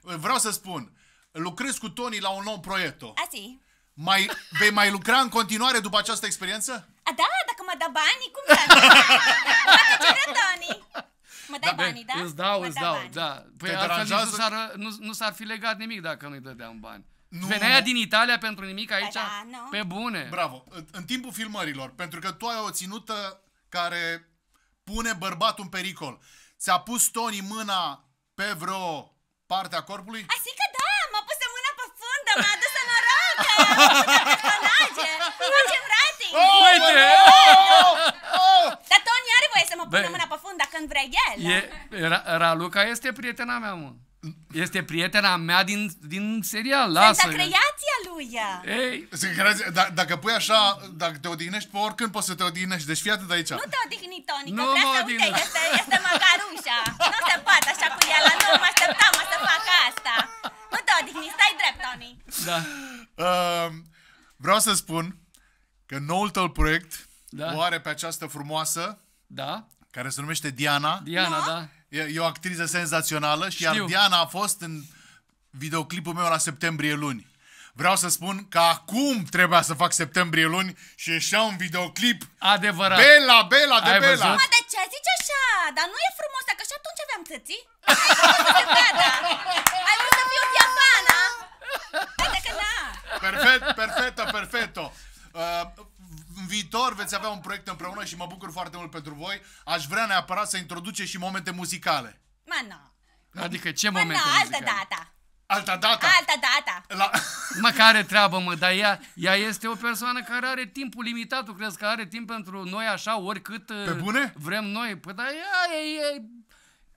Vreau să spun, lucrez cu Toni la un nou proiect. Ah, mai, vei mai lucra în continuare după această experiență? A, da, dacă mă da banii, cum da? Tony. Mă dai da, banii, da? Îți dau, mă îți dau, banii. da. Păi nu s-ar, nu, nu s-ar fi legat nimic dacă nu-i dădeam bani. Nu, Veneai din Italia pentru nimic aici? Da, da, nu. Pe bune. Bravo. În timpul filmărilor, pentru că tu ai o ținută care pune bărbatul în pericol. Ți-a pus Tony mâna pe vreo parte a corpului? Asi că da, m-a pus mâna pe fundă, m-a adus personaje! Facem rating! Uite! Dar Tony are voie să mă pună mâna pe dacă când vrea el. E, Raluca este prietena mea, mă. Este prietena mea din, din serial, lasă creația lui ea. Ei. Da, dacă pui așa, dacă te odihnești pe oricând, poți să te odihnești. Deci fii atât de aici. Nu te odihni, Toni, că nu vrea să uite, este, este măcarușa. Nu se poate așa cu ea, la nu mă așteptam să fac asta. Nu te da, odihni, stai drept, Tony. Da. Uh, vreau să spun că noul tău proiect da. o are pe această frumoasă da. care se numește Diana. Diana, da. da. E, e o actriză senzațională și Știu. iar Diana a fost în videoclipul meu la septembrie luni. Vreau să spun că acum trebuia să fac septembrie luni și ieșea un videoclip Adevărat Bela, Bela de Ai Bela văzut? Mă, de ce zici așa? Dar nu e frumos, dacă și atunci aveam tății Ai vrut să fiu diafana? Haide că na da. Perfect, perfecto, perfecto uh, în viitor veți avea un proiect împreună și mă bucur foarte mult pentru voi. Aș vrea neapărat să introduce și momente muzicale. Ma nu. Adică ce momente mă, nu, azi altă data. Alta data. Alta data. La... Mă, care treabă, mă, dar ea, ea este o persoană care are timpul limitat. Tu crezi că are timp pentru noi așa, oricât Pe uh, bune? vrem noi? Păi, dar ea e... e...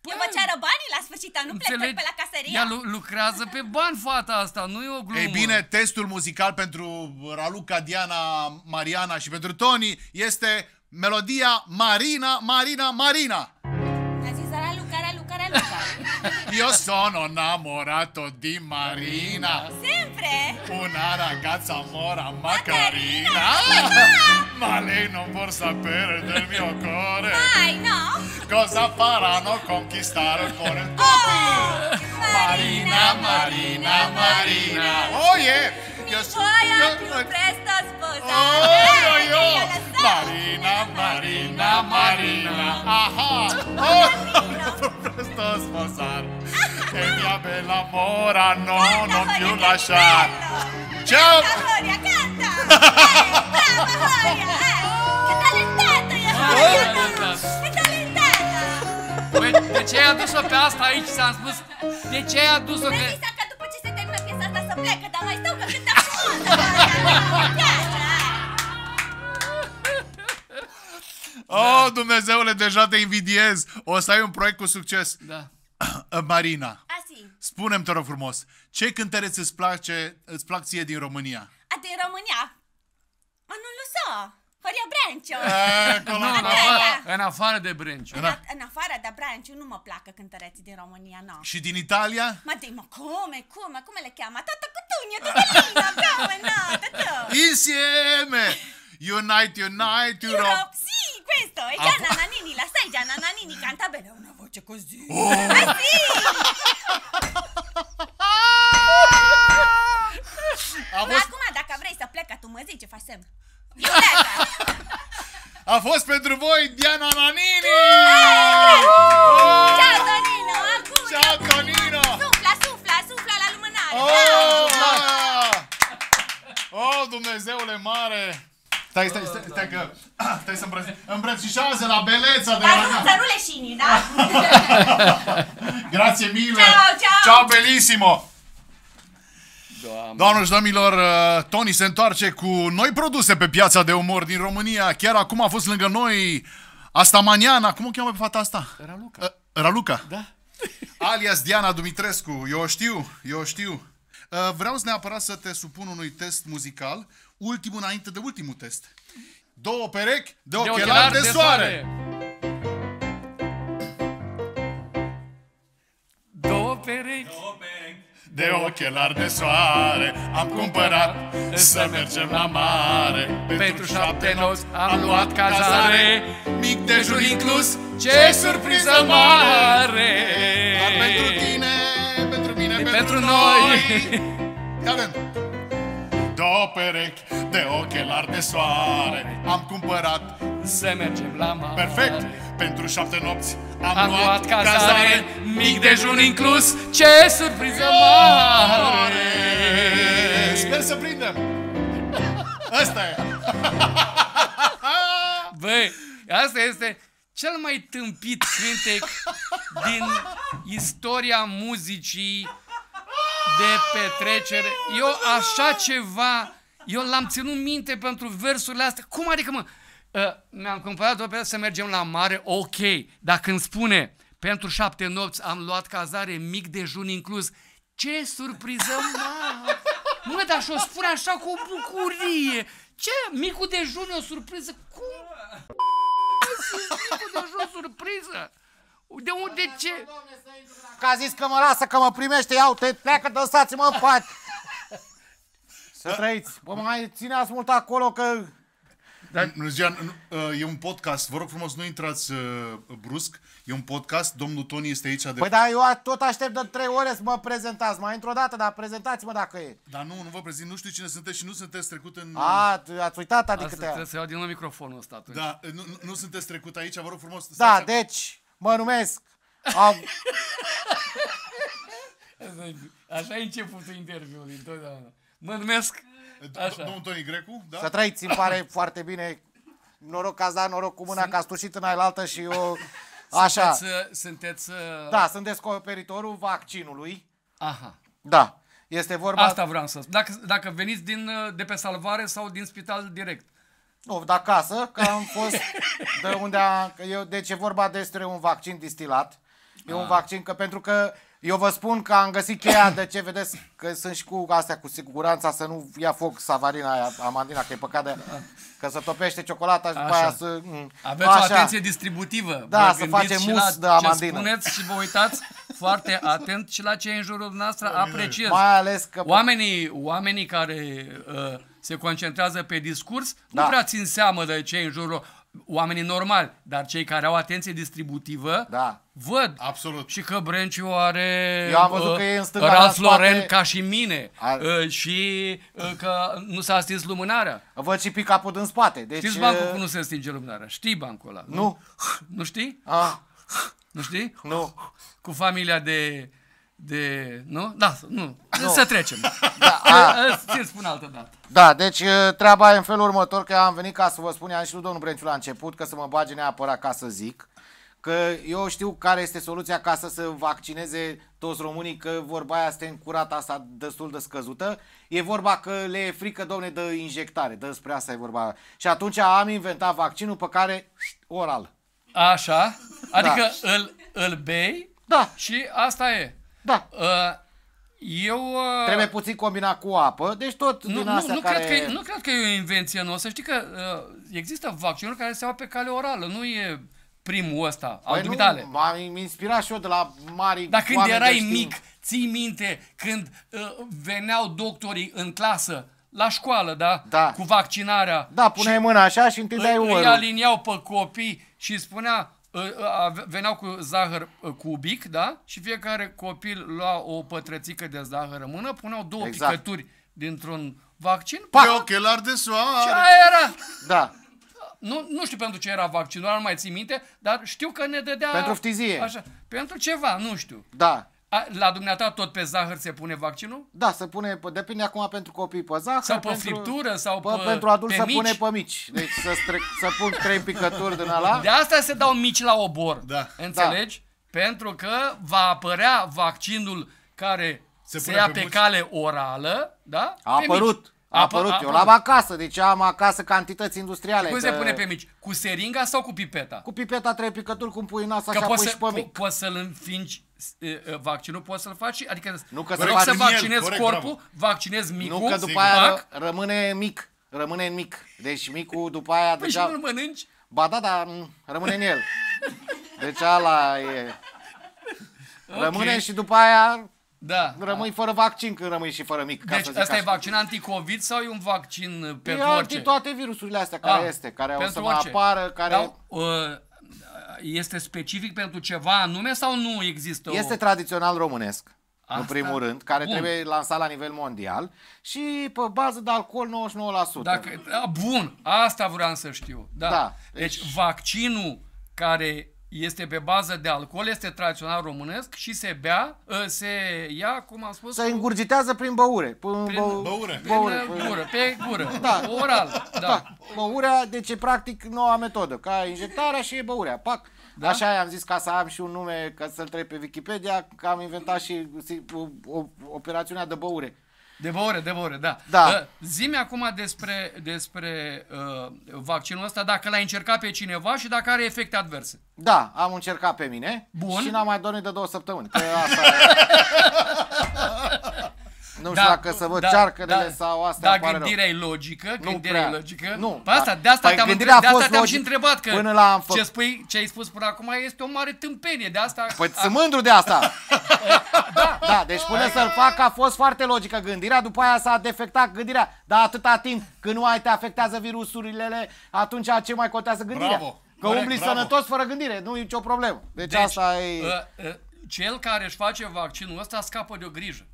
Păi, eu mă ceară banii la sfârșit, nu înțelegi? plec pe la caseria. Ea lucrează pe bani fata asta, nu e o glumă. Ei bine, testul muzical pentru Raluca, Diana, Mariana și pentru Tony este melodia Marina, Marina, Marina. Io sono innamorato di Marina. Sempre? Una ragazza mora ma, ma carina. carina. Ma ah, lei non può sapere del mio cuore. Mai, no? Cosa faranno conquistare il cuore? Oh, Marina, Marina, Marina. Marina. Oh yeah! chestiune... Voia presto sposa! Oh, yo, yo. Marina, Marina, Marina, aha! Oh, presto sposar! E mia bella mora, no, non più lasciar! Ciao! Canta, canta! Brava, Horia! Che talentată e Horia! Che talentată! Păi, de ce ai adus-o pe asta aici? S-am spus, de ce ai adus-o? Mi-a zis că după ce se termină piesa asta să pleacă, dar mai stau că cântăm da. Oh, Dumnezeule, deja te invidiez. O să ai un proiect cu succes. Da. Uh, Marina. Asi. Ah, spune-mi, te rog frumos, ce cântăreți îți place, îți plac ție din România? A, din România? Mă, nu lăsa. Fără Brancio! E, no, e, în afară de Brenciu. În, È în afară de Brancio, non mă placă cântăreții din România, nu. No. Și in Italia? Ma dai, ma come, come, come le chiama? Tata Cutugno, tata Linda, come, no, tata! Insieme! Unite, unite, Europe! Europe sì, questo! E ah, Gianna ah, Nannini, la sai Gianna Nannini canta bene, una voce così! Oh. Eh sì! Ah, Ma acum, dacă vrei să pleca, tu mă zici, faci semn. A fost pentru voi Diana Nanini! Ciao, oh! Tonino! Ciao, Tonino! Sufla, sufla, sufla la lumânare! Oh, da! oh, Dumnezeule mare! Stai, stai, stai, stai că... Stai să îmbrăți... Îmbrățișează la beleța de... Dar nu, să nu leșini, da? Grație mille! Ciao, ciao! Ciao, bellissimo! Doamne. Doamne și domnilor, uh, Tony se întoarce cu noi produse pe piața de umor din România. Chiar acum a fost lângă noi Asta Maniana, cum o cheamă pe fata asta? Raluca. Uh, Raluca? Da. Alias Diana Dumitrescu, eu o știu, eu o știu. Uh, vreau să neapărat să te supun unui test muzical, ultimul înainte de ultimul test. Două perechi de ochelari de, ochelari de, de soare. Două perechi. Două perechi de ochelari de soare Am cumpărat să mergem la mare Pentru șapte noți am luat cazare Mic dejun inclus, ce surpriză mare Dar pentru tine, pentru mine, pentru, pentru noi, noi două perechi de ochelari de soare Am cumpărat Să mergem la mare Perfect! Pentru șapte nopți am, am luat, luat cazare, cazare Mic dejun inclus, ce surpriză mare Sper să prindem! Asta e! Băi, asta este cel mai tâmpit cântec din istoria muzicii de petrecere. Eu așa ceva, eu l-am ținut minte pentru versurile astea. Cum adică, mă? Uh, mi-am cumpărat o să mergem la mare, ok, dar când spune pentru șapte nopți am luat cazare, mic dejun inclus, ce surpriză mare! Mă, dar și-o spune așa cu bucurie. Ce? Micul dejun e o surpriză? Cum? Micul dejun surpriză? De unde ce? Că a zis că mă lasă, că mă primește, iau, te pleacă, lăsați-mă în pat. Să trăiți. Vă mai țineați mult acolo că... Dar... Zian, uh, e un podcast, vă rog frumos, nu intrați uh, brusc, e un podcast, domnul Toni este aici. De... Păi da, eu tot aștept de trei ore să mă prezentați, mai într-o dată, dar prezentați-mă dacă e. Dar nu, nu vă prezint, nu știu cine sunteți și nu sunteți trecut în... A, ați uitat adică Asta trebuie să iau din nou microfonul ăsta atunci. Da, nu, nu sunteți trecut aici, vă rog frumos. Da, deci, mă numesc... Am... Așa e începutul interviului întotdeauna. Mă numesc... Așa. Domnul Toni Grecu, da? Să trăiți, îmi pare foarte bine. Noroc că ați dat noroc cu mâna, că ați tușit în altă și eu... Așa. Uh, sunteți, sunteți... Uh, da, sunt descoperitorul vaccinului. Aha. Da. Este vorba... Asta vreau să spun. Dacă, dacă veniți din, uh, de pe salvare sau din spital direct. Nu, de acasă, că am fost de unde am, eu, deci e vorba despre un vaccin distilat. E un ah. vaccin că pentru că eu vă spun că am găsit cheia de ce vedeți că sunt și cu astea cu siguranța să nu ia foc savarina aia, amandina, că e păcat de, că se topește ciocolata și după aia să... Mm. Aveți așa. o atenție distributivă. Da, să facem mus de amandină. spuneți și vă uitați foarte atent și la ce e în jurul noastră apreciez. Mai ales că... Oamenii, oamenii care... Uh, se concentrează pe discurs, da. nu prea țin seamă de cei în jurul oamenii normali, dar cei care au atenție distributivă da. văd Absolut. și că Brenciu are Eu am văzut uh, că e în stânga Ras Loren ca și mine Ar... uh, și uh, că nu s-a stins lumânarea. Văd și capul în spate. Deci, Știți bancul uh... că nu se stinge lumânarea? Știi bancul ăla? Nu. Nu, nu știi? Ah. Nu știi? Nu. Cu familia de de... Nu? Da, nu. nu. Să trecem. Da, a... ți spun altă dată. Da, deci uh, treaba e în felul următor, că am venit ca să vă spun, am și lui domnul Brențiu la început, că să mă bage neapărat ca să zic, că eu știu care este soluția ca să se vaccineze toți românii, că vorba aia este în curata asta destul de scăzută. E vorba că le e frică, domne, de injectare, despre asta e vorba. Și atunci am inventat vaccinul pe care oral. Așa? Da. Adică da. îl, îl bei da. și asta e. Da. Uh, eu... Uh... Trebuie puțin combinat cu apă, deci tot nu, din nu, astea nu, care... cred că, nu cred că e o invenție nouă. Să știi că uh, există vaccinuri care se iau pe cale orală, nu e primul ăsta, păi al dumitale. M-am inspirat și eu de la mari Dar când erai de mic, ții minte când uh, veneau doctorii în clasă la școală, da? da. Cu vaccinarea. Da, puneai mâna așa și întâi dai Îi aliniau pe copii și spunea, veneau cu zahăr ă, cubic, da? Și fiecare copil lua o pătrățică de zahăr în mână, puneau două exact. picături dintr-un vaccin. Pa! Pe ochelar de soare! Ce era? Da. Nu, nu știu pentru ce era vaccinul, nu mai țin minte, dar știu că ne dădea... Pentru ftizie. Așa, pentru ceva, nu știu. Da. A, la dumneata tot pe zahăr se pune vaccinul? Da, se pune, depinde acum pentru copii pe zahăr. Sau pe pentru, friptură, sau pe, pe Pentru adulți se mici. pune pe mici. Deci să, strec, să pun trei picături din ala. De asta se dau mici la obor. Da. Înțelegi? Da. Pentru că va apărea vaccinul care se, se ia pe, pe cale orală. Da? A apărut. Mici. A apărut, eu l-am acasă, deci am acasă cantități industriale. Cum se pune pe mici? Cu seringa sau cu pipeta? Cu pipeta trei picături, cum pui în asta și să, și pe mic. poți să-l înfingi vaccinul poți să-l faci? Adică nu că să vaccinezi el, corpul, bravo. vaccinezi micul, Nu că după aia vac, rămâne mic, rămâne în mic. Deci micul după aia... Păi deja... și nu mănânci? Ba da, dar rămâne în el. Deci ala e... Okay. și după aia da. Rămâi da. fără vaccin când rămâi și fără mic. Ca deci să zic asta așa. e vaccin anticovid sau e un vaccin pentru orice? anti toate virusurile astea care A, ah, este, care o să apară, care... Da, uh, este specific pentru ceva anume sau nu există o... Este tradițional românesc. Asta? în primul rând, care bun. trebuie lansat la nivel mondial și pe bază de alcool 99%. Dacă, bun, asta vreau să știu. Da. da deci... deci vaccinul care este pe bază de alcool, este tradițional românesc și se bea, ă, se ia, cum am spus... Se îngurgitează prin băure. Prin, prin băure. Băure. Prin uh, gură, pe gură. Da. Oral. Da. da. Băurea, deci e practic noua metodă, ca injectarea și băurea. Pac. Da? Așa am zis ca să am și un nume, ca să-l trec pe Wikipedia, că am inventat și o, o, operațiunea de băure. De vă ore, de vă ore, da. da. Uh, Zime acum despre, despre uh, vaccinul ăsta, dacă l-ai încercat pe cineva și dacă are efecte adverse. Da, am încercat pe mine Bun. și n-am mai dormit de două săptămâni. Că asta e. nu da, știu dacă să vă da, cearcănele da, sau astea. Da, gândirea e logică, gândirea e logică. Nu. Pe asta, da. de asta păi te-am de asta te-am și întrebat că până la am fă... ce, spui, ce ai spus până acum este o mare tâmpenie. De asta... Păi a... sunt mândru de asta. da. da, deci până să-l fac a fost foarte logică gândirea, după aia s-a defectat gândirea. Dar atâta timp când nu ai te afectează virusurile, atunci ce mai contează gândirea? Bravo. Că Corect, umbli bravo. sănătos fără gândire, nu e nicio problemă. Deci, deci asta e... Uh, uh, cel care își face vaccinul ăsta scapă de o grijă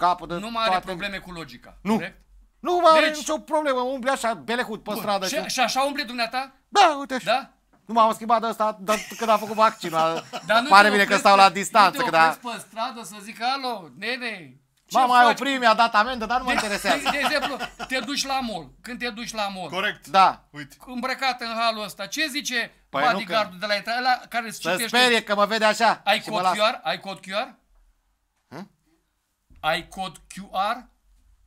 scapă de Nu mai are toate... probleme cu logica, nu. corect? Nu mai deci... are nicio problemă, umbli așa belehut pe Bun. stradă. Și, și așa umbli dumneata? Da, uite așa. Da? Nu m-am schimbat de ăsta când a făcut vaccinul. Dar nu Pare bine că stau la distanță. Nu te da... pe stradă să zic, alo, nene, ce Mama, ai oprit, mi-a dat amendă, dar nu mă interesează. De, exemplu, te duci la mol. Când te duci la mol. Corect. Da. Uite. Îmbrăcat în halul ăsta. Ce zice păi bodyguardul că... de la intrare, care îți citește? Să sperie că mă vede așa. Ai cod QR? Ai cod QR? ai cod QR,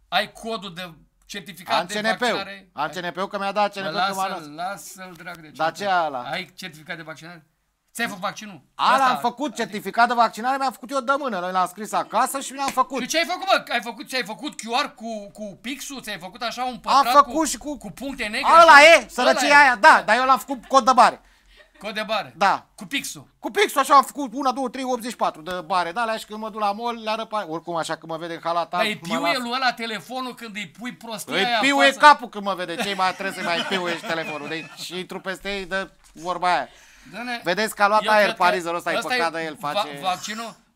ai codul de certificat am de CNP vaccinare. Am CNP-ul, că mi-a dat CNP-ul. Lasă-l, lasă-l, drag de Dar ce ala? Ai certificat de vaccinare? Ți-ai făcut vaccinul? Ala am făcut adică... certificat de vaccinare, mi-am făcut eu de mână. L-am scris acasă și mi-am făcut. Și ce ai făcut, mă? Ai făcut, ți-ai făcut QR cu, cu pixul? Ți-ai făcut așa un pătrat am făcut cu, și cu... cu puncte negre? Ala așa? e, sărăcia aia, da, dar eu l-am făcut cod de bare. Cod de bare. Da. Cu pixul. Cu pixul, așa am făcut 1, 2, 3, 84 de bare. Da, le-aș când mă duc la mol, le arăpa. Oricum, așa, când mă vede în halat Dar îi piuie lui ăla telefonul când îi pui prostia piu e capul când mă vede. Cei mai trebuie să mai piu ești telefonul. Deci intru peste ei de vorba aia. Vedeți că a luat aer parizerul ăsta, e păcat de el. Face...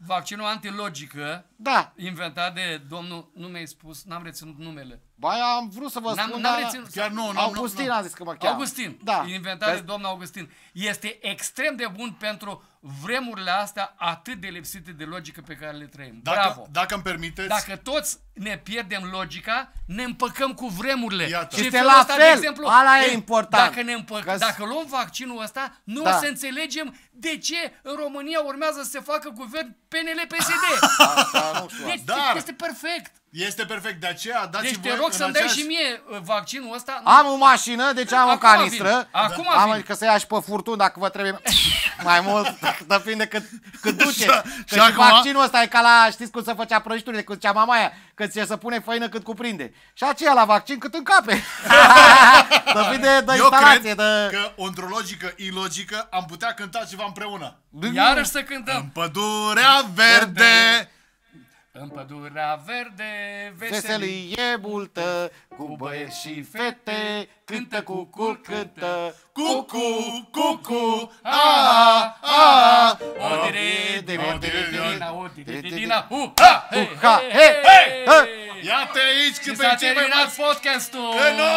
vaccinul antilogică da. Inventat de domnul, nu mi-ai spus, n-am reținut numele. Ba, am vrut să vă spun, n-am reținut, chiar nu, n-am, Augustin nu, am zis că mă cheamă. Augustin, da. inventat Vezi? de domnul Augustin. Este extrem de bun pentru vremurile astea atât de lipsite de logică pe care le trăim. Dacă, Bravo! Dacă îmi permiteți... Dacă toți ne pierdem logica, ne împăcăm cu vremurile. Iată. Și este la fel, de exemplu, ala e important. Dacă, ne împăc, dacă luăm vaccinul ăsta, nu da. o să înțelegem de ce în România urmează să se facă guvern PNL-PSD. Da, deci, Dar este perfect. Este perfect, de aceea dați Deci te rog să-mi aceeași... dai și mie uh, vaccinul ăsta. Am o mașină, deci am Acum o canistră. Vin. Acum am vin. că să ia și pe furtun dacă vă trebuie mai mult, depinde cât, cât duce. Că și, și vaccinul ăsta e ca la, știți cum se făcea prăjiturile, cu zicea mama aia, că ți se pune făină cât cuprinde. Și aceea la vaccin cât încape. depinde de Eu instalație. Cred de... că într-o logică ilogică am putea cânta ceva împreună. Iarăși să cântăm. În pădurea verde. verde. În pădurea verde veselie multă, cu băieți și fete, cântă cu cu cântă, cu cu cu cu, a a a, odire, odire, odire, odire, odire, odire, odire, odire, odire, odire, Iată aici când pe cei mai mari podcastul. Că nu,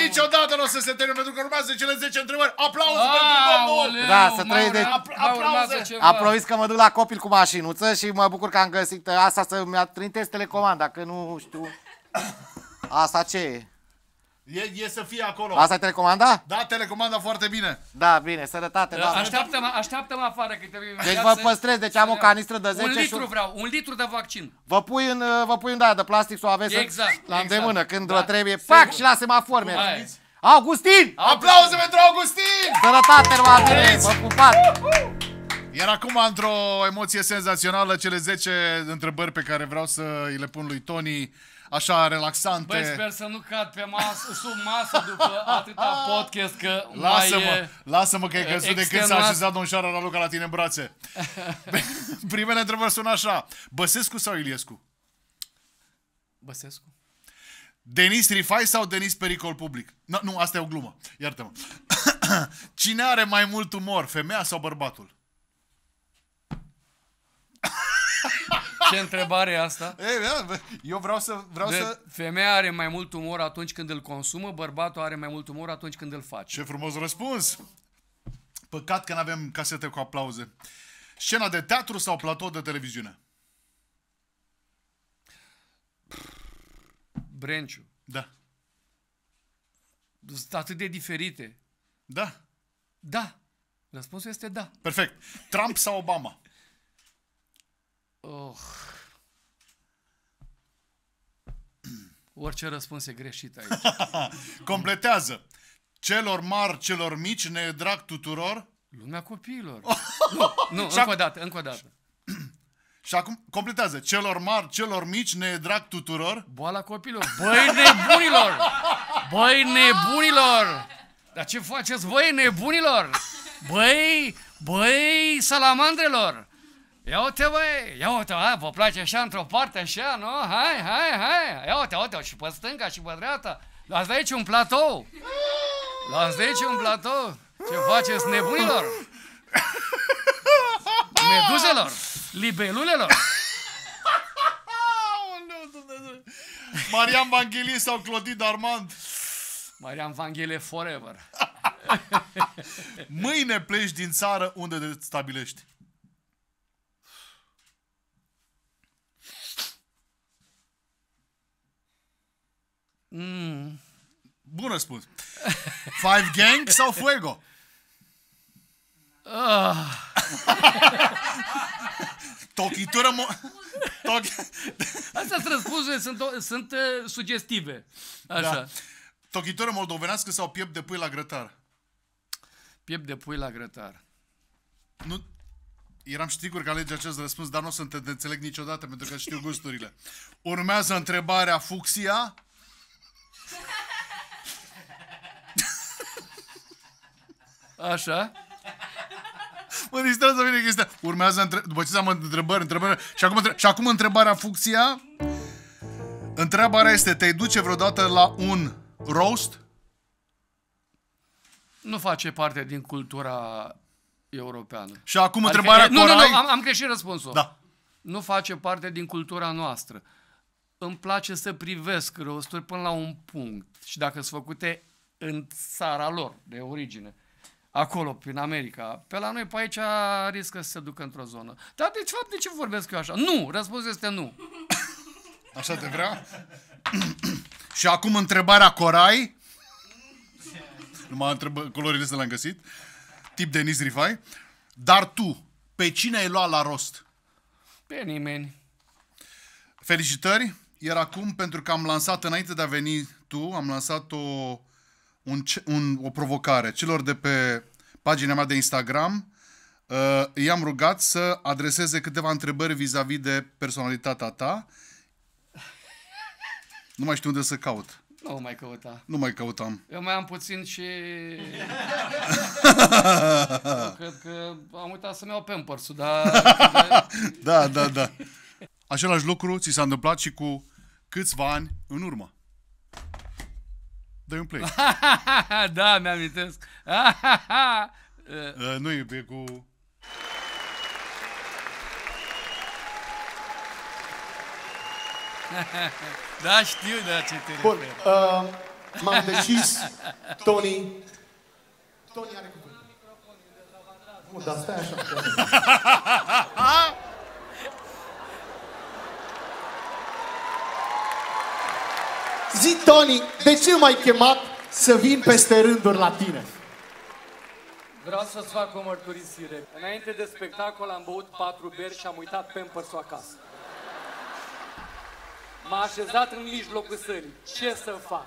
niciodată nu o să se termine pentru că urmează cele 10 întrebări. Aplauze pentru domnul. Da, să trăie de aplauze. A promis că mă duc la copil cu mașinuță și mă bucur că am găsit asta să mi-a telecomanda, că nu știu. Asta ce e? E, e să fie acolo. Asta e telecomanda? Da, telecomanda foarte bine. Da, bine, sănătate, Da. Așteaptă-mă, așteaptă-mă afară că te Deci vă să... păstrez, deci am o canistră de 10 Un litru și... vreau, un litru de vaccin. Vă pui în, uh, vă pui în da, de plastic sau aveți exact, la exact. mână când da. vă trebuie. Pac Sigur. și la semafor merge. Augustin! Aplauze pentru Augustin! Sănătate, hermane! Vă pupat! Iar acum, într-o emoție senzațională, cele 10 întrebări pe care vreau să îi le pun lui Tony, așa relaxante. Băi, sper să nu cad pe masă, sub masă după atâta podcast că Lasă-mă, mai lasă-mă că e căzut de când s-a așezat la Luca la tine în brațe. Primele întrebări sunt așa. Băsescu sau Iliescu? Băsescu. Denis Rifai sau Denis Pericol Public? No, nu, asta e o glumă. Iartă-mă. Cine are mai mult umor, femeia sau bărbatul? Ce întrebare e asta? Ei, da, eu vreau să... Vreau de să... Femeia are mai mult umor atunci când îl consumă, bărbatul are mai mult umor atunci când îl face. Ce frumos răspuns! Păcat că nu avem casete cu aplauze. Scena de teatru sau platou de televiziune? Brenciu. Da. Sunt atât de diferite. Da. Da. Răspunsul este da. Perfect. Trump sau Obama? Oh. Orice răspuns e greșit aici. Completează. Celor mari, celor mici, ne e drag tuturor? Lumea copiilor. nu, nu încă o dată, încă o dată. Și acum completează. Celor mari, celor mici, ne e drag tuturor? Boala copiilor. Băi nebunilor! Băi nebunilor! Dar ce faceți, băi nebunilor? Băi, băi salamandrelor! Ia uite, băi, ia uite, hai, vă place așa într-o parte, așa, nu? Hai, hai, hai, ia uite, uite, și pe stânga și pe dreapta. Luați aici un platou. Luați aici un platou. Ce faceți nebunilor? Meduzelor, libelulelor. Marian Vangheli sau Clotid Armand? Marian Vanghele forever. Mâine pleci din țară unde te stabilești. Mm. Bun răspuns. Five Gang sau Fuego? Uh. Tochitură mo- Tochi- Astea sunt răspunsurile, sunt, sunt uh, sugestive. Da. Așa. Da. Tochitură moldovenească sau piept de pui la grătar? Piept de pui la grătar. Nu, eram sigur că alege acest răspuns, dar nu o să te înțeleg niciodată pentru că știu gusturile. Urmează întrebarea fucsia Așa. Mă distrează bine chestia. Urmează, între... după ce am întrebări, întrebări. Și acum, între... și acum întrebarea funcția. Întrebarea este, te duce vreodată la un roast? Nu face parte din cultura europeană. Și acum adică, întrebarea nu, nu, nu, am, am greșit răspunsul. Da. Nu face parte din cultura noastră. Îmi place să privesc rosturi până la un punct și dacă sunt făcute în țara lor de origine acolo, prin America. Pe la noi, pe aici, riscă să se ducă într-o zonă. Dar, de fapt, de ce vorbesc eu așa? Nu! Răspunsul este nu. Așa te vrea? Și acum întrebarea Corai. Nu mă întreb culorile să le-am găsit. Tip de Denis Rifai. Dar tu, pe cine ai luat la rost? Pe nimeni. Felicitări! Iar acum, pentru că am lansat, înainte de a veni tu, am lansat o un, un, o provocare. Celor de pe pagina mea de Instagram uh, i-am rugat să adreseze câteva întrebări vis-a-vis de personalitatea ta. Nu mai știu unde să caut. Nu mai căuta. Nu mai căutam. Eu mai am puțin și... cred că am uitat să-mi iau pampers dar... da, da, da. Același lucru ți s-a întâmplat și cu câțiva ani în urmă dă un play. da, mi-amintesc. uh, nu e pe cu... da, știu de da, ce te Bun, uh, m-am decis, Tony. Tony are cuvântul. Bun, dar stai așa. Zi, Tony, de ce m-ai chemat să vin peste rânduri la tine? Vreau să-ți fac o mărturisire. Înainte de spectacol am băut patru beri și am uitat pe împărsul acasă. M-a așezat în mijlocul sării. Ce să fac?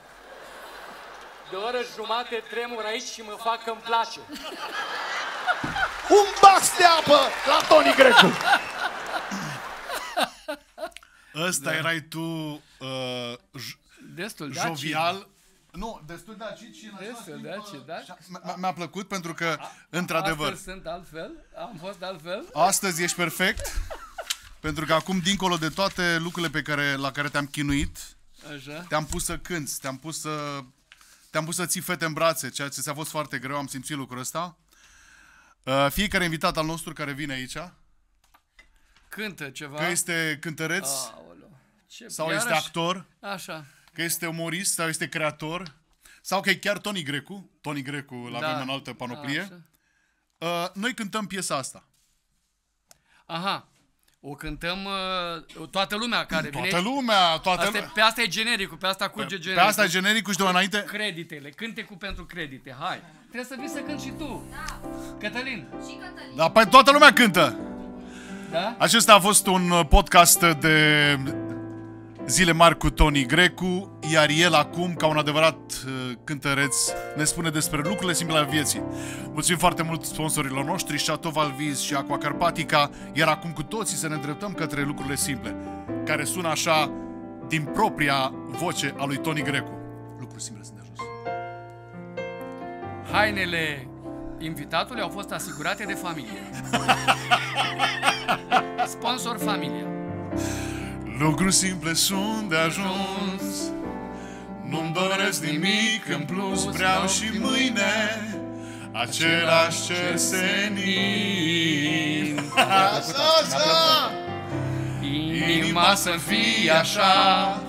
De o oră jumate tremur aici și mă fac că-mi place. Un bax de apă la Tony Grecu! Ăsta da. erai tu uh, destul de jovial, acid. Nu, destul de acid și în Destul de acid, da? Mi-a plăcut pentru că, într-adevăr... Astăzi sunt altfel, am fost altfel. Astăzi ești perfect, pentru că acum, dincolo de toate lucrurile pe care, la care te-am chinuit, Așa. te-am pus să cânți, te-am pus să... Te-am pus să ții fete în brațe, ceea ce ți a fost foarte greu, am simțit lucrul ăsta. Uh, fiecare invitat al nostru care vine aici... Cântă ceva. Că este cântăreț. Aoleu. Ce, sau iarăși, este actor. Așa că este umorist sau este creator, sau că e chiar Tony Grecu, Tony Grecu îl da, avem în altă panoplie, da, uh, noi cântăm piesa asta. Aha, o cântăm uh, toată lumea care toată vine. Toată lumea, toată asta, lumea. Pe asta e genericul, pe asta curge genericul. Pe asta e genericul și de înainte. Creditele, cântecul pentru credite, hai. Trebuie să vii să cânti și tu. Da. Cătălin. Și Cătălin. Da, păi toată lumea cântă. Da? Acesta a fost un podcast de zile mari cu Tony Grecu, iar el acum, ca un adevărat uh, cântăreț, ne spune despre lucrurile simple ale vieții. Mulțumim foarte mult sponsorilor noștri, Chateau Valviz și Aqua Carpatica, iar acum cu toții să ne îndreptăm către lucrurile simple, care sună așa din propria voce a lui Tony Grecu. Lucruri simple sunt de ajuns. Hainele invitatului au fost asigurate de familie. Sponsor familia. Lucruri simple sunt de ajuns Nu-mi doresc nimic în plus Vreau și mâine Același cer senin Inima să fie așa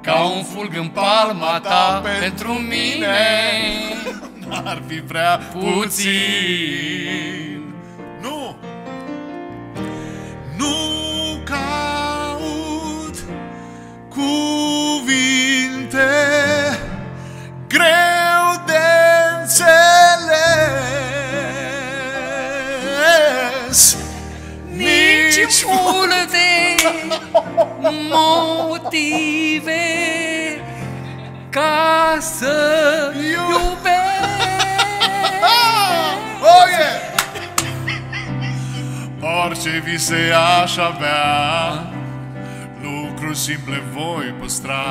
Ca un fulg în palma da, ta Pentru mine N-ar fi prea puțin este greu de înțeles Nici multe motive ca să iubesc oh, yeah. Orice vise aș avea Lucruri simple voi păstra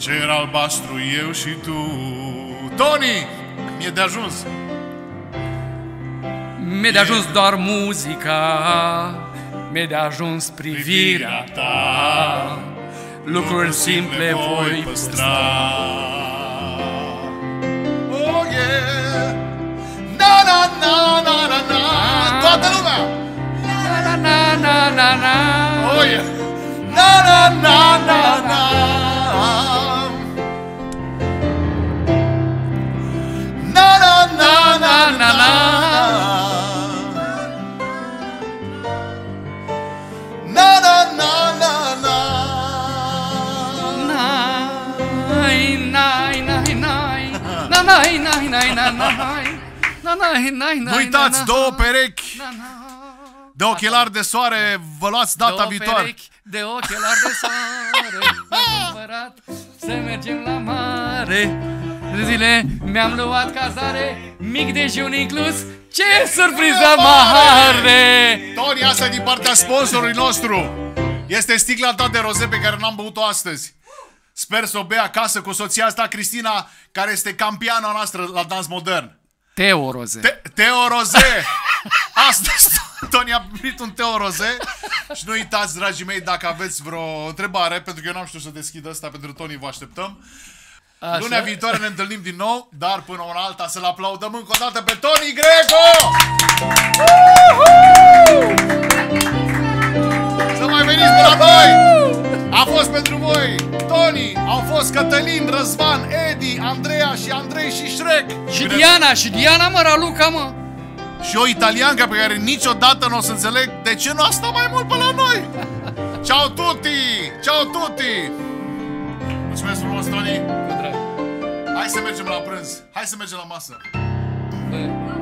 Cer albastru eu și tu Tony, mi-e de ajuns Mi-e de ajuns doar muzica Mi-e de ajuns privirea ta Lucruri simple voi păstra Oh yeah Na na na na na na Toată lumea Na na na na na na Oh yeah Na na na na na, na. na na na na Nu uitați, două perechi de ochelari de soare, vă luați data două viitoare. de ochelari de soare, să mergem la mare de zile mi-am luat cazare, mic dejun inclus, ce surpriză mare! Tony asta din partea sponsorului nostru. Este sticla ta de roze pe care n-am băut-o astăzi. Sper să o bei acasă cu soția asta, Cristina, care este campiana noastră la dans modern. Teo Roze. Te- Teo Roze! Astăzi Tony a primit un Teo Roze și nu uitați, dragii mei, dacă aveți vreo întrebare, pentru că eu n-am știut să deschid asta pentru Tony, vă așteptăm. Așa. Lunea viitoare ne întâlnim din nou, dar până una alta să-l aplaudăm încă o dată pe Tony Greco! Să mai veniți pe la noi! A fost pentru voi Tony, au fost Cătălin, Răzvan, Edi, Andreea și Andrei și Shrek. Și Bine. Diana, și Diana mă, Raluca mă. Și o italiancă pe care niciodată nu o să înțeleg de ce nu a stat mai mult pe la noi. Ciao tutti! Ciao tutti! Mulțumesc frumos, Tony! Cu drag! Hai să mergem la prânz! Hai să mergem la masă!